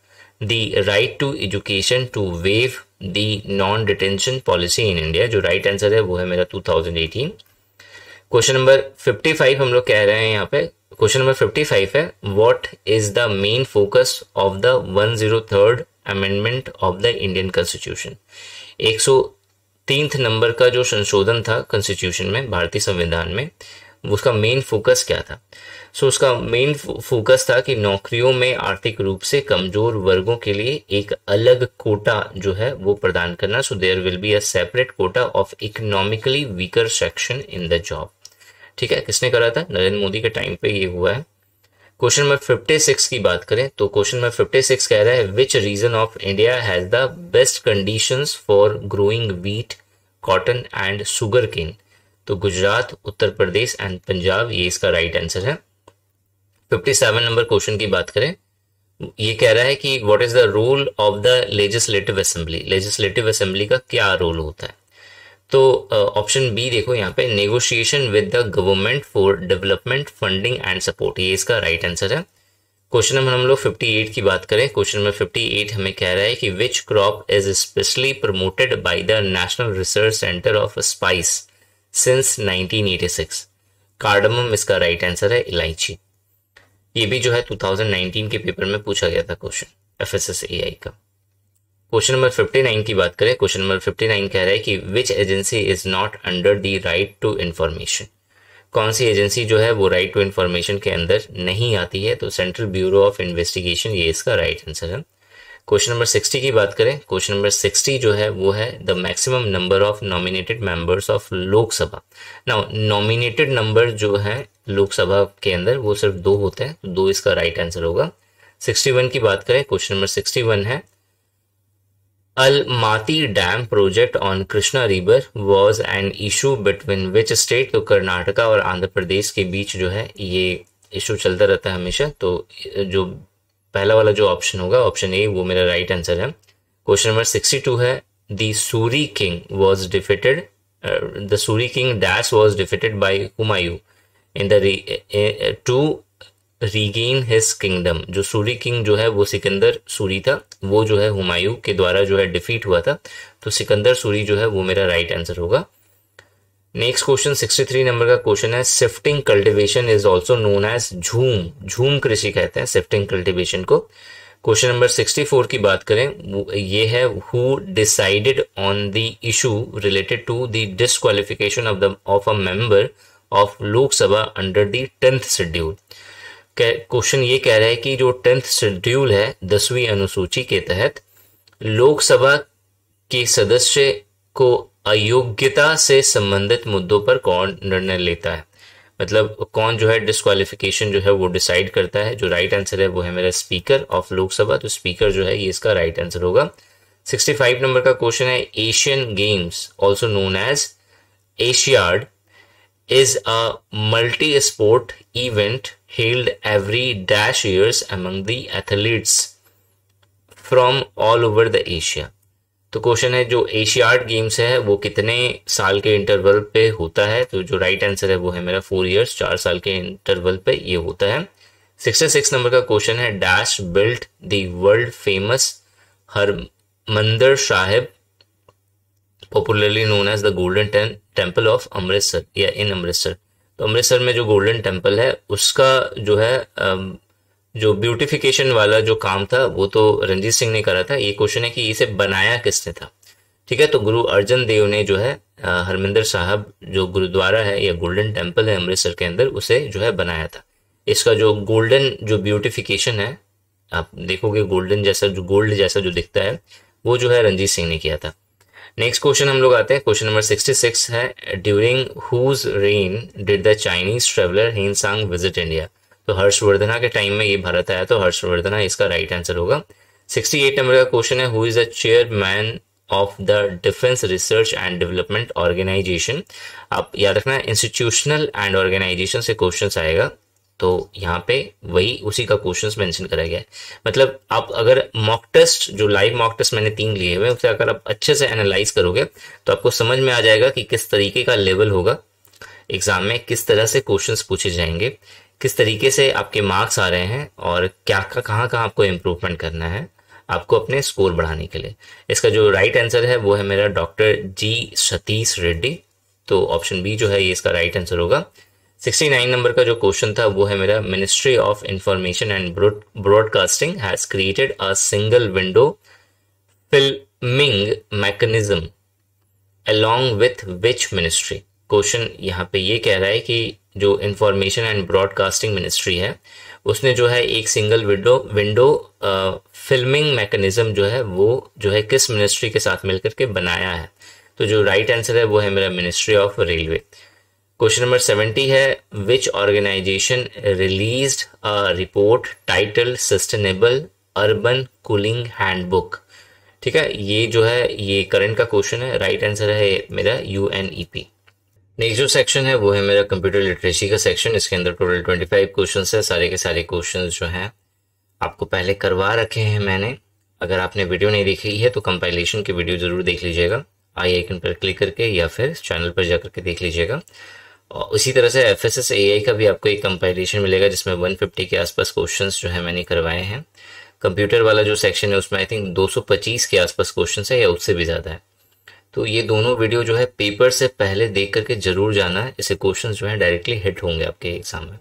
the right to education to waive the non detention policy in India जो राइट right आंसर है वो है मेरा 2018 क्वेश्चन नंबर 55 हम लोग कह रहे हैं यहाँ पे क्वेश्चन नंबर 55 है what is the main focus of the one amendment of the Indian constitution एक नंबर का जो संशोधन था कॉन्स्टिट्यूशन में भारतीय संविधान में उसका मेन फोकस क्या था सो so, उसका मेन फोकस था कि नौकरियों में आर्थिक रूप से कमजोर वर्गों के लिए एक अलग कोटा जो है वो प्रदान करना so there will be a separate quota of economically weaker section in the job ठीक है किसने करा था नरेंद्र मोदी के टाइम पे ये हुआ है क्वेश्चन नंबर फिफ्टी सिक्स की बात करें तो क्वेश्चन नंबर फिफ्टी सिक्स कह रहा है which region of India has the best conditions for growing wheat cotton and sugarcane तो गुजरात उत्तर प्रदेश एंड पंजाब ये इसका राइट आंसर है 57 नंबर क्वेश्चन की बात करें ये कह रहा है कि what is the role of the legislative assembly legislative assembly का क्या रोल होता है तो ऑप्शन uh, बी देखो यहाँ पे negotiation with the government for development funding and support ये इसका राइट right आंसर है क्वेश्चन नंबर हम लोग 58 की बात करें क्वेश्चन नंबर 58 हमें कह रहा है कि which crop is specially promoted by the national research centre of spice since 1986 cardamom इसका राइट आंसर है इलायची ये भी जो है 2019 के पेपर में पूछा गया था question F S S A I का क्वेश्चन नंबर 59 की बात करें क्वेश्चन नंबर 59 कह रहा है कि which agency is not under the right to information कौन सी एजेंसी जो है वो राइट टू इंफॉर्मेशन के अंदर नहीं आती है तो सेंट्रल ब्यूरो ऑफ इन्वेस्टिगेशन ये इसका राइट आंसर है क्वेश्चन नंबर सिक्सटी की बात करें क्वेश्चन नंबर सिक्सटी जो है वो है the maximum number of nominated members of Lok Sabha now nominated number जो है लोकसभा के अंदर वो सिर्फ दो होते हैं तो दो इसका राइट right आंसर होगा सिक्सटी वन की बात करें क्वेश्चन नंबर सिक्सटी वन है Almatti dam project on Krishna river was an issue between which state तो कर्नाटका और आंध्र प्रदेश के बीच जो है ये इशू चलता रहता है हमेशा तो जो पहला वाला जो ऑप्शन होगा ऑप्शन ए वो मेरा राइट right आंसर है क्वेश्चन नंबर सिक्सटी टू है the Suri king was defeated the Suri king dash was defeated by Humayun in the to regain his kingdom जो सूरी किंग जो है वो सिकंदर सूरी था वो जो है हुमायूं के द्वारा जो है डिफीट हुआ था तो सिकंदर सूरी जो है वो मेरा राइट right आंसर होगा नेक्स्ट क्वेश्चन 63 नंबर का क्वेश्चन है shifting cultivation is also known as jhum jhum कृषि कहते हैं सिफ्टिंग कल्टीवेशन को क्वेश्चन नंबर 64 की बात करें ये है who decided on the issue related to the disqualification of the of a member of Lok Sabha under the tenth schedule question ये कह रहा है कि जो टेंथ शेड्यूल है दसवीं अनुसूची के तहत लोकसभा के सदस्य को अयोग्यता से संबंधित मुद्दों पर कौन निर्णय लेता है मतलब कौन जो है डिस्कालिफिकेशन जो है वो डिसाइड करता है जो राइट आंसर है वो है मेरा स्पीकर ऑफ लोकसभा तो स्पीकर जो है ये इसका राइट आंसर होगा 65 नंबर का क्वेश्चन है Asian games also known as Asiad is a multi sport event held every dash years among the athletes from all over the Asia तो क्वेश्चन है जो एशियाड गेम्स है वो कितने साल के इंटरवल पे होता है तो जो राइट आंसर है वो है मेरा फोर इयर्स चार साल के इंटरवल पे ये होता है सिक्सटी सिक्स नंबर का क्वेश्चन है dash built the world famous Harmandir Sahib popularly known as the golden temple of Amritsar या इन अमृतसर तो अमृतसर में जो गोल्डन टेम्पल है उसका जो है जो ब्यूटिफिकेशन वाला जो काम था वो तो रंजीत सिंह ने करा था ये क्वेश्चन है कि इसे बनाया किसने था ठीक है तो गुरु अर्जन देव ने जो है हरमिंदर साहब जो गुरुद्वारा है या गोल्डन टेम्पल है अमृतसर के अंदर उसे जो है बनाया था इसका जो गोल्डन जो ब्यूटिफिकेशन है आप देखोगे गोल्डन जैसा जो गोल्ड जैसा जो दिखता है वो जो है रंजीत सिंह ने किया था नेक्स्ट क्वेश्चन हम लोग आते हैं क्वेश्चन नंबर सिक्सटी सिक्स है during whose reign did the Chinese traveller Hiuen Tsang visit India तो हर्षवर्धना के टाइम में ये भारत आया तो हर्षवर्धना इसका राइट आंसर होगा सिक्सटी एट नंबर का क्वेश्चन है who is a chairman of the defence research and development organisation आप याद रखना इंस्टीट्यूशनल एंड ऑर्गेनाइजेशन से क्वेश्चन आएगा तो यहाँ पे वही उसी का क्वेश्चन मेंशन करा गया है मतलब आप अगर मॉक टेस्ट जो लाइव मॉक टेस्ट मैंने तीन लिए हुए उसे अगर आप अच्छे से एनालाइज करोगे तो आपको समझ में आ जाएगा कि किस तरीके का लेवल होगा एग्जाम में किस तरह से क्वेश्चंस पूछे जाएंगे किस तरीके से आपके मार्क्स आ रहे हैं और क्या कहाँ कहाँ आपको इम्प्रूवमेंट करना है आपको अपने स्कोर बढ़ाने के लिए इसका जो राइट आंसर है वो है मेरा डॉक्टर जी सतीश रेड्डी तो ऑप्शन बी जो है ये इसका राइट आंसर होगा 69 नंबर का जो क्वेश्चन था वो है मेरा ministry of information and broadcasting has created a single window filming mechanism along with which ministry question यहाँ पे ये कह रहा है कि जो इंफॉर्मेशन एंड ब्रॉडकास्टिंग मिनिस्ट्री है उसने जो है एक single window window filming mechanism जो है वो जो है किस मिनिस्ट्री के साथ मिलकर के बनाया है तो जो राइट right आंसर है वो है मेरा ministry of railway question number seventy है which organisation release report title sustainable urban cooling handbook ठीक है ये जो है ये करंट का क्वेश्चन है राइट right आंसर है मेरा U N E P next जो सेक्शन है वो है मेरा कंप्यूटर लिटरेसी का सेक्शन इसके अंदर टोटल ट्वेंटी फाइव क्वेश्चन है सारे के सारे क्वेश्चन जो हैं आपको पहले करवा रखे हैं मैंने अगर आपने वीडियो नहीं देखी है तो कंपाइलेशन की वीडियो ज़रूर देख लीजिएगा आई आइकन पर क्लिक करके या फिर चैनल पर जा करके देख लीजिएगा और इसी तरह से F S S A I का भी आपको एक कंपाइलेशन मिलेगा जिसमें वन फिफ्टी के आसपास क्वेश्चन जो है मैंने करवाए हैं कंप्यूटर वाला जो सेक्शन है उसमें आई थिंक दो सौ पच्चीस के आसपास क्वेश्चन है या उससे भी ज़्यादा है तो ये दोनों वीडियो जो है पेपर से पहले देख करके जरूर जाना है इससे क्वेश्चन जो है डायरेक्टली हिट होंगे आपके एग्जाम में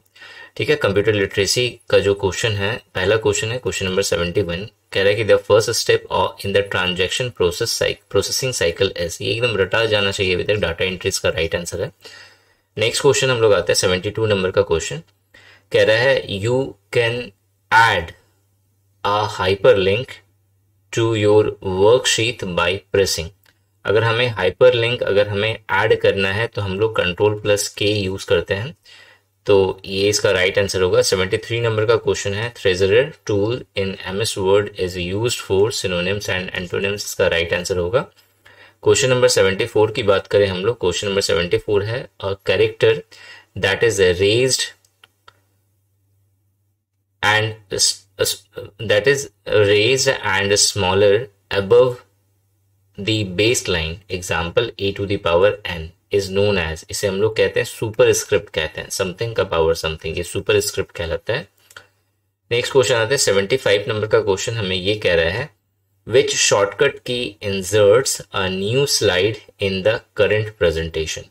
ठीक है कंप्यूटर लिटरेसी का जो क्वेश्चन है पहला क्वेश्चन है क्वेश्चन नंबर सेवेंटी वन कह रहा है कि the first step in the transaction process processing cycle is ये एकदम रटा जाना चाहिए अभी तक डाटा एंट्रीज का राइट आंसर है नेक्स्ट क्वेश्चन हम लोग आते हैं सेवेंटी टू नंबर का क्वेश्चन कह रहा है you can add a hyperlink to your worksheet by pressing अगर हमें हाइपर लिंक अगर हमें ऐड करना है तो हम लोग कंट्रोल प्लस के यूज करते हैं तो ये इसका राइट right आंसर होगा 73 नंबर का क्वेश्चन है thesaurus tool in M S Word is use for synonyms and antonyms इसका राइट right आंसर होगा क्वेश्चन नंबर 74 की बात करें हम लोग क्वेश्चन नंबर 74 है a character that is raise and that is raise and smaller above the baseline example a to the power n is known as इसे हम लोग कहते हैं सुपर स्क्रिप्ट कहते हैं समथिंग का पावर समथिंग ये सुपर स्क्रिप्ट कहलाता है नेक्स्ट क्वेश्चन आते हैं सेवेंटी फाइव नंबर का क्वेश्चन हमें ये कह रहा है which shortcut key inserts a new slide in the current presentation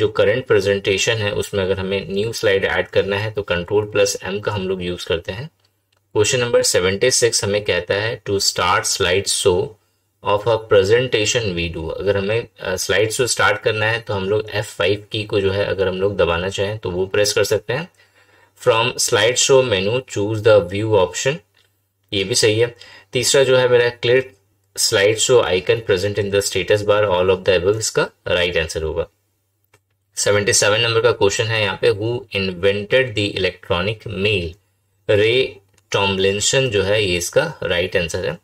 जो करंट प्रेजेंटेशन है उसमें अगर हमें न्यू स्लाइड ऐड करना है तो कंट्रोल प्लस एम का हम लोग यूज करते हैं क्वेश्चन नंबर सेवेंटी सिक्स हमें कहता है to start slide show of a presentation we do अगर हमें स्लाइड्स को स्टार्ट करना है तो हम लोग एफ फाइव की को जो है अगर हम लोग दबाना चाहें तो वो प्रेस कर सकते हैं from slide show menu choose the view option ये भी सही है तीसरा जो है मेरा click slide show icon present in the status bar all of the above इसका राइट आंसर होगा सेवेंटी सेवन नंबर का क्वेश्चन है यहाँ पे who invented the electronic mail Ray Tomlinson जो है ये इसका राइट right आंसर है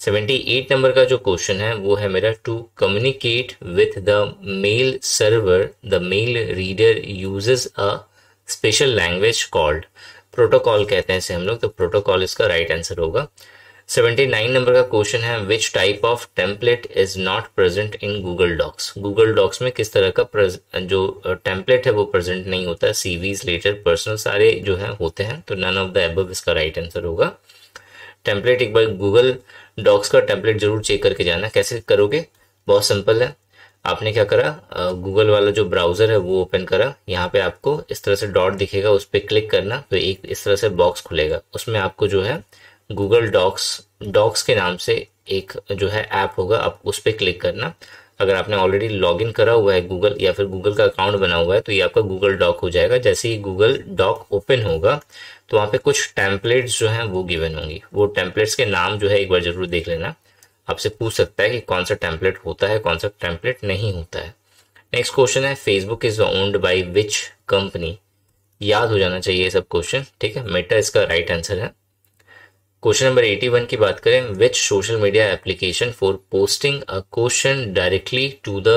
सेवेंटी एट नंबर का जो क्वेश्चन है वो है मेरा to communicate with the mail server the mail reader uses a special language called protocol कहते हैं इसे हम लोग तो प्रोटोकॉल इसका राइट right आंसर होगा सेवेंटी नाइन नंबर का क्वेश्चन है which type of template is not present in Google Docs Google Docs में किस तरह का जो टेम्पलेट है वो प्रेजेंट नहीं होता सीवीज लेटर पर्सनल सारे जो है होते हैं तो नन ऑफ द एब इसका राइट right आंसर होगा टेम्पलेट एक बार गूगल डॉक्स का टेम्पलेट जरूर चेक करके जाना कैसे करोगे बहुत सिंपल है आपने क्या करा गूगल वाला जो ब्राउज़र है वो ओपन करा यहाँ पे आपको इस तरह से डॉट दिखेगा उस पर क्लिक करना तो एक इस तरह से बॉक्स खुलेगा उसमें आपको जो है गूगल डॉक्स डॉक्स के नाम से एक जो है ऐप होगा आप उस पर क्लिक करना अगर आपने ऑलरेडी लॉगिन करा हुआ है गूगल या फिर गूगल का अकाउंट बना हुआ है तो ये आपका गूगल डॉक हो जाएगा जैसे ही गूगल डॉक ओपन होगा तो वहाँ पे कुछ टेम्पलेट्स जो हैं वो गिवन होंगी वो टेम्पलेट्स के नाम जो है एक बार जरूर देख लेना आपसे पूछ सकता है कि कौन सा टेम्पलेट होता है कौन सा टेम्पलेट नहीं होता है नेक्स्ट क्वेश्चन है Facebook is owned by which company याद हो जाना चाहिए सब क्वेश्चन ठीक है मेटा इसका राइट right आंसर है क्वेश्चन नंबर 81 की बात करें which social media application for posting a question directly to the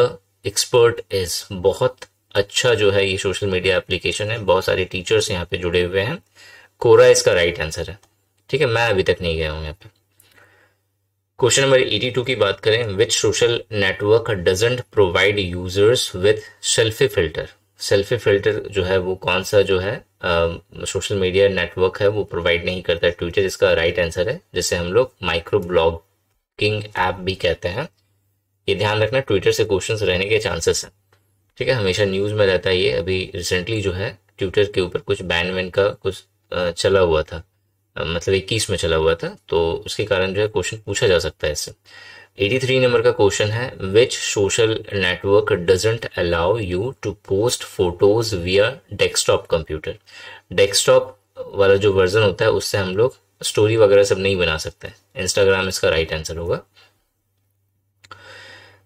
expert is बहुत अच्छा जो है ये सोशल मीडिया एप्लीकेशन है बहुत सारे टीचर्स यहाँ पे जुड़े हुए हैं कोरा इसका राइट आंसर है ठीक है मैं अभी तक नहीं गया हूँ यहाँ पे क्वेश्चन नंबर 82 की बात करें which social network doesn't provide users with selfie filter selfie filter जो है वो कौन सा जो है सोशल मीडिया नेटवर्क है वो प्रोवाइड नहीं करता ट्विटर इसका राइट आंसर है जिसे हम लोग माइक्रो ब्लॉगिंग ऐप भी कहते हैं ये ध्यान रखना ट्विटर से क्वेश्चन रहने के चांसेस हैं ठीक है हमेशा न्यूज़ में रहता है ये अभी रिसेंटली जो है ट्विटर के ऊपर कुछ बैन वैन का कुछ चला हुआ था मतलब इक्कीस में चला हुआ था तो उसके कारण जो है क्वेश्चन पूछा जा सकता है इससे 83 नंबर का क्वेश्चन है which social network doesn't allow you to post photos via desktop computer desktop वाला जो वर्जन होता है उससे हम लोग स्टोरी वगैरह सब नहीं बना सकते इंस्टाग्राम इसका राइट आंसर होगा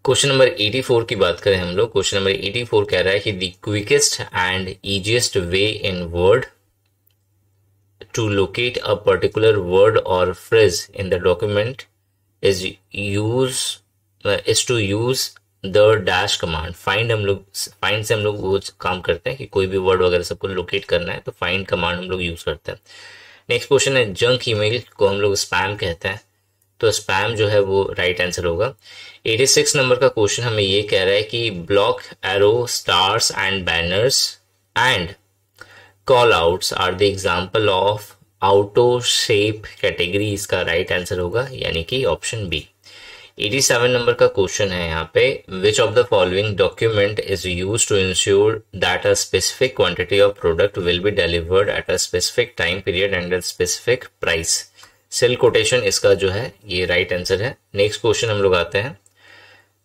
क्वेश्चन नंबर 84 की बात करें हम लोग क्वेश्चन नंबर 84 कह रहा है कि the quickest and easiest way in word to locate a particular word और phrase in the document is use uh, is to use the dash command find हम लोग फाइंड से हम लोग वो काम करते हैं कि कोई भी वर्ड वगैरह सबको लोकेट करना है तो फाइंड कमांड हम लोग यूज करते हैं नेक्स्ट क्वेश्चन है जंक ईमेल को हम लोग स्पैम कहते हैं तो स्पैम जो है वो राइट आंसर होगा 86 नंबर का क्वेश्चन हमें ये कह रहा है कि block arrow stars and banners and callouts are the example of auto shape category इसका राइट आंसर होगा यानी कि ऑप्शन बी 87 नंबर का क्वेश्चन है यहाँ पे which of the following document is use to ensure that a specific quantity of product will be delivered at a specific time period and specific price sale quotation इसका जो है ये राइट right आंसर है नेक्स्ट क्वेश्चन हम लोग आते हैं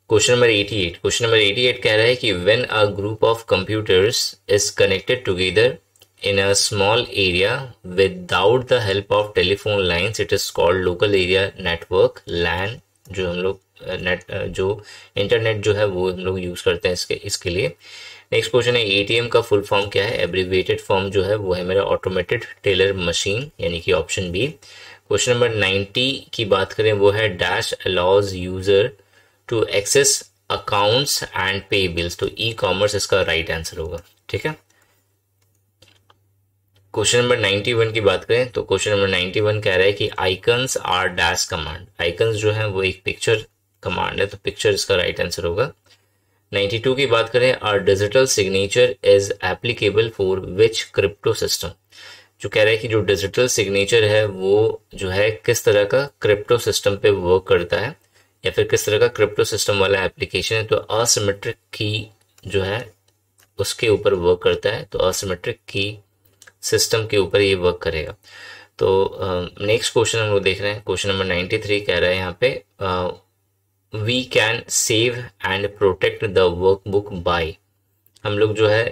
क्वेश्चन नंबर 88 क्वेश्चन नंबर 88 कह रहा है कि when a group of computers is connected together in a small area without the help of telephone lines it is called local area network LAN जो हम लोग नेट जो इंटरनेट जो है वो हम लोग यूज़ करते हैं इसके इसके लिए नेक्स्ट क्वेश्चन है एटीएम का फुल फॉर्म क्या है एब्रीवेटेड फॉर्म जो है वो है मेरा ऑटोमेटेड टेलर मशीन यानी कि option B question number ninety की बात करें वो है dash allows user to access accounts and pay bills तो ई कॉमर्स इसका राइट right आंसर होगा ठीक है क्वेश्चन नंबर 91 की बात करें तो क्वेश्चन नंबर 91 कह रहा है कि icons are dash command icons जो है वो एक पिक्चर कमांड है तो पिक्चर इसका राइट आंसर होगा 92 की बात करें are digital signature is applicable for which crypto system जो कह रहा है कि जो डिजिटल सिग्नेचर है वो जो है किस तरह का क्रिप्टो सिस्टम पे वर्क करता है या फिर किस तरह का क्रिप्टो सिस्टम वाला एप्लीकेशन है तो असिमेट्रिक की जो है उसके ऊपर वर्क करता है तो असिमेट्रिक की सिस्टम के ऊपर ये वर्क करेगा तो नेक्स्ट क्वेश्चन हम लोग देख रहे हैं क्वेश्चन नंबर नाइनटी थ्री कह रहा है यहाँ पे we can save and protect the workbook by हम लोग जो है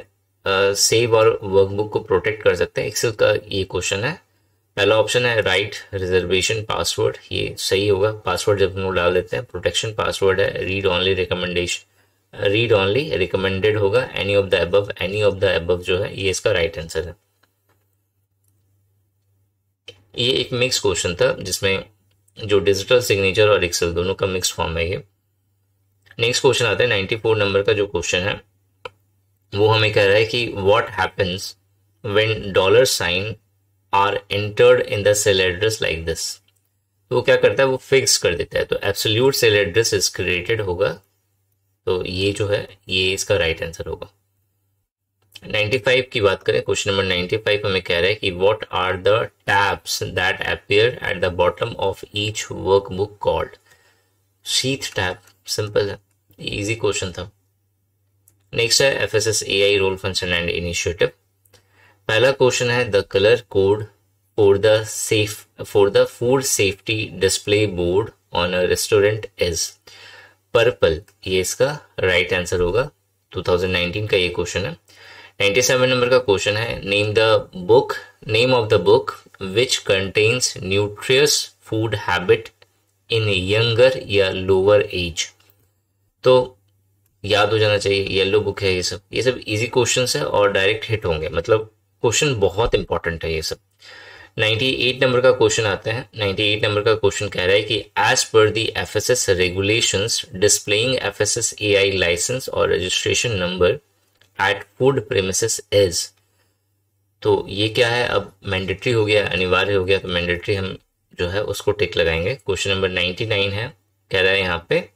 सेव uh, और वर्कबुक को प्रोटेक्ट कर सकते हैं एक्सेल का ये क्वेश्चन है पहला ऑप्शन है राइट रिजर्वेशन पासवर्ड ये सही होगा पासवर्ड जब हम लोग डाल देते हैं प्रोटेक्शन पासवर्ड है read only recommendation read only recommended होगा any of the above any of the above जो है ये इसका राइट right आंसर है ये एक मिक्स क्वेश्चन था जिसमें जो डिजिटल सिग्नेचर और एक्सेल दोनों का मिक्स फॉर्म है ये नेक्स्ट क्वेश्चन आता है नाइन्टी फोर नंबर का जो क्वेश्चन है वो हमें कह रहा है कि what happens when dollar sign are entered in the cell address like this तो वो क्या करता है वो फिक्स कर देता है तो absolute cell address is created होगा तो ये जो है ये इसका राइट right आंसर होगा 95 की बात करें क्वेश्चन नंबर 95 हमें कह रहा है कि what are the tabs that appear at the bottom of each workbook called sheet tab simple है इजी क्वेश्चन था नेक्स्ट है F S S A I role function and initiative पहला क्वेश्चन है the colour code for the safe for the food safety display board on a restaurant is purple ये इसका राइट right आंसर होगा 2019 का ये क्वेश्चन है नाइन्टी सेवन नंबर का क्वेश्चन है name the book name of the book which contains nutritious food habit in younger या लोअर एज तो याद हो जाना चाहिए येलो बुक है ये सब ये सब इजी क्वेश्चन है और डायरेक्ट हिट होंगे मतलब क्वेश्चन बहुत इंपॉर्टेंट है ये सब 98 नंबर का क्वेश्चन आते हैं 98 नंबर का क्वेश्चन कह रहा है कि as per the F S S regulation displaying F S S A I license और registration number at food premises is तो ये क्या है अब मैंडेटरी हो गया अनिवार्य हो गया तो मैंडेटरी हम जो है उसको टिक लगाएंगे क्वेश्चन नंबर नाइनटी नाइन है कह रहा है यहाँ पे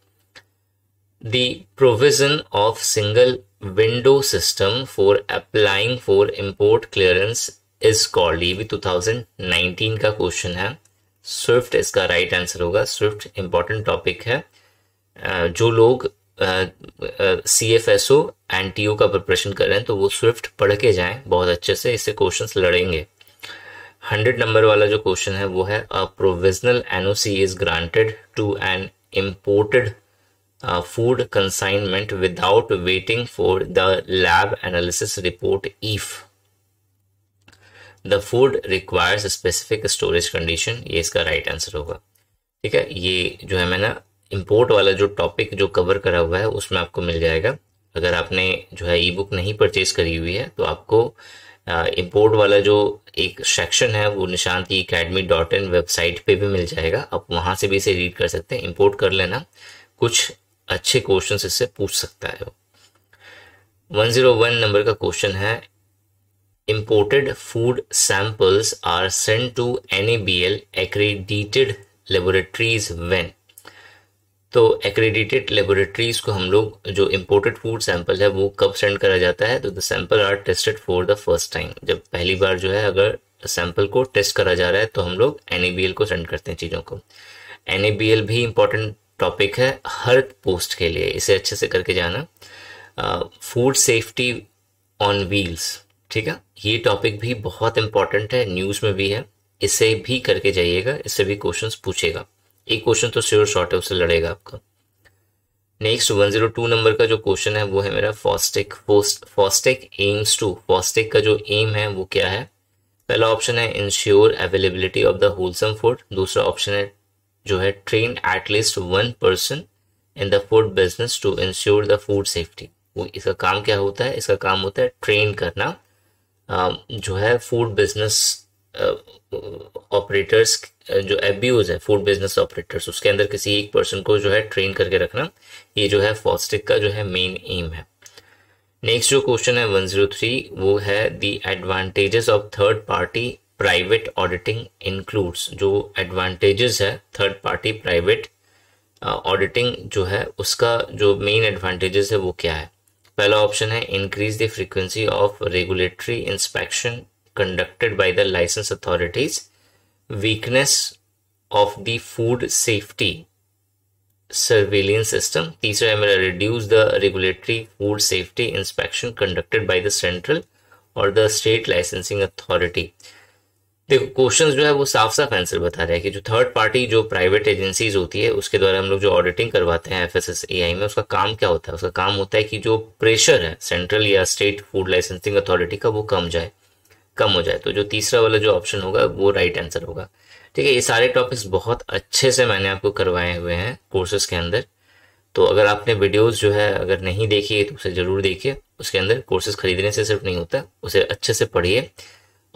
the provision of single window system for applying for import clearance is called ये भी 2019 का क्वेश्चन है स्विफ्ट इसका राइट right आंसर होगा स्विफ्ट इंपॉर्टेंट टॉपिक है जो लोग C F S O N T O का प्रिपरेशन कर रहे हैं तो वो स्विफ्ट पढ़ के जाएं बहुत अच्छे से इससे क्वेश्चंस लड़ेंगे हंड्रेड नंबर वाला जो क्वेश्चन है वो है a provisional N O C is granted to an imported food consignment without waiting for the lab analysis report if the food requires specific storage condition ये इसका राइट right आंसर होगा ठीक है ये जो है मैंने इम्पोर्ट वाला जो टॉपिक जो कवर करा हुआ है उसमें आपको मिल जाएगा अगर आपने जो है ई बुक नहीं परचेज करी हुई है तो आपको इम्पोर्ट वाला जो एक सेक्शन है वो निशांत ई अकेडमी डॉट इन वेबसाइट पे भी मिल जाएगा आप वहाँ से भी इसे रीड कर सकते हैं इम्पोर्ट कर लेना कुछ अच्छे क्वेश्चन इससे पूछ सकता है वन जीरो वन नंबर का क्वेश्चन है imported food are food to N sent B L accredited laboratories when तो एक्रेडिटेड लेबोरेटरीज को हम लोग जो इम्पोर्टेड फूड सैंपल है वो कब सेंड करा जाता है तो the sample are tested for the first time जब पहली बार जो है अगर सैंपल को टेस्ट करा जा रहा है तो हम लोग एन को सेंड करते हैं चीज़ों को एन भी इम्पोर्टेंट टॉपिक है हर पोस्ट के लिए इसे अच्छे से करके जाना फूड सेफ्टी ऑन व्हील्स ठीक है ये टॉपिक भी बहुत इंपॉर्टेंट है न्यूज़ में भी है इसे भी करके जाइएगा इससे भी क्वेश्चंस पूछेगा एक क्वेश्चन तो श्योर शॉर्ट है उससे लड़ेगा आपका next one zero two number का जो क्वेश्चन है वो है मेरा फॉस्टिक फॉस्टिक एम्स टू फॉस्टिक का जो एम है वो क्या है पहला ऑप्शन है ensure availability of the wholesome food दूसरा ऑप्शन है जो है train at least one person in the food business to ensure the food safety वो इसका काम क्या होता है इसका काम होता है ट्रेन करना जो है फूड बिजनेस ऑपरेटर्स जो एब्यूज़ है फूड बिजनेस ऑपरेटर्स उसके अंदर किसी एक पर्सन को जो है ट्रेन करके रखना ये जो है फॉस्टिक का जो है मेन एम है नेक्स्ट जो क्वेश्चन है वन जीरो थ्री वो है the advantages of third party private auditing includes जो एडवांटेजेस है थर्ड पार्टी प्राइवेट ऑडिटिंग जो है उसका जो मेन एडवांटेजेस है वो क्या है पहला ऑप्शन है increase the frequency of regulatory inspection conducted by the license authorities weakness of the food safety surveillance system तीसरा है मेरा reduce the regulatory food safety inspection conducted by the central और द स्टेट लाइसेंसिंग अथॉरिटी देखो क्वेश्चंस जो है वो साफ साफ आंसर बता रहे हैं कि जो थर्ड पार्टी जो प्राइवेट एजेंसीज होती है उसके द्वारा हम लोग जो ऑडिटिंग करवाते हैं आई में उसका काम क्या होता है उसका काम होता है कि जो प्रेशर है सेंट्रल या स्टेट फूड लाइसेंसिंग अथॉरिटी का वो कम जाए कम हो जाए तो जो तीसरा वाला जो ऑप्शन होगा वो राइट आंसर होगा ठीक है ये सारे टॉपिक्स बहुत अच्छे से मैंने आपको करवाए हुए हैं कोर्सेज के अंदर तो अगर आपने वीडियोस जो है अगर नहीं देखी तो उसे ज़रूर देखिए उसके अंदर कोर्सेज खरीदने से सिर्फ नहीं होता उसे अच्छे से पढ़िए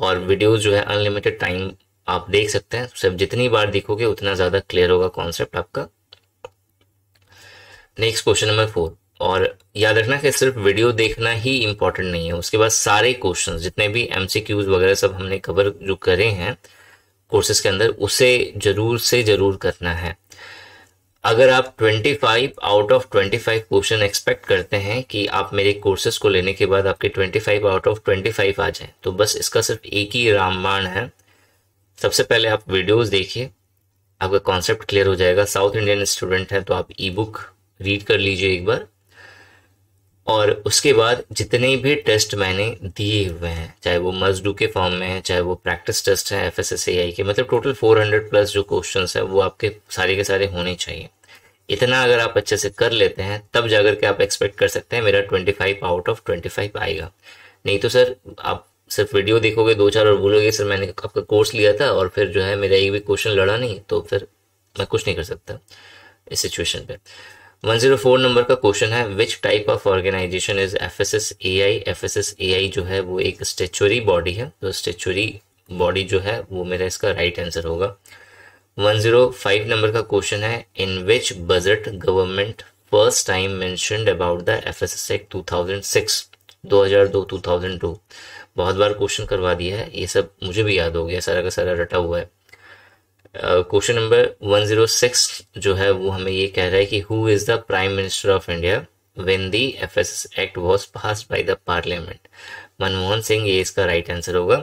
और वीडियोस जो है अनलिमिटेड टाइम आप देख सकते हैं सिर्फ जितनी बार देखोगे उतना ज़्यादा क्लियर होगा कॉन्सेप्ट आपका नेक्स्ट क्वेश्चन नंबर फोर और याद रखना कि सिर्फ वीडियो देखना ही इम्पोर्टेंट नहीं है उसके बाद सारे क्वेश्चन जितने भी एमसीक्यूज वगैरह सब हमने कवर जो करे हैं कोर्सेज के अंदर उसे जरूर से जरूर करना है अगर आप 25 आउट ऑफ 25 क्वेश्चन एक्सपेक्ट करते हैं कि आप मेरे कोर्सेज को लेने के बाद आपके 25 आउट ऑफ 25 आ जाए तो बस इसका सिर्फ एक ही रामबाण है सबसे पहले आप वीडियोस देखिए आपका कॉन्सेप्ट क्लियर हो जाएगा साउथ इंडियन स्टूडेंट है तो आप ई बुक रीड कर लीजिए एक बार और उसके बाद जितने भी टेस्ट मैंने दिए हुए हैं चाहे वो मजडू के फॉर्म में है चाहे वो प्रैक्टिस टेस्ट है एफ एस एस आई के मतलब टोटल 400 प्लस जो क्वेश्चन है वो आपके सारे के सारे होने चाहिए इतना अगर आप अच्छे से कर लेते हैं तब जाकर के आप एक्सपेक्ट कर सकते हैं मेरा 25 आउट ऑफ 25 आएगा नहीं तो सर आप सिर्फ वीडियो देखोगे दो चार और बोलोगे सर मैंने आपका कोर्स लिया था और फिर जो है मेरा एक भी क्वेश्चन लड़ा नहीं तो फिर मैं कुछ नहीं कर सकता इस सिचुएशन पर 104 नंबर का क्वेश्चन है which type of organization is F S S A I F S S A I जो है वो एक स्टेचुरी बॉडी है तो स्टेचुरी बॉडी जो है वो मेरा इसका राइट right आंसर होगा 105 नंबर का क्वेश्चन है in which budget government first time mentioned about the F S S act two thousand six दो हजार दो टू थाउजेंड टू बहुत बार क्वेश्चन करवा दिया है ये सब मुझे भी याद हो गया सारा का सारा रटा हुआ है क्वेश्चन नंबर 106 जो है वो हमें ये कह रहा है कि who is the prime minister of India when the FSS act was pass by the parliament Manmohan Singh ये इसका राइट right आंसर होगा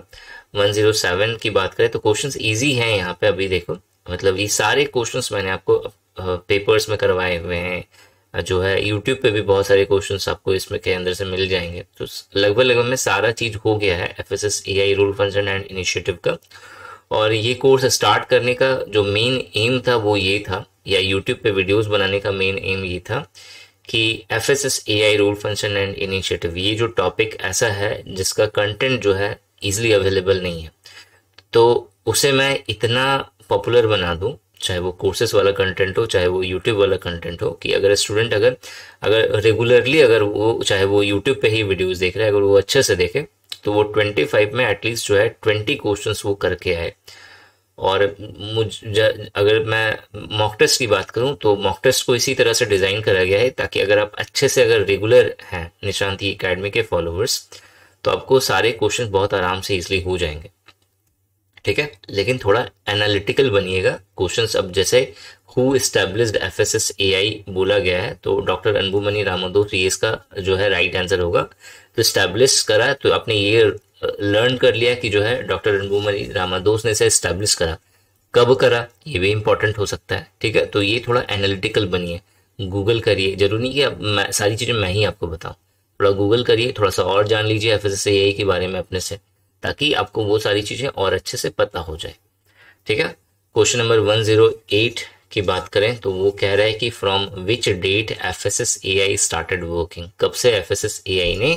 107 की बात करें तो क्वेश्चंस इजी हैं यहाँ पे अभी देखो मतलब ये सारे क्वेश्चंस मैंने आपको पेपर्स में करवाए हुए हैं जो है यूट्यूब पे भी बहुत सारे क्वेश्चन आपको इसमें के अंदर से मिल जाएंगे तो लगभग लगभग में सारा चीज हो गया है F S S E I rule function and initiative का और ये कोर्स स्टार्ट करने का जो मेन एम था वो ये था या यूट्यूब पे वीडियोस बनाने का मेन एम ये था कि F S S A I rule function and initiative ये जो टॉपिक ऐसा है जिसका कंटेंट जो है इजिली अवेलेबल नहीं है तो उसे मैं इतना पॉपुलर बना दूँ चाहे वो कोर्सेज वाला कंटेंट हो चाहे वो यूट्यूब वाला कंटेंट हो कि अगर स्टूडेंट अगर अगर रेगुलरली अगर वो चाहे वो यूट्यूब पे ही वीडियोस देख रहे हैं अगर वो अच्छे से देखे तो वो ट्वेंटी फाइव में एटलीस्ट जो है ट्वेंटी क्वेश्चन वो करके आए और मुझ अगर मैं मॉक टेस्ट की बात करूं तो मॉक टेस्ट को इसी तरह से डिज़ाइन करा गया है ताकि अगर आप अच्छे से अगर रेगुलर हैं निशांति अकेडमी के फॉलोअर्स तो आपको सारे क्वेश्चन बहुत आराम से इजली हो जाएंगे ठीक है लेकिन थोड़ा एनालिटिकल बनिएगा क्वेश्चंस अब जैसे who established F S S A I बोला गया है तो डॉक्टर अनबुमनी रामादोस ये इसका जो है राइट आंसर होगा तो स्टैब्लिश करा तो आपने ये लर्न कर लिया कि जो है डॉक्टर अनबुमनी रामादोस ने इसे स्टैब्लिश करा कब करा ये भी इंपॉर्टेंट हो सकता है ठीक है तो ये थोड़ा एनालिटिकल बनिए गूगल करिए जरूरी नहीं कि आप मैं सारी चीज़ें मैं ही आपको बताऊँ थोड़ा गूगल करिए थोड़ा सा और जान लीजिए एफ एस एस के बारे में अपने से ताकि आपको वो सारी चीज़ें और अच्छे से पता हो जाए ठीक है question number one zero eight की बात करें तो वो कह रहा है कि from which date F S S A I started working कब से F S S A I ने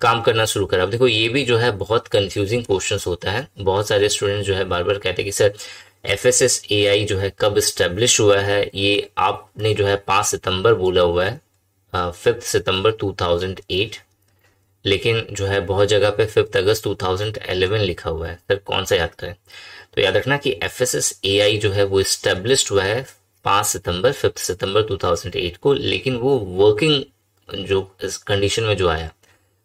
काम करना शुरू करा अब देखो ये भी जो है बहुत कंफ्यूजिंग क्वेश्चन होता है बहुत सारे स्टूडेंट जो है बार बार कहते हैं कि sir F S S A I जो है कब स्टेब्लिश हुआ है ये आपने जो है पांच सितंबर बोला हुआ है फिफ्थ सितंबर टू थाउजेंड एट लेकिन जो है बहुत जगह पे फिफ्थ अगस्त टू थाउजेंड एलेवन लिखा हुआ है सर कौन सा याद करें तो याद रखना कि F S S A I जो है वो स्टेब्लिश हुआ है पांच सितंबर फिफ्थ सितंबर 2008 को लेकिन वो वर्किंग जो इस कंडीशन में जो आया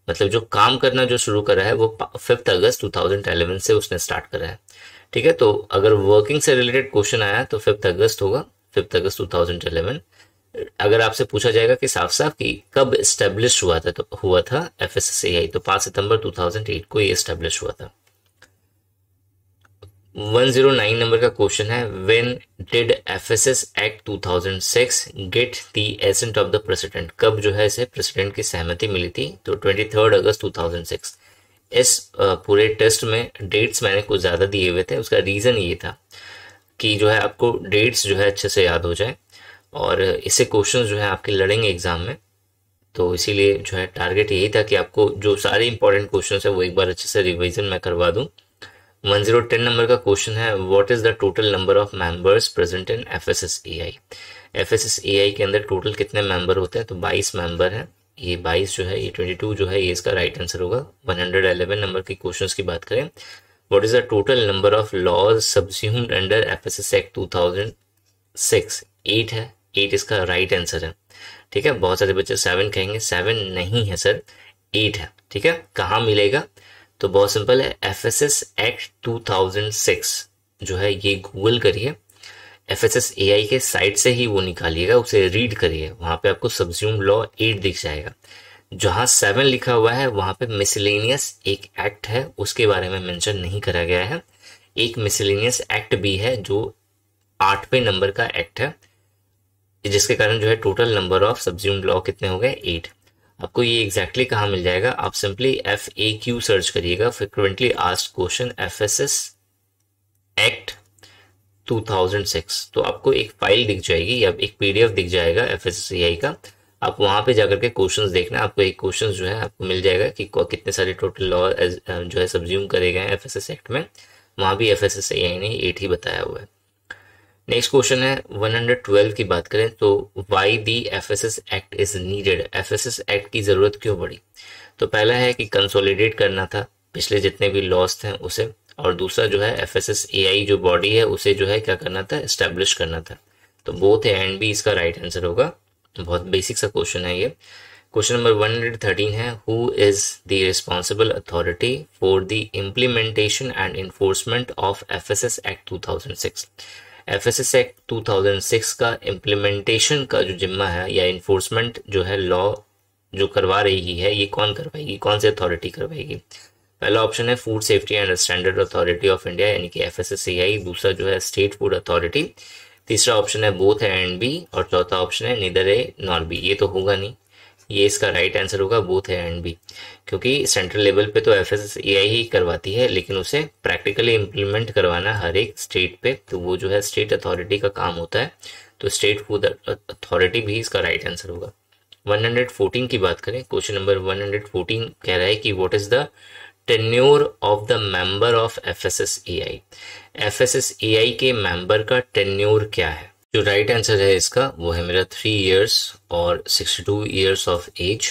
मतलब जो काम करना जो शुरू कर रहा है वो फिफ्थ अगस्त 2011 से उसने स्टार्ट करा है ठीक है तो अगर वर्किंग से रिलेटेड क्वेश्चन आया तो फिफ्थ अगस्त होगा फिफ्थ अगस्त 2011 अगर आपसे पूछा जाएगा कि साफ साफ कि कब स्टेब्लिश हुआ था तो हुआ था एफ तो पांच सितंबर टू को ये स्टेब्लिश हुआ था 109 नंबर का क्वेश्चन है when did FSS act 2006 get the assent of the president कब जो है इसे प्रेसिडेंट की सहमति मिली थी तो 23 अगस्त 2006 इस पूरे टेस्ट में डेट्स मैंने कुछ ज़्यादा दिए हुए थे उसका रीज़न ये था कि जो है आपको डेट्स जो है अच्छे से याद हो जाए और इससे क्वेश्चन जो है आपके लड़ेंगे एग्जाम में तो इसीलिए जो है टारगेट यही था कि आपको जो सारे इंपॉर्टेंट क्वेश्चन है वो एक बार अच्छे से रिविजन मैं करवा दूँ वन जीरो टेन नंबर का क्वेश्चन है what is the total number of members present in F S S A I F S S A I के अंदर टोटल कितने मेंबर होते हैं तो बाईस मेंबर हैं ये बाईस जो है ये ट्वेंटी टू जो है ये इसका राइट आंसर होगा वन हंड्रेड एलेवन नंबर के क्वेश्चन की बात करें what is the total number of laws subsumed under F S S act two thousand six eight है एट इसका राइट आंसर है ठीक है बहुत सारे बच्चे सेवन कहेंगे सेवन नहीं है सर एट है ठीक है कहाँ मिलेगा तो बहुत सिंपल है F S S act two thousand six जो है ये गूगल करिए F S S A I के साइट से ही वो निकालिएगा उसे रीड करिए वहां पे आपको सब्ज्यूम लॉ एट दिख जाएगा जहां सेवन लिखा हुआ है वहां पे मिसलेनियस एक एक्ट है उसके बारे में मेंशन नहीं करा गया है एक मिसलेनियस एक्ट भी है जो आठवें नंबर का एक्ट है जिसके कारण जो है total number of subsume law कितने हो गए एट आपको ये एग्जैक्टली exactly कहाँ मिल जाएगा आप simply F A Q search करिएगा frequently asked question F S S act 2006 तो आपको एक फाइल दिख जाएगी या एक पीडीएफ दिख जाएगा एफ एस का आप वहाँ पे जाकर के क्वेश्चंस देखना आपको एक क्वेश्चन जो है आपको मिल जाएगा कि कितने सारे टोटल लॉ जो है सब्ज्यूम करे गए हैं एफ एक्ट में वहाँ भी एफ एस ने एट ही बताया हुआ है नेक्स्ट क्वेश्चन है 112 की बात करें तो why the F S S act is needed F S S act की जरूरत क्यों पड़ी तो पहला है कि कंसोलिडेट करना था पिछले जितने भी लॉस थे उसे और दूसरा जो है F S S A I जो बॉडी है उसे जो है क्या करना था एस्टेब्लिश करना था तो बोथ एंड भी इसका राइट right आंसर होगा बहुत बेसिक सा क्वेश्चन है ये क्वेश्चन नंबर 113 है who is the responsible authority for the implementation and enforcement of F S S act two thousand six F S S act two thousand six का इम्प्लीमेंटेशन का जो जिम्मा है या इन्फोर्समेंट जो है लॉ जो करवा रही है ये कौन करवाएगी कौन सी अथॉरिटी करवाएगी पहला ऑप्शन है food safety and standard authority of India यानी कि एफ दूसरा जो है स्टेट फूड अथॉरिटी तीसरा ऑप्शन है बोथ है एंड बी और चौथा ऑप्शन है निदर ए नॉर बी ये तो होगा नहीं ये इसका राइट आंसर होगा बूथ है एंड बी क्योंकि सेंट्रल लेवल पे तो एफ एस ही करवाती है लेकिन उसे प्रैक्टिकली इम्प्लीमेंट करवाना हर एक स्टेट पे तो वो जो है स्टेट अथॉरिटी का काम होता है तो स्टेट फूड अथॉरिटी भी इसका राइट आंसर होगा 114 की बात करें क्वेश्चन नंबर 114 कह रहा है कि what is the tenure of the member of F S S A I F S S A I के मेंबर का टेन्योर क्या है जो राइट आंसर है इसका वो है मेरा थ्री ईयर्स और sixty two years of age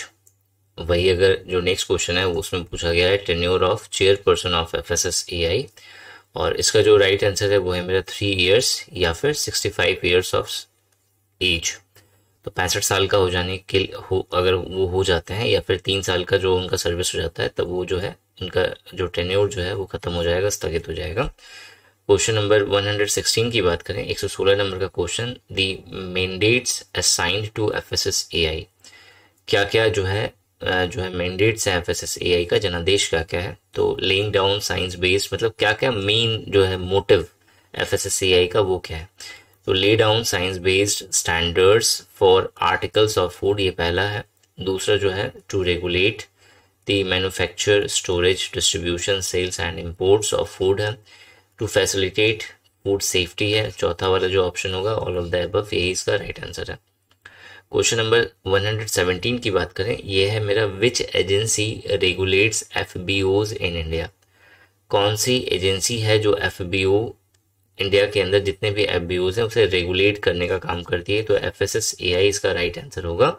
वही अगर जो नेक्स्ट क्वेश्चन है वो उसमें पूछा गया है tenure of chairperson of F S S A I और इसका जो राइट आंसर है वो है मेरा थ्री ईयर्स या फिर sixty five years of age तो पैंसठ साल का हो जाने के हो अगर वो हो जाते हैं या फिर तीन साल का जो उनका सर्विस हो जाता है तब वो जो है उनका जो टेन्योर जो है वो खत्म हो जाएगा स्थगित हो जाएगा क्वेश्चन नंबर 116 की बात करें 116 नंबर का question the mandates assigned to FSS AI क्या क्या जो है जो है मैंडेट्स है एफएसएस एआई का जनादेश क्या क्या है तो लेइंग डाउन साइंस बेस्ड मतलब क्या क्या मेन जो है मोटिव एफएसएस एआई का वो क्या है तो lay down science based standards for articles of food ये पहला है दूसरा जो है to regulate the manufacture storage distribution sales and imports of food है टू फैसिलिटेट फूड सेफ्टी है चौथा वाला जो ऑप्शन होगा ऑल ऑफ द एबव यही इसका राइट right आंसर है क्वेश्चन नंबर 117 की बात करें यह है मेरा which agency regulates F in India कौन सी एजेंसी है जो एफ इंडिया के अंदर जितने भी एफ हैं उसे रेगुलेट करने का काम करती है तो एफ एस इसका राइट right आंसर होगा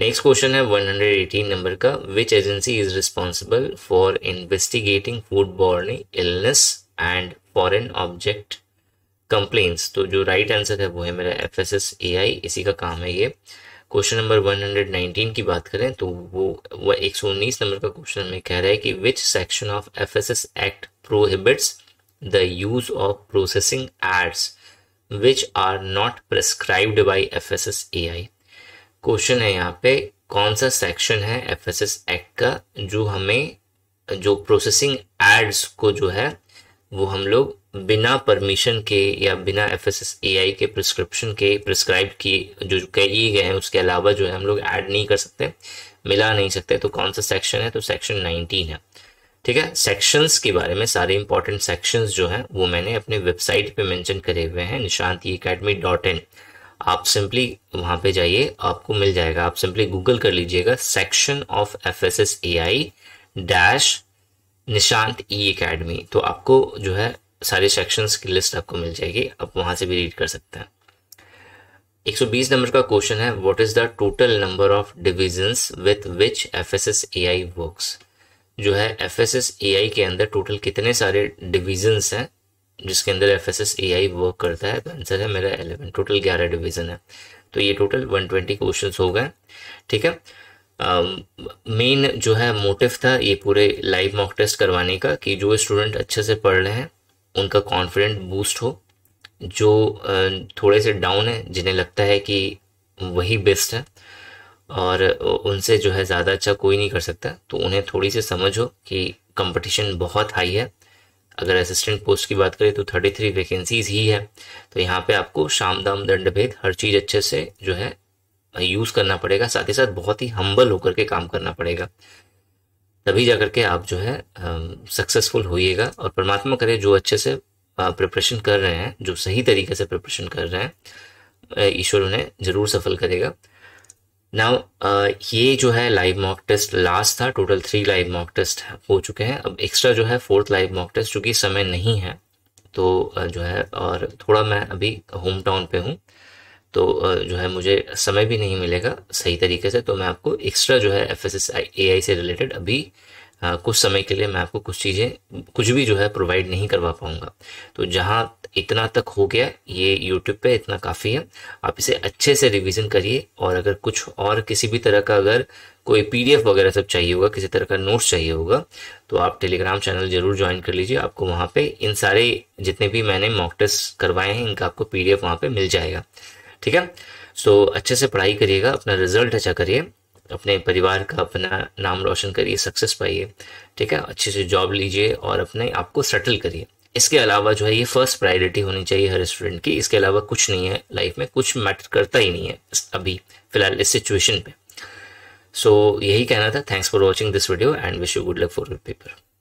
नेक्स्ट क्वेश्चन है 118 नंबर का which agency is responsible for investigating food borne illness and foreign object complaints तो जो राइट right आंसर है वो है मेरा F S S A I इसी का काम है ये क्वेश्चन नंबर 119 की बात करें तो वो वह एक नंबर का क्वेश्चन में कह रहा है कि which section of F S S act prohibits the use of processing aids which are not prescribed by F S S A I question है यहाँ पे कौन सा सेक्शन है एफ एस एस एक्ट का जो हमें जो प्रोसेसिंग एड्स को जो है uh, वो हम लोग बिना परमिशन के या बिना F S S A I के प्रिस्क्रिप्शन के प्रिस्क्राइब किए जो लिए गए हैं उसके अलावा जो है हम लोग ऐड नहीं कर सकते मिला नहीं सकते तो कौन सा सेक्शन है तो सेक्शन नाइनटीन है ठीक है सेक्शंस के बारे में सारे इंपॉर्टेंट सेक्शंस जो हैं वो मैंने अपने वेबसाइट पे मेंशन करे हुए हैं निशांत अकेडमी डॉट इन आप सिंपली वहाँ पे जाइए आपको मिल जाएगा आप सिंपली गूगल कर लीजिएगा section of F S S A I dash Nishant e e academy तो आपको जो है सारे सेक्शंस की लिस्ट आपको मिल जाएगी आप वहां से भी रीड कर सकते हैं 120 नंबर का क्वेश्चन है what is the total number of divisions with which F S S A I works जो है F S S A I के अंदर टोटल कितने सारे डिविजन्स हैं जिसके अंदर F S S A I work करता है तो आंसर है मेरा एलेवन टोटल ग्यारह डिवीजन है तो ये टोटल वन ट्वेंटी क्वेश्चन हो गए ठीक है मेन जो है मोटिव था ये पूरे लाइव मॉक टेस्ट करवाने का कि जो स्टूडेंट अच्छे से पढ़ रहे हैं उनका कॉन्फिडेंट बूस्ट हो जो थोड़े से डाउन है जिन्हें लगता है कि वही बेस्ट है और उनसे जो है ज़्यादा अच्छा कोई नहीं कर सकता तो उन्हें थोड़ी सी समझ हो कि कंपटीशन बहुत हाई है अगर असिस्टेंट पोस्ट की बात करें तो थर्टी थ्री वैकेंसीज ही है तो यहाँ पे आपको शाम दाम दंड भेद हर चीज़ अच्छे से जो है यूज़ करना पड़ेगा साथ ही साथ बहुत ही हम्बल होकर के काम करना पड़ेगा तभी जा करके आप जो है सक्सेसफुल होइएगा और परमात्मा करे जो अच्छे से प्रिपरेशन कर रहे हैं जो सही तरीके से प्रिपरेशन कर रहे हैं ईश्वर उन्हें जरूर सफल करेगा नाउ ये जो है लाइव मॉक टेस्ट लास्ट था total three live mock test हो चुके हैं अब एक्स्ट्रा जो है फोर्थ लाइव मॉक टेस्ट चूंकि समय नहीं है तो जो है और थोड़ा मैं अभी होम टाउन पे हूँ तो जो है मुझे समय भी नहीं मिलेगा सही तरीके से तो मैं आपको एक्स्ट्रा जो है एफ एस आई से रिलेटेड अभी आ, कुछ समय के लिए मैं आपको कुछ चीज़ें कुछ भी जो है प्रोवाइड नहीं करवा पाऊंगा तो जहाँ इतना तक हो गया ये यूट्यूब पे इतना काफ़ी है आप इसे अच्छे से रिवीजन करिए और अगर कुछ और किसी भी तरह का अगर कोई पीडीएफ वगैरह सब चाहिए होगा किसी तरह का नोट्स चाहिए होगा तो आप टेलीग्राम चैनल जरूर ज्वाइन कर लीजिए आपको वहाँ पर इन सारे जितने भी मैंने मॉक टेस्ट करवाए हैं इनका आपको पीडीएफ वहाँ पे मिल जाएगा ठीक है सो अच्छे से पढ़ाई करिएगा अपना रिजल्ट अच्छा करिए अपने परिवार का अपना नाम रोशन करिए सक्सेस पाइए ठीक है अच्छे से जॉब लीजिए और अपने आप को सेटल करिए इसके अलावा जो है ये फर्स्ट प्रायोरिटी होनी चाहिए हर स्टूडेंट की इसके अलावा कुछ नहीं है लाइफ में कुछ मैटर करता ही नहीं है अभी फिलहाल इस सिचुएशन पे सो so, यही कहना था thanks for watching this video and wish you good luck for paper